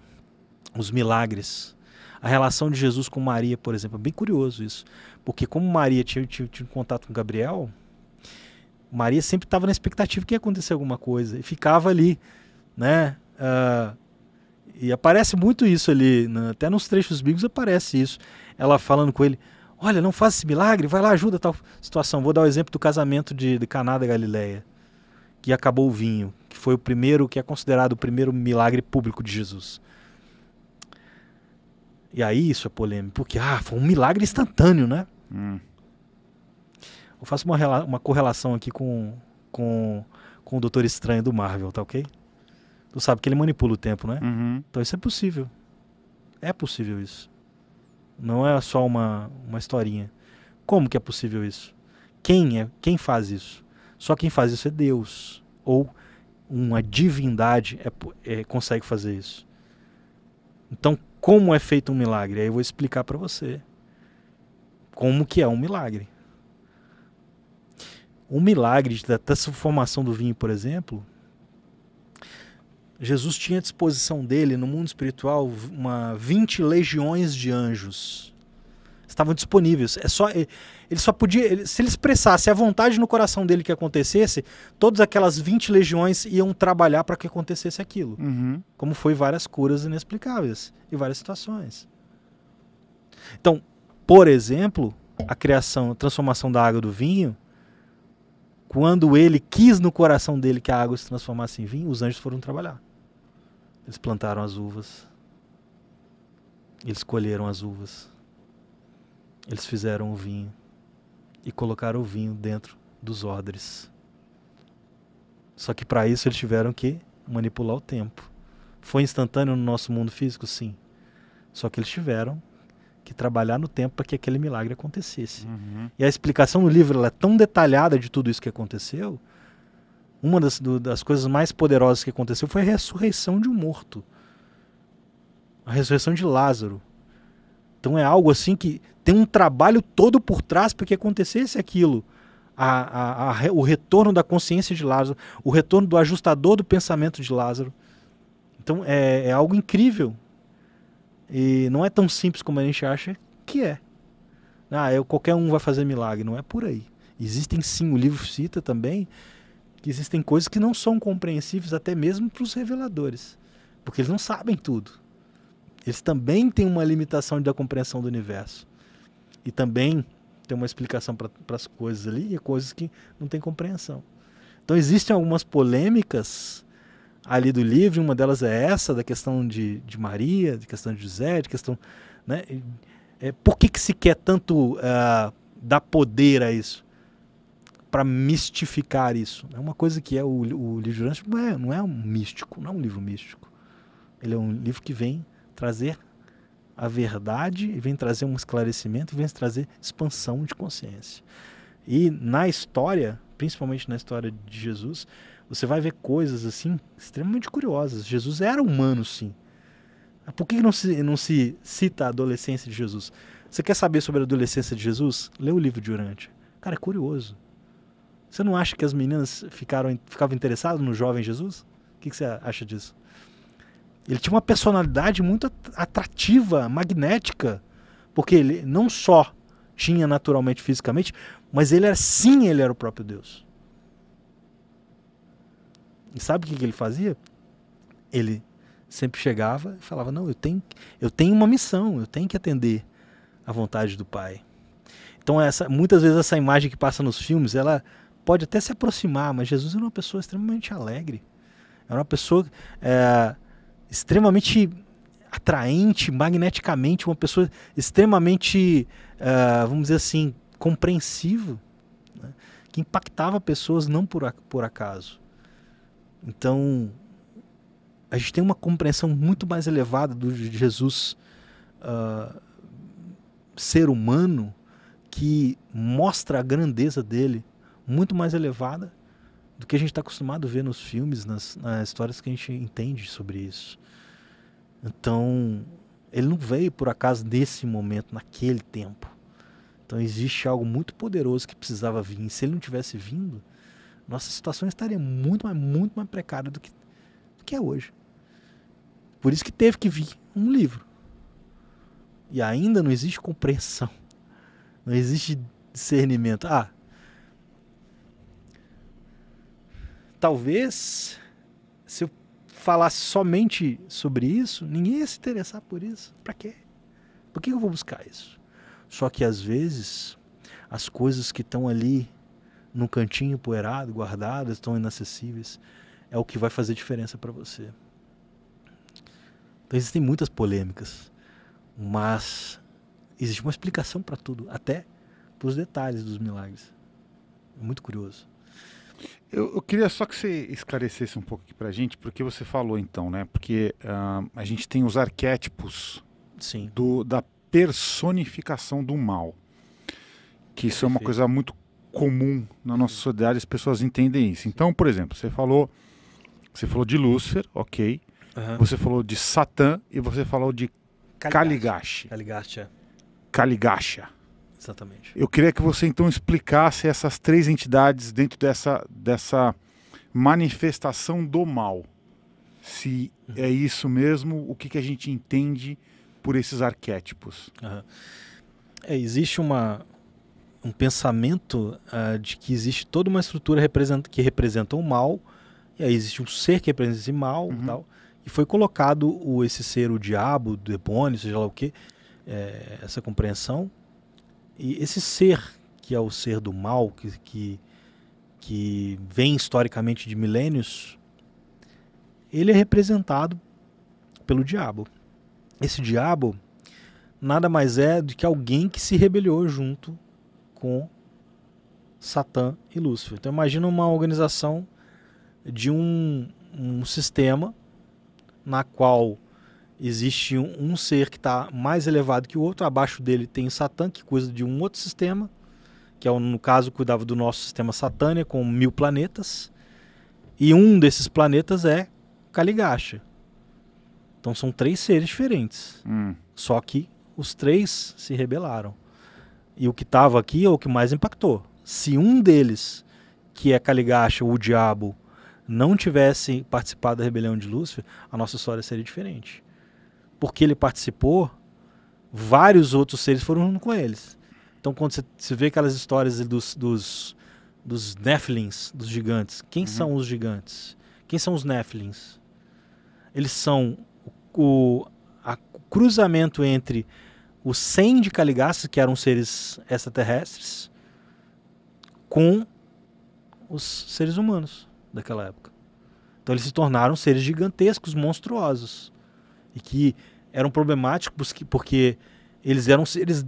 os milagres. A relação de Jesus com Maria, por exemplo, é bem curioso isso, porque como Maria tinha, tinha, tinha contato com Gabriel, Maria sempre estava na expectativa que ia acontecer alguma coisa e ficava ali, né? Uh, e aparece muito isso ali, né? até nos trechos bíblicos aparece isso. Ela falando com ele: Olha, não faça esse milagre, vai lá, ajuda tal situação. Vou dar o exemplo do casamento de, de Caná da Galileia, que acabou o vinho, que foi o primeiro, que é considerado o primeiro milagre público de Jesus. E aí isso é polêmico, porque ah, foi um milagre instantâneo, né? Hum. Eu faço uma, uma correlação aqui com, com, com o Doutor Estranho do Marvel, tá ok? Tu sabe que ele manipula o tempo, né? Uhum. Então isso é possível. É possível isso. Não é só uma, uma historinha. Como que é possível isso? Quem é? Quem faz isso? Só quem faz isso é Deus ou uma divindade é, é, consegue fazer isso. Então, como é feito um milagre? Aí eu vou explicar para você como que é um milagre. Um milagre da transformação do vinho, por exemplo, Jesus tinha à disposição dele, no mundo espiritual, uma 20 legiões de anjos. Estavam disponíveis. É só ele só podia, ele, se ele expressasse a vontade no coração dele que acontecesse, todas aquelas 20 legiões iam trabalhar para que acontecesse aquilo. Uhum. Como foi várias curas inexplicáveis e várias situações. Então, por exemplo, a criação, a transformação da água do vinho, quando ele quis no coração dele que a água se transformasse em vinho, os anjos foram trabalhar. Eles plantaram as uvas. Eles colheram as uvas. Eles fizeram o vinho e colocaram o vinho dentro dos odres. Só que para isso eles tiveram que manipular o tempo. Foi instantâneo no nosso mundo físico, sim. Só que eles tiveram que trabalhar no tempo para que aquele milagre acontecesse. Uhum. E a explicação no livro é tão detalhada de tudo isso que aconteceu uma das, do, das coisas mais poderosas que aconteceu foi a ressurreição de um morto. A ressurreição de Lázaro. Então é algo assim que tem um trabalho todo por trás para que acontecesse aquilo. A, a, a, o retorno da consciência de Lázaro, o retorno do ajustador do pensamento de Lázaro. Então é, é algo incrível. E não é tão simples como a gente acha que é. Ah, eu, qualquer um vai fazer milagre. Não é por aí. Existem sim, o livro cita também que existem coisas que não são compreensíveis até mesmo para os reveladores, porque eles não sabem tudo. Eles também têm uma limitação da compreensão do universo. E também tem uma explicação para as coisas ali e coisas que não têm compreensão. Então existem algumas polêmicas ali do livro, uma delas é essa, da questão de, de Maria, de questão de José, de questão. Né? É, por que, que se quer tanto uh, dar poder a isso? para mistificar isso. É uma coisa que é o, o livro de não é, não é um místico, não é um livro místico. Ele é um livro que vem trazer a verdade, e vem trazer um esclarecimento, e vem trazer expansão de consciência. E na história, principalmente na história de Jesus, você vai ver coisas assim extremamente curiosas. Jesus era humano, sim. Por que não se, não se cita a adolescência de Jesus? Você quer saber sobre a adolescência de Jesus? Lê o livro de Urante. Cara, é curioso. Você não acha que as meninas ficaram, ficavam interessadas no jovem Jesus? O que, que você acha disso? Ele tinha uma personalidade muito atrativa, magnética, porque ele não só tinha naturalmente fisicamente, mas ele era sim, ele era o próprio Deus. E sabe o que, que ele fazia? Ele sempre chegava e falava: "Não, eu tenho, eu tenho uma missão, eu tenho que atender a vontade do Pai". Então essa, muitas vezes essa imagem que passa nos filmes, ela pode até se aproximar, mas Jesus era uma pessoa extremamente alegre. Era uma pessoa é, extremamente atraente, magneticamente, uma pessoa extremamente, é, vamos dizer assim, compreensiva, né? que impactava pessoas não por, por acaso. Então, a gente tem uma compreensão muito mais elevada do Jesus uh, ser humano que mostra a grandeza dele muito mais elevada do que a gente está acostumado a ver nos filmes, nas, nas histórias que a gente entende sobre isso. Então, ele não veio por acaso nesse momento, naquele tempo. Então existe algo muito poderoso que precisava vir. se ele não tivesse vindo, nossa situação estaria muito, mais muito mais precária do que, do que é hoje. Por isso que teve que vir um livro. E ainda não existe compreensão. Não existe discernimento. Ah, talvez se eu falasse somente sobre isso, ninguém ia se interessar por isso. Para quê? Por que eu vou buscar isso? Só que às vezes as coisas que estão ali num cantinho poeirado, guardadas, estão inacessíveis, é o que vai fazer diferença para você. Então existem muitas polêmicas, mas existe uma explicação para tudo, até para os detalhes dos milagres. É muito curioso. Eu, eu, queria só que você esclarecesse um pouco aqui para a gente, porque você falou então, né? Porque uh, a gente tem os arquétipos Sim. Do, da personificação do mal. Que isso é uma coisa muito comum na nossa uhum. sociedade, as pessoas entendem isso. Então, por exemplo, você falou, você falou de Lúcifer, ok. Uhum. Você falou de Satã e você falou de Caligashi. Caligashi. Kaligashi. É. Exatamente. Eu queria que você então explicasse essas três entidades dentro dessa, dessa manifestação do mal. Se é uhum. é isso mesmo, o que, que a gente entende por esses arquétipos? Uhum. É, existe uma, um pensamento uh, de que existe toda uma estrutura represent que representa o mal, e aí existe um ser que representa esse mal uhum. tal, e foi colocado o, esse ser, o diabo, o demônio, seja lá o que, é, essa compreensão e esse ser, que é o ser do mal, que, que, que vem historicamente de milênios, ele é representado pelo diabo. Esse diabo nada mais é do que alguém que se rebelou junto com Satã e Lúcifer. Então imagina uma organização de um, um sistema na qual existe um, um ser que está mais elevado que o outro, abaixo dele tem o Satã, que cuida de um outro sistema, que é, no caso cuidava do nosso sistema Satânia, com mil planetas, e um desses planetas é Caligasha. Então são três seres diferentes, hum. só que os três se rebelaram. E o que estava aqui é o que mais impactou. Se um deles, que é Caligasha, o diabo, não tivesse participado da rebelião de Lúcifer, a nossa história seria diferente porque ele participou, vários outros seres foram junto com eles. Então, quando você vê aquelas histórias dos, dos, dos Nephilims, dos gigantes, quem uhum. são os gigantes? Quem são os Nephilims? Eles são o, a, o cruzamento entre os 100 de Caligastes, que eram seres extraterrestres, com os seres humanos daquela época. Então, eles se tornaram seres gigantescos, monstruosos. E que eram problemáticos porque eles eram seres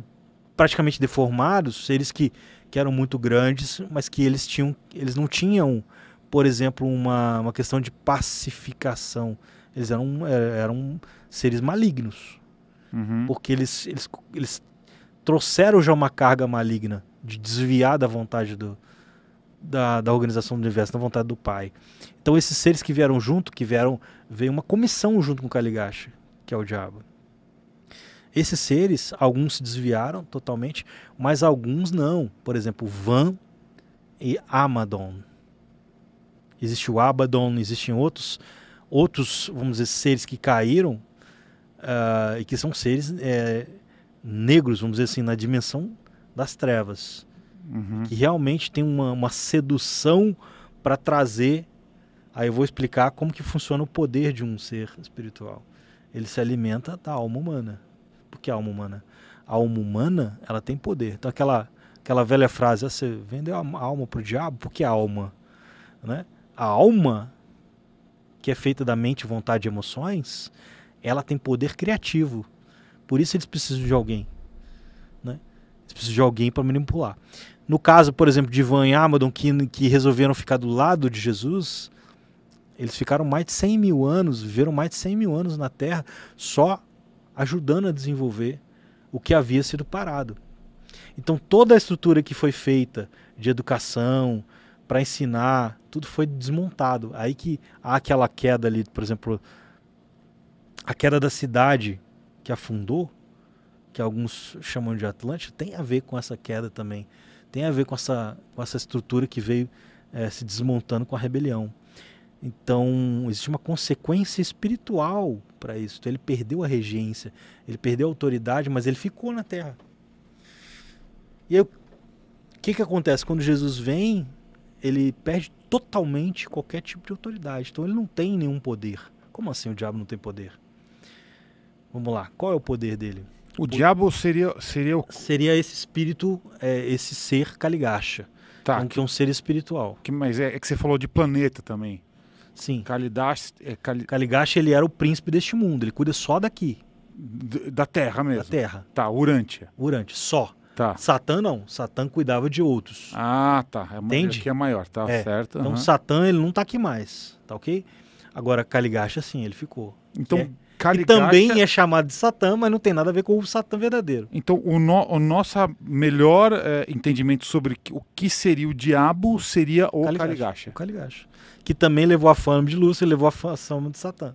praticamente deformados, seres que, que eram muito grandes, mas que eles tinham eles não tinham, por exemplo, uma, uma questão de pacificação. Eles eram, eh, eram seres malignos. Uhum. Porque eles, eles, eles trouxeram já uma carga maligna de desviar da vontade do, da, da organização do universo, da vontade do pai. Então esses seres que vieram junto, que vieram, veio uma comissão junto com Kaligashi que é o diabo. Esses seres, alguns se desviaram totalmente, mas alguns não. Por exemplo, Van e Amadon. Existe o Abaddon, existem outros, outros, vamos dizer, seres que caíram uh, e que são seres é, negros, vamos dizer assim, na dimensão das trevas. Uhum. Que realmente tem uma, uma sedução para trazer. Aí eu vou explicar como que funciona o poder de um ser espiritual ele se alimenta da alma humana. Porque a alma humana, a alma humana, ela tem poder. Então aquela aquela velha frase, ah, você vendeu a alma pro diabo, porque a alma, né? A alma que é feita da mente, vontade e emoções, ela tem poder criativo. Por isso eles precisam de alguém, né? Eles precisam de alguém para manipular. No caso, por exemplo, de Ivan e Amadon, que, que resolveram ficar do lado de Jesus, eles ficaram mais de 100 mil anos, viveram mais de 100 mil anos na Terra, só ajudando a desenvolver o que havia sido parado. Então, toda a estrutura que foi feita de educação, para ensinar, tudo foi desmontado. Aí que há aquela queda ali, por exemplo, a queda da cidade que afundou, que alguns chamam de Atlântida, tem a ver com essa queda também. Tem a ver com essa, com essa estrutura que veio é, se desmontando com a rebelião. Então, existe uma consequência espiritual para isso. Então, ele perdeu a regência, ele perdeu a autoridade, mas ele ficou na terra. E aí, o que, que acontece? Quando Jesus vem, ele perde totalmente qualquer tipo de autoridade. Então, ele não tem nenhum poder. Como assim o diabo não tem poder? Vamos lá, qual é o poder dele? O, o diabo seria seria o... seria esse espírito, é, esse ser caligacha, tá, que é um ser espiritual. Que, mas é, é, que você falou de planeta também. Sim. Kalidash, é, ele era o príncipe deste mundo, ele cuida só daqui. D da terra mesmo? Da terra. Tá, Urântia. Urântia, só. Tá. Satã não, Satã cuidava de outros. Ah, tá. É, Entende? Aqui é maior, tá é. certo. Então uhum. Satã, ele não tá aqui mais, tá ok? Agora, Kaligash, sim, ele ficou. Então, é. que E também é, é chamado de Satã, mas não tem nada a ver com o Satã verdadeiro. Então, o, no, o nosso melhor é, entendimento sobre o que seria o diabo seria o Caligacha. O Caligacha que também levou a fama de Lúcifer, levou a fama de Satã.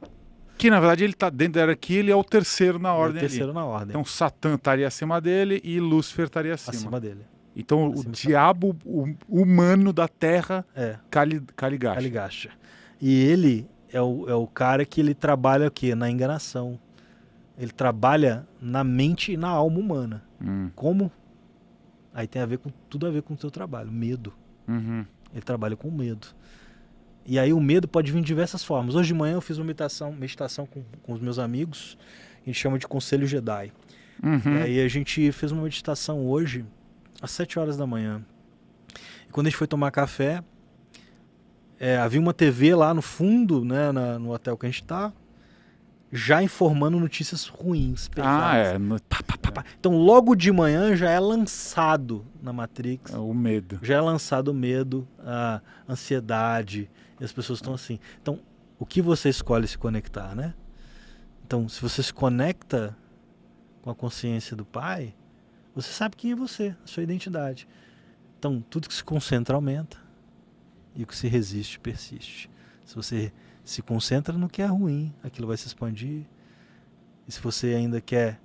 Que na verdade ele está dentro da hierarquia, ele é o terceiro na ordem. É o terceiro ali. na ordem. Então Satã estaria acima dele e Lúcifer estaria acima. Acima dele. Então acima o diabo o humano da Terra, é. Cali, Caligacha. E ele é o, é o cara que ele trabalha o quê? Na enganação. Ele trabalha na mente e na alma humana. Hum. Como? Aí tem a ver com tudo a ver com o seu trabalho, medo. Uhum. Ele trabalha com medo. E aí o medo pode vir de diversas formas. Hoje de manhã eu fiz uma meditação, meditação com, com os meus amigos, a gente chama de Conselho Jedi. Uhum. E aí a gente fez uma meditação hoje, às 7 horas da manhã. E quando a gente foi tomar café, é, havia uma TV lá no fundo, né, na, no hotel que a gente está, já informando notícias ruins. Ah, pesadas. Ah, é. No... então, logo de manhã já é lançado na Matrix. É, o medo. Já é lançado o medo, a ansiedade, e as pessoas estão assim. Então, o que você escolhe se conectar, né? Então, se você se conecta com a consciência do Pai, você sabe quem é você, a sua identidade. Então, tudo que se concentra aumenta e o que se resiste persiste. Se você se concentra no que é ruim, aquilo vai se expandir. E se você ainda quer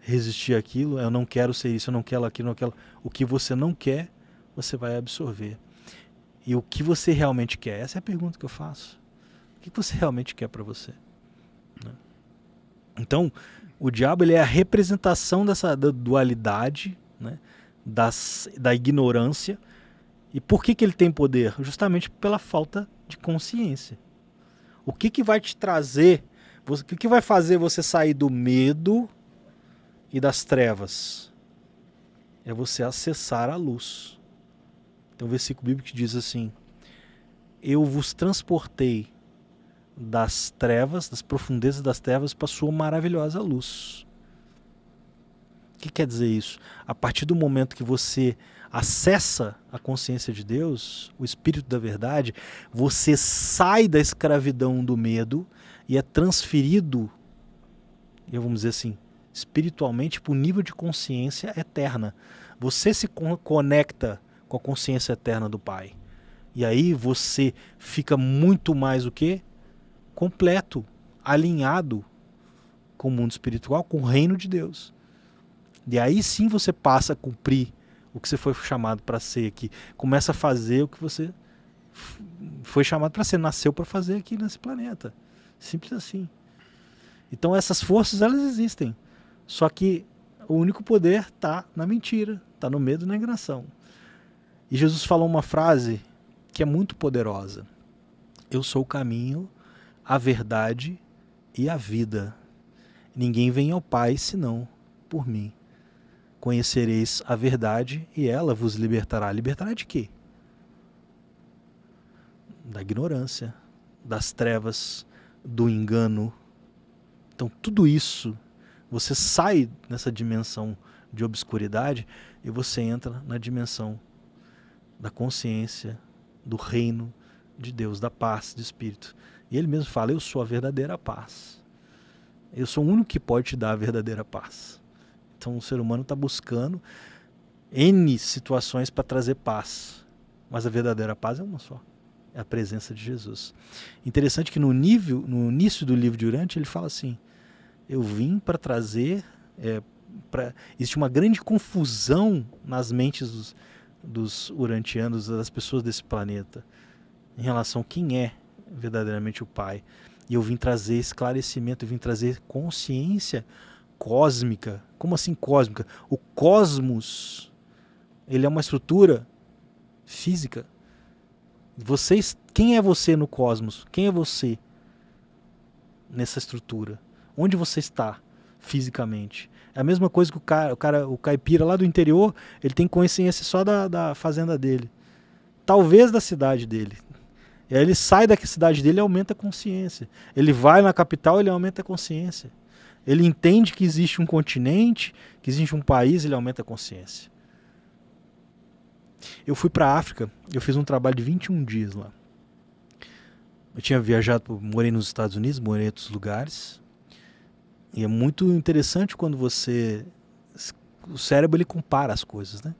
resistir àquilo, eu não quero ser isso, eu não quero aquilo, não quero. O que você não quer, você vai absorver. E o que você realmente quer? Essa é a pergunta que eu faço. O que você realmente quer para você? Né? Então, o diabo ele é a representação dessa da dualidade, né? das, da ignorância. E por que, que ele tem poder? Justamente pela falta de consciência. O que, que vai te trazer? O que, que vai fazer você sair do medo e das trevas? É você acessar a luz. Tem um versículo bíblico que diz assim: Eu vos transportei das trevas, das profundezas das trevas, para a sua maravilhosa luz. O que quer dizer isso? A partir do momento que você acessa a consciência de Deus, o Espírito da Verdade, você sai da escravidão do medo e é transferido, eu vamos dizer assim, espiritualmente para o nível de consciência eterna. Você se conecta com a consciência eterna do Pai. E aí você fica muito mais o que? Completo, alinhado com o mundo espiritual, com o reino de Deus. E aí sim você passa a cumprir o que você foi chamado para ser aqui. Começa a fazer o que você foi chamado para ser, nasceu para fazer aqui nesse planeta. Simples assim. Então essas forças elas existem. Só que o único poder está na mentira, está no medo e na enganação. E Jesus falou uma frase que é muito poderosa: Eu sou o caminho, a verdade e a vida. Ninguém vem ao Pai senão por mim. Conhecereis a verdade e ela vos libertará. Libertará de quê? Da ignorância, das trevas, do engano. Então, tudo isso, você sai dessa dimensão de obscuridade e você entra na dimensão da consciência do reino de Deus, da paz de espírito. E ele mesmo fala: Eu sou a verdadeira paz. Eu sou o único que pode te dar a verdadeira paz. Então o ser humano está buscando N situações para trazer paz. Mas a verdadeira paz é uma só. É a presença de Jesus. Interessante que no nível, no início do livro de Urante, ele fala assim: Eu vim para trazer. É, pra... Existe uma grande confusão nas mentes dos, dos urantianos, das pessoas desse planeta, em relação a quem é verdadeiramente o Pai. E eu vim trazer esclarecimento, eu vim trazer consciência cósmica. Como assim cósmica? O cosmos, ele é uma estrutura física. Vocês, quem é você no cosmos? Quem é você nessa estrutura? Onde você está fisicamente? É a mesma coisa que o cara, o cara, o caipira lá do interior, ele tem consciência só da, da fazenda dele. Talvez da cidade dele. E aí ele sai da cidade dele e aumenta a consciência. Ele vai na capital, ele aumenta a consciência. Ele entende que existe um continente, que existe um país, ele aumenta a consciência. Eu fui para a África, eu fiz um trabalho de 21 dias lá. Eu tinha viajado, morei nos Estados Unidos, morei em outros lugares, e é muito interessante quando você. O cérebro ele compara as coisas, né?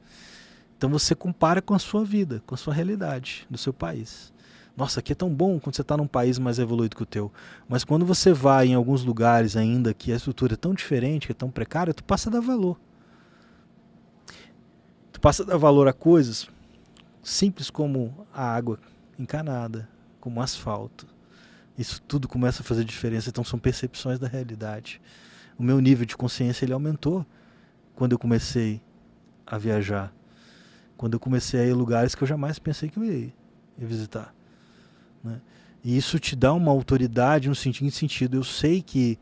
Então você compara com a sua vida, com a sua realidade, do seu país. Nossa, aqui é tão bom quando você está num país mais evoluído que o teu. Mas quando você vai em alguns lugares ainda que a estrutura é tão diferente, que é tão precária, tu passa a dar valor. Tu passa a dar valor a coisas simples como a água encanada, como o asfalto, isso tudo começa a fazer diferença, então são percepções da realidade. O meu nível de consciência ele aumentou quando eu comecei a viajar, quando eu comecei a ir a lugares que eu jamais pensei que eu ia, ia visitar. Né? E isso te dá uma autoridade no de sentido: eu sei que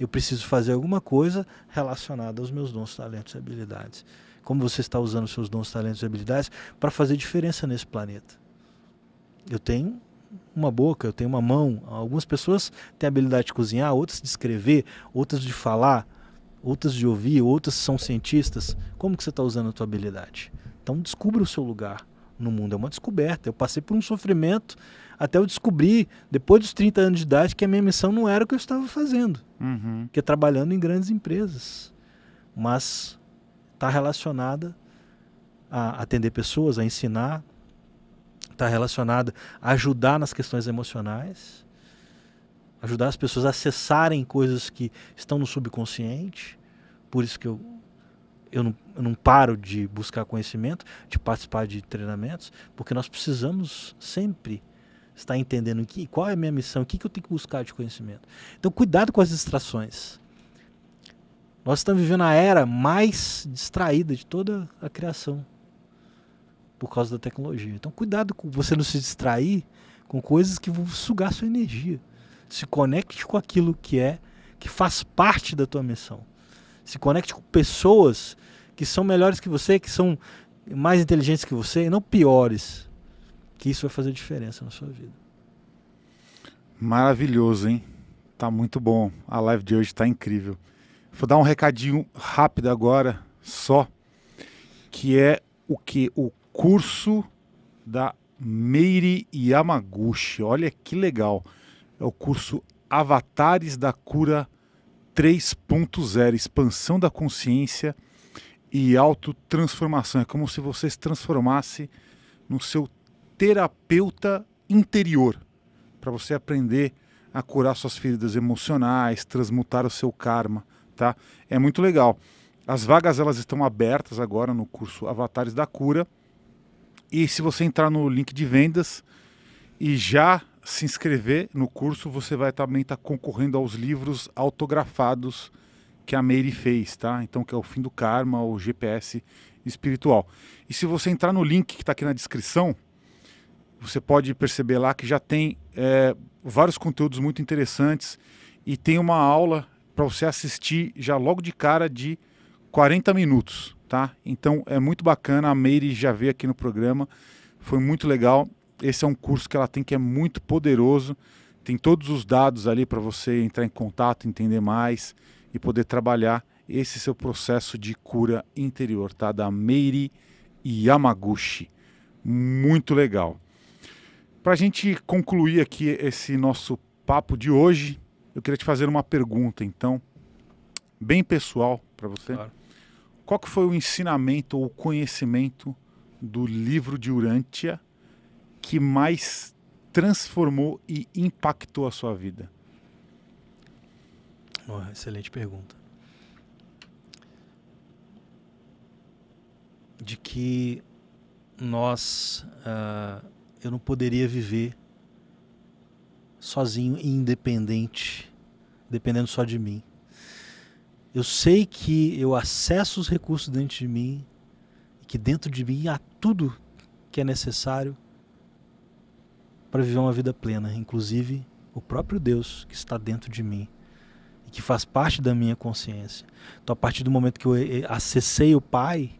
eu preciso fazer alguma coisa relacionada aos meus dons, talentos e habilidades. Como você está usando seus dons, talentos e habilidades para fazer diferença nesse planeta? Eu tenho uma boca, eu tenho uma mão. Algumas pessoas têm a habilidade de cozinhar, outras de escrever, outras de falar, outras de ouvir, outras são cientistas. Como que você está usando a tua habilidade? Então descubra o seu lugar no mundo. É uma descoberta. Eu passei por um sofrimento até eu descobrir, depois dos 30 anos de idade, que a minha missão não era o que eu estava fazendo, uhum. que é trabalhando em grandes empresas. Mas está relacionada a atender pessoas, a ensinar, está relacionada a ajudar nas questões emocionais, ajudar as pessoas a acessarem coisas que estão no subconsciente. Por isso que eu, eu, não, eu não paro de buscar conhecimento, de participar de treinamentos, porque nós precisamos sempre estar entendendo que, qual é a minha missão, o que, que eu tenho que buscar de conhecimento. Então, cuidado com as distrações. Nós estamos vivendo a era mais distraída de toda a criação por causa da tecnologia. Então, cuidado com você não se distrair com coisas que vão sugar sua energia. Se conecte com aquilo que é, que faz parte da tua missão. Se conecte com pessoas que são melhores que você, que são mais inteligentes que você, e não piores. Que isso vai fazer diferença na sua vida. Maravilhoso, hein? Tá muito bom. A live de hoje tá incrível. Vou dar um recadinho rápido agora, só, que é o que o curso da Meire Yamaguchi. Olha que legal. É o curso Avatares da Cura 3.0, expansão da consciência e autotransformação. É como se você se transformasse no seu terapeuta interior, para você aprender a curar suas feridas emocionais, transmutar o seu karma, tá? É muito legal. As vagas elas estão abertas agora no curso Avatares da Cura. E se você entrar no link de vendas e já se inscrever no curso, você vai também estar tá concorrendo aos livros autografados que a Meire fez, tá? Então, que é o Fim do Karma, o GPS Espiritual. E se você entrar no link que está aqui na descrição, você pode perceber lá que já tem é, vários conteúdos muito interessantes e tem uma aula para você assistir já logo de cara de 40 minutos tá? Então é muito bacana, a Meire já veio aqui no programa, foi muito legal. Esse é um curso que ela tem que é muito poderoso, tem todos os dados ali para você entrar em contato, entender mais e poder trabalhar esse seu processo de cura interior, tá? Da Meire Yamaguchi. Muito legal. Para a gente concluir aqui esse nosso papo de hoje, eu queria te fazer uma pergunta, então, bem pessoal para você. Claro. Qual que foi o ensinamento ou o conhecimento do livro de Urântia que mais transformou e impactou a sua vida? Oh, excelente pergunta. De que nós, uh, eu não poderia viver sozinho e independente, dependendo só de mim. Eu sei que eu acesso os recursos dentro de mim, que dentro de mim há tudo que é necessário para viver uma vida plena, inclusive o próprio Deus que está dentro de mim e que faz parte da minha consciência. Então, a partir do momento que eu eh, eh, acessei o Pai,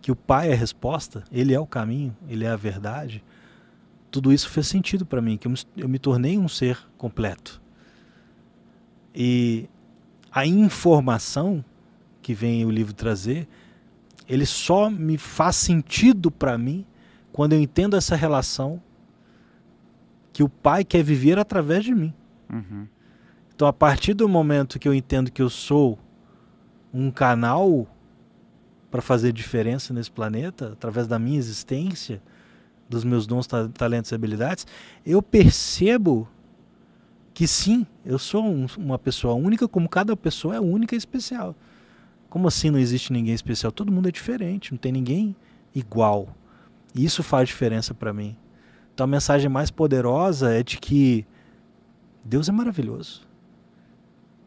que o Pai é a resposta, Ele é o caminho, Ele é a verdade, tudo isso fez sentido para mim, que eu me, eu me tornei um ser completo. E a informação que vem o livro trazer, ele só me faz sentido para mim quando eu entendo essa relação que o Pai quer viver através de mim. Uhum. Então, a partir do momento que eu entendo que eu sou um canal para fazer diferença nesse planeta, através da minha existência, dos meus dons, talentos e habilidades, eu percebo que sim, eu sou um, uma pessoa única, como cada pessoa é única e especial. Como assim não existe ninguém especial? Todo mundo é diferente, não tem ninguém igual. E isso faz diferença para mim. Então a mensagem mais poderosa é de que Deus é maravilhoso.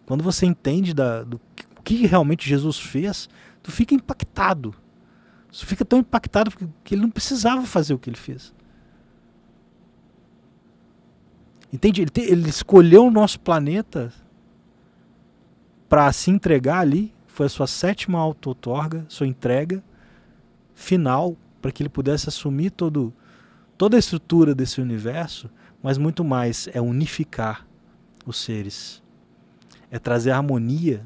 Quando você entende da, do que realmente Jesus fez, tu fica impactado. Tu fica tão impactado que ele não precisava fazer o que ele fez. Entende? Ele, te, ele escolheu o nosso planeta para se entregar ali. Foi a sua sétima auto-otorga, sua entrega final, para que ele pudesse assumir todo, toda a estrutura desse universo, mas muito mais é unificar os seres, é trazer harmonia,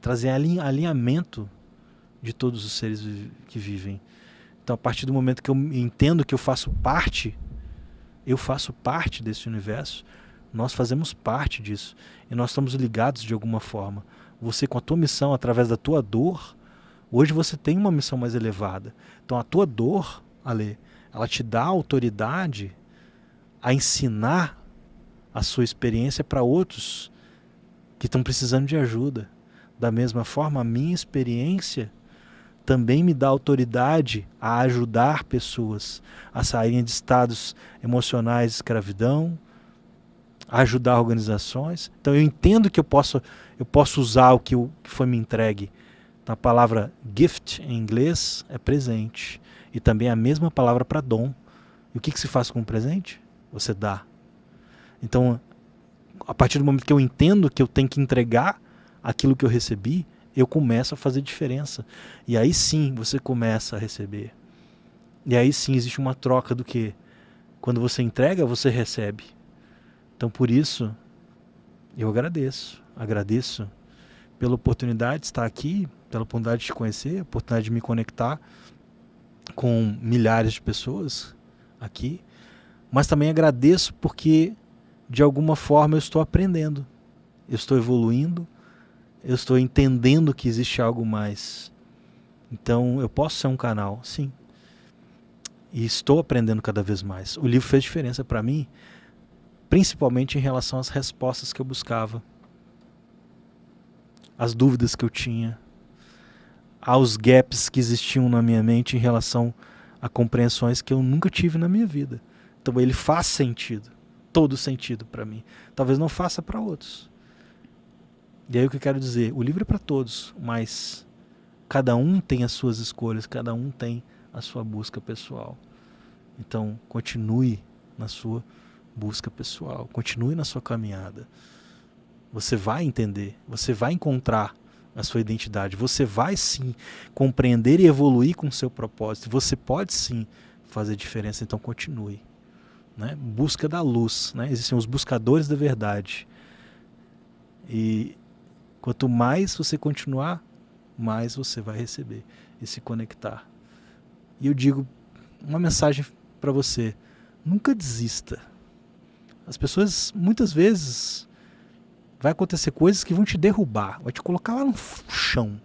trazer alinhamento de todos os seres que vivem. Então, a partir do momento que eu entendo que eu faço parte eu faço parte desse universo, nós fazemos parte disso e nós estamos ligados de alguma forma. Você, com a tua missão, através da tua dor, hoje você tem uma missão mais elevada. Então, a tua dor, Ale, ela te dá autoridade a ensinar a sua experiência para outros que estão precisando de ajuda. Da mesma forma, a minha experiência também me dá autoridade a ajudar pessoas a saírem de estados emocionais de escravidão, a ajudar organizações. Então eu entendo que eu posso, eu posso usar o que, que foi me entregue. A palavra gift em inglês é presente. E também a mesma palavra para dom. E o que, que se faz com o presente? Você dá. Então, a partir do momento que eu entendo que eu tenho que entregar aquilo que eu recebi, eu começo a fazer diferença. E aí sim você começa a receber. E aí sim existe uma troca do que? Quando você entrega, você recebe. Então por isso, eu agradeço. Agradeço pela oportunidade de estar aqui, pela oportunidade de te conhecer, a oportunidade de me conectar com milhares de pessoas aqui. Mas também agradeço porque, de alguma forma, eu estou aprendendo, eu estou evoluindo, eu estou entendendo que existe algo mais. Então, eu posso ser um canal, sim. E estou aprendendo cada vez mais. O livro fez diferença para mim, principalmente em relação às respostas que eu buscava, às dúvidas que eu tinha, aos gaps que existiam na minha mente em relação a compreensões que eu nunca tive na minha vida. Então, ele faz sentido, todo sentido para mim. Talvez não faça para outros. E aí o que eu quero dizer, o livro é para todos, mas cada um tem as suas escolhas, cada um tem a sua busca pessoal. Então, continue na sua busca pessoal, continue na sua caminhada. Você vai entender, você vai encontrar a sua identidade, você vai sim compreender e evoluir com o seu propósito, você pode sim fazer diferença, então continue. Né? Busca da luz, né? existem os buscadores da verdade. E Quanto mais você continuar, mais você vai receber e se conectar. E eu digo uma mensagem para você: nunca desista. As pessoas muitas vezes vai acontecer coisas que vão te derrubar, vai te colocar lá no chão,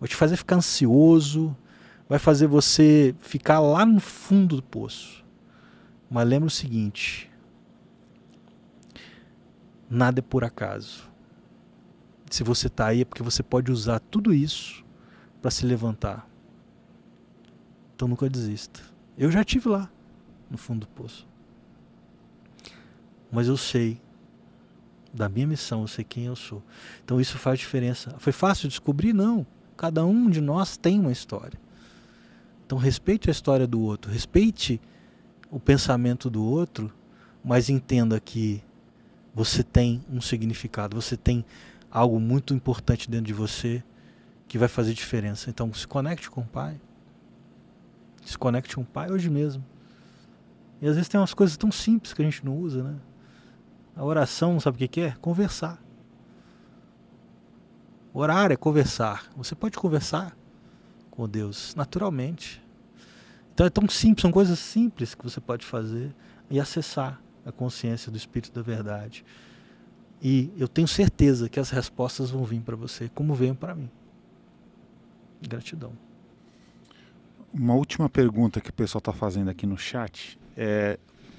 vai te fazer ficar ansioso, vai fazer você ficar lá no fundo do poço. Mas lembra o seguinte: nada é por acaso se você está aí é porque você pode usar tudo isso para se levantar. Então nunca desista. Eu já tive lá, no fundo do poço. Mas eu sei da minha missão, eu sei quem eu sou. Então isso faz diferença. Foi fácil descobrir? Não. Cada um de nós tem uma história. Então respeite a história do outro, respeite o pensamento do outro, mas entenda que você tem um significado, você tem algo muito importante dentro de você que vai fazer diferença. Então se conecte com o Pai. Se conecte com o Pai hoje mesmo. E às vezes tem umas coisas tão simples que a gente não usa, né? A oração, sabe o que é? Conversar. Orar é conversar. Você pode conversar com Deus naturalmente. Então é tão simples, são coisas simples que você pode fazer e acessar a consciência do Espírito da Verdade. E eu tenho certeza que as respostas vão vir para você, como veio para mim. Gratidão. Uma última pergunta que o pessoal está fazendo aqui no chat é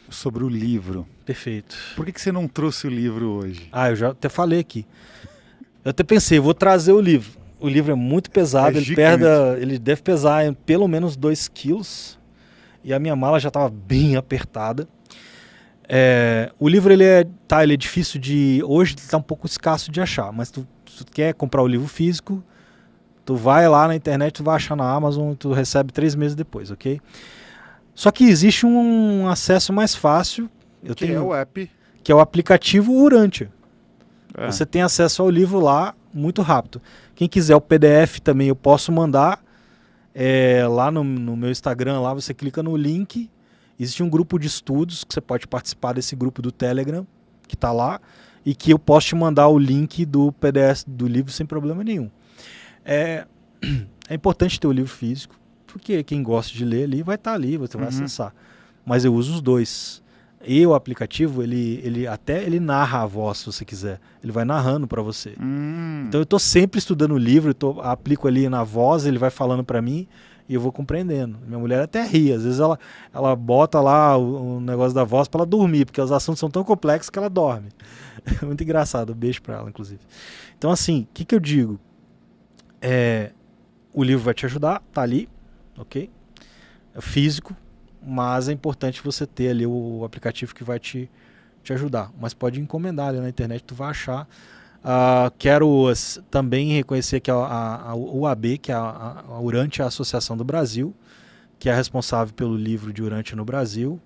sobre o livro. Perfeito. Por que, que você não trouxe o livro hoje? Ah, eu já até falei aqui. Eu até pensei, vou trazer o livro. O livro é muito pesado, é ele, perda, ele deve pesar pelo menos 2 quilos. E a minha mala já estava bem apertada. É, o livro ele é, tá, ele é difícil de. Hoje está um pouco escasso de achar, mas tu, tu, quer comprar o livro físico, tu vai lá na internet, tu vai achar na Amazon, tu recebe três meses depois, ok? Só que existe um acesso mais fácil. Eu que é tenho, é o app. Que é o aplicativo Urante. É. Você tem acesso ao livro lá muito rápido. Quem quiser o PDF também eu posso mandar. É, lá no, no meu Instagram, lá você clica no link Existe um grupo de estudos que você pode participar desse grupo do Telegram, que está lá, e que eu posso te mandar o link do PDF do livro sem problema nenhum. É, é importante ter o livro físico, porque quem gosta de ler ali vai estar tá ali, você uhum. vai acessar. Mas eu uso os dois. E o aplicativo, ele, ele até ele narra a voz, se você quiser. Ele vai narrando para você. Hum. Então eu estou sempre estudando o livro, eu tô, aplico ali na voz, ele vai falando para mim. E eu vou compreendendo. Minha mulher até ri, às vezes ela, ela bota lá o, o negócio da voz para ela dormir, porque os assuntos são tão complexos que ela dorme. É muito engraçado, um beijo para ela, inclusive. Então, assim, o que, que eu digo? É, o livro vai te ajudar, tá ali, ok? É físico, mas é importante você ter ali o aplicativo que vai te, te ajudar. Mas pode encomendar ali na internet, tu vai achar Uh, quero também reconhecer que a, a, a UAB, que é a, a Urante é Associação do Brasil, que é responsável pelo livro de Urante no Brasil.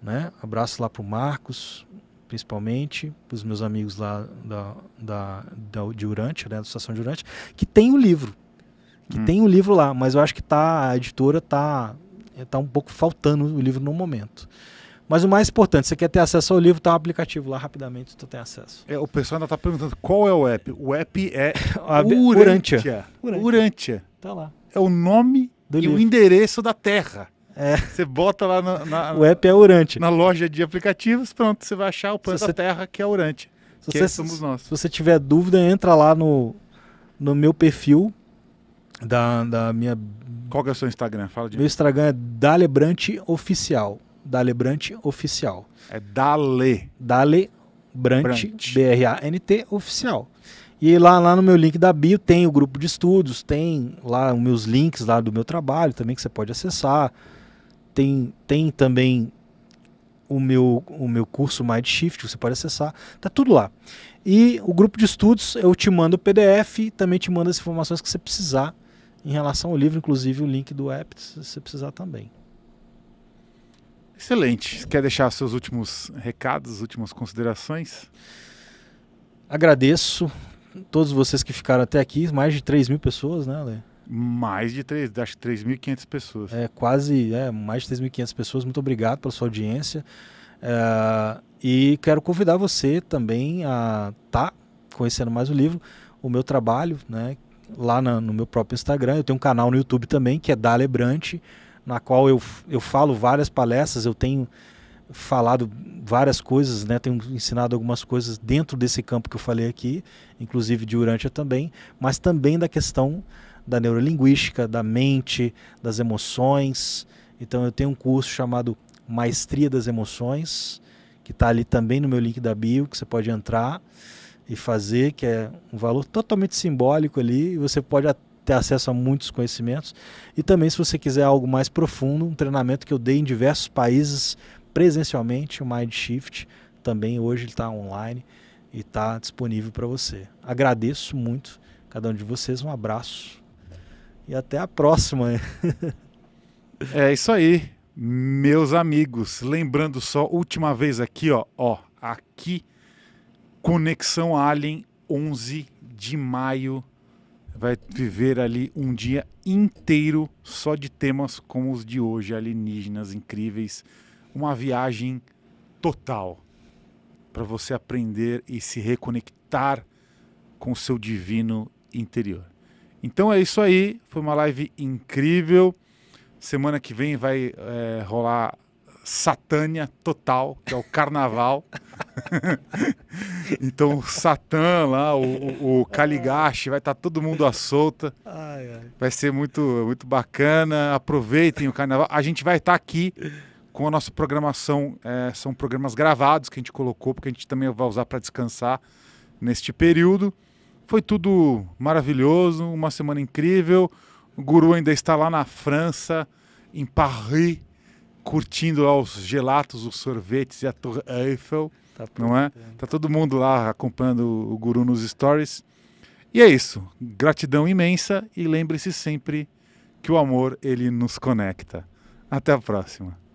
Né? Abraço lá para o Marcos, principalmente, para os meus amigos lá da, da, da, de Urante, né? da Associação de Urante, que tem o livro. Que hum. tem o livro lá, mas eu acho que tá, a editora está tá um pouco faltando o livro no momento. Mas o mais importante, você quer ter acesso ao livro, tá o um aplicativo lá rapidamente, tu tem acesso. É, o pessoal ainda tá perguntando qual é o app. O app é Urantia. Urantia. Tá lá. É o nome Do e livro. o endereço da terra. É. Você bota lá na, na o app é Urantia. Na loja de aplicativos, pronto, você vai achar o Planeta você... Terra que é Urante. Se você, é somos nós. Se você tiver dúvida, entra lá no, no meu perfil da, da minha. Qual que é o seu Instagram? Fala de Meu Instagram é Dalebrante Oficial. Brant Oficial. É Dale. Dale Brant, B-R-A-N-T, oficial. E lá, lá no meu link da bio tem o grupo de estudos, tem lá os meus links lá do meu trabalho também que você pode acessar. Tem, tem também o meu, o meu curso MindShift Shift, que você pode acessar. Tá tudo lá. E o grupo de estudos, eu te mando o PDF e também te mando as informações que você precisar em relação ao livro, inclusive o link do app, se você precisar também. Excelente. Quer deixar seus últimos recados, últimas considerações? Agradeço todos vocês que ficaram até aqui, mais de 3 mil pessoas, né, Ale? Mais de 3, acho que 3.500 pessoas. É, quase, é, mais de 3.500 pessoas. Muito obrigado pela sua audiência. É, e quero convidar você também a estar tá conhecendo mais o livro, o meu trabalho, né? Lá na, no meu próprio Instagram. Eu tenho um canal no YouTube também, que é Dalebrante. Brante na qual eu, eu falo várias palestras, eu tenho falado várias coisas, né? Tenho ensinado algumas coisas dentro desse campo que eu falei aqui, inclusive de Urântia também, mas também da questão da neurolinguística, da mente, das emoções. Então eu tenho um curso chamado Maestria das Emoções, que está ali também no meu link da bio, que você pode entrar e fazer, que é um valor totalmente simbólico ali, e você pode ter acesso a muitos conhecimentos. E também, se você quiser algo mais profundo, um treinamento que eu dei em diversos países presencialmente, o Mindshift também hoje ele está online e está disponível para você. Agradeço muito cada um de vocês, um abraço e até a próxima. é isso aí, meus amigos. Lembrando só, última vez aqui, ó, ó, aqui, Conexão Alien, 11 de maio vai viver ali um dia inteiro só de temas como os de hoje, alienígenas incríveis, uma viagem total para você aprender e se reconectar com o seu divino interior. Então é isso aí, foi uma live incrível. Semana que vem vai é, rolar Satânia total, que é o carnaval. então o Satã lá, o, o Caligache, vai estar tá todo mundo à solta. Vai ser muito, muito bacana. Aproveitem o carnaval. A gente vai estar tá aqui com a nossa programação. É, são programas gravados que a gente colocou, porque a gente também vai usar para descansar neste período. Foi tudo maravilhoso, uma semana incrível. O guru ainda está lá na França, em Paris curtindo lá os gelatos, os sorvetes e a Torre Eiffel, tá não é? é? Tá todo mundo lá acompanhando o Guru nos stories. E é isso. Gratidão imensa e lembre-se sempre que o amor ele nos conecta. Até a próxima.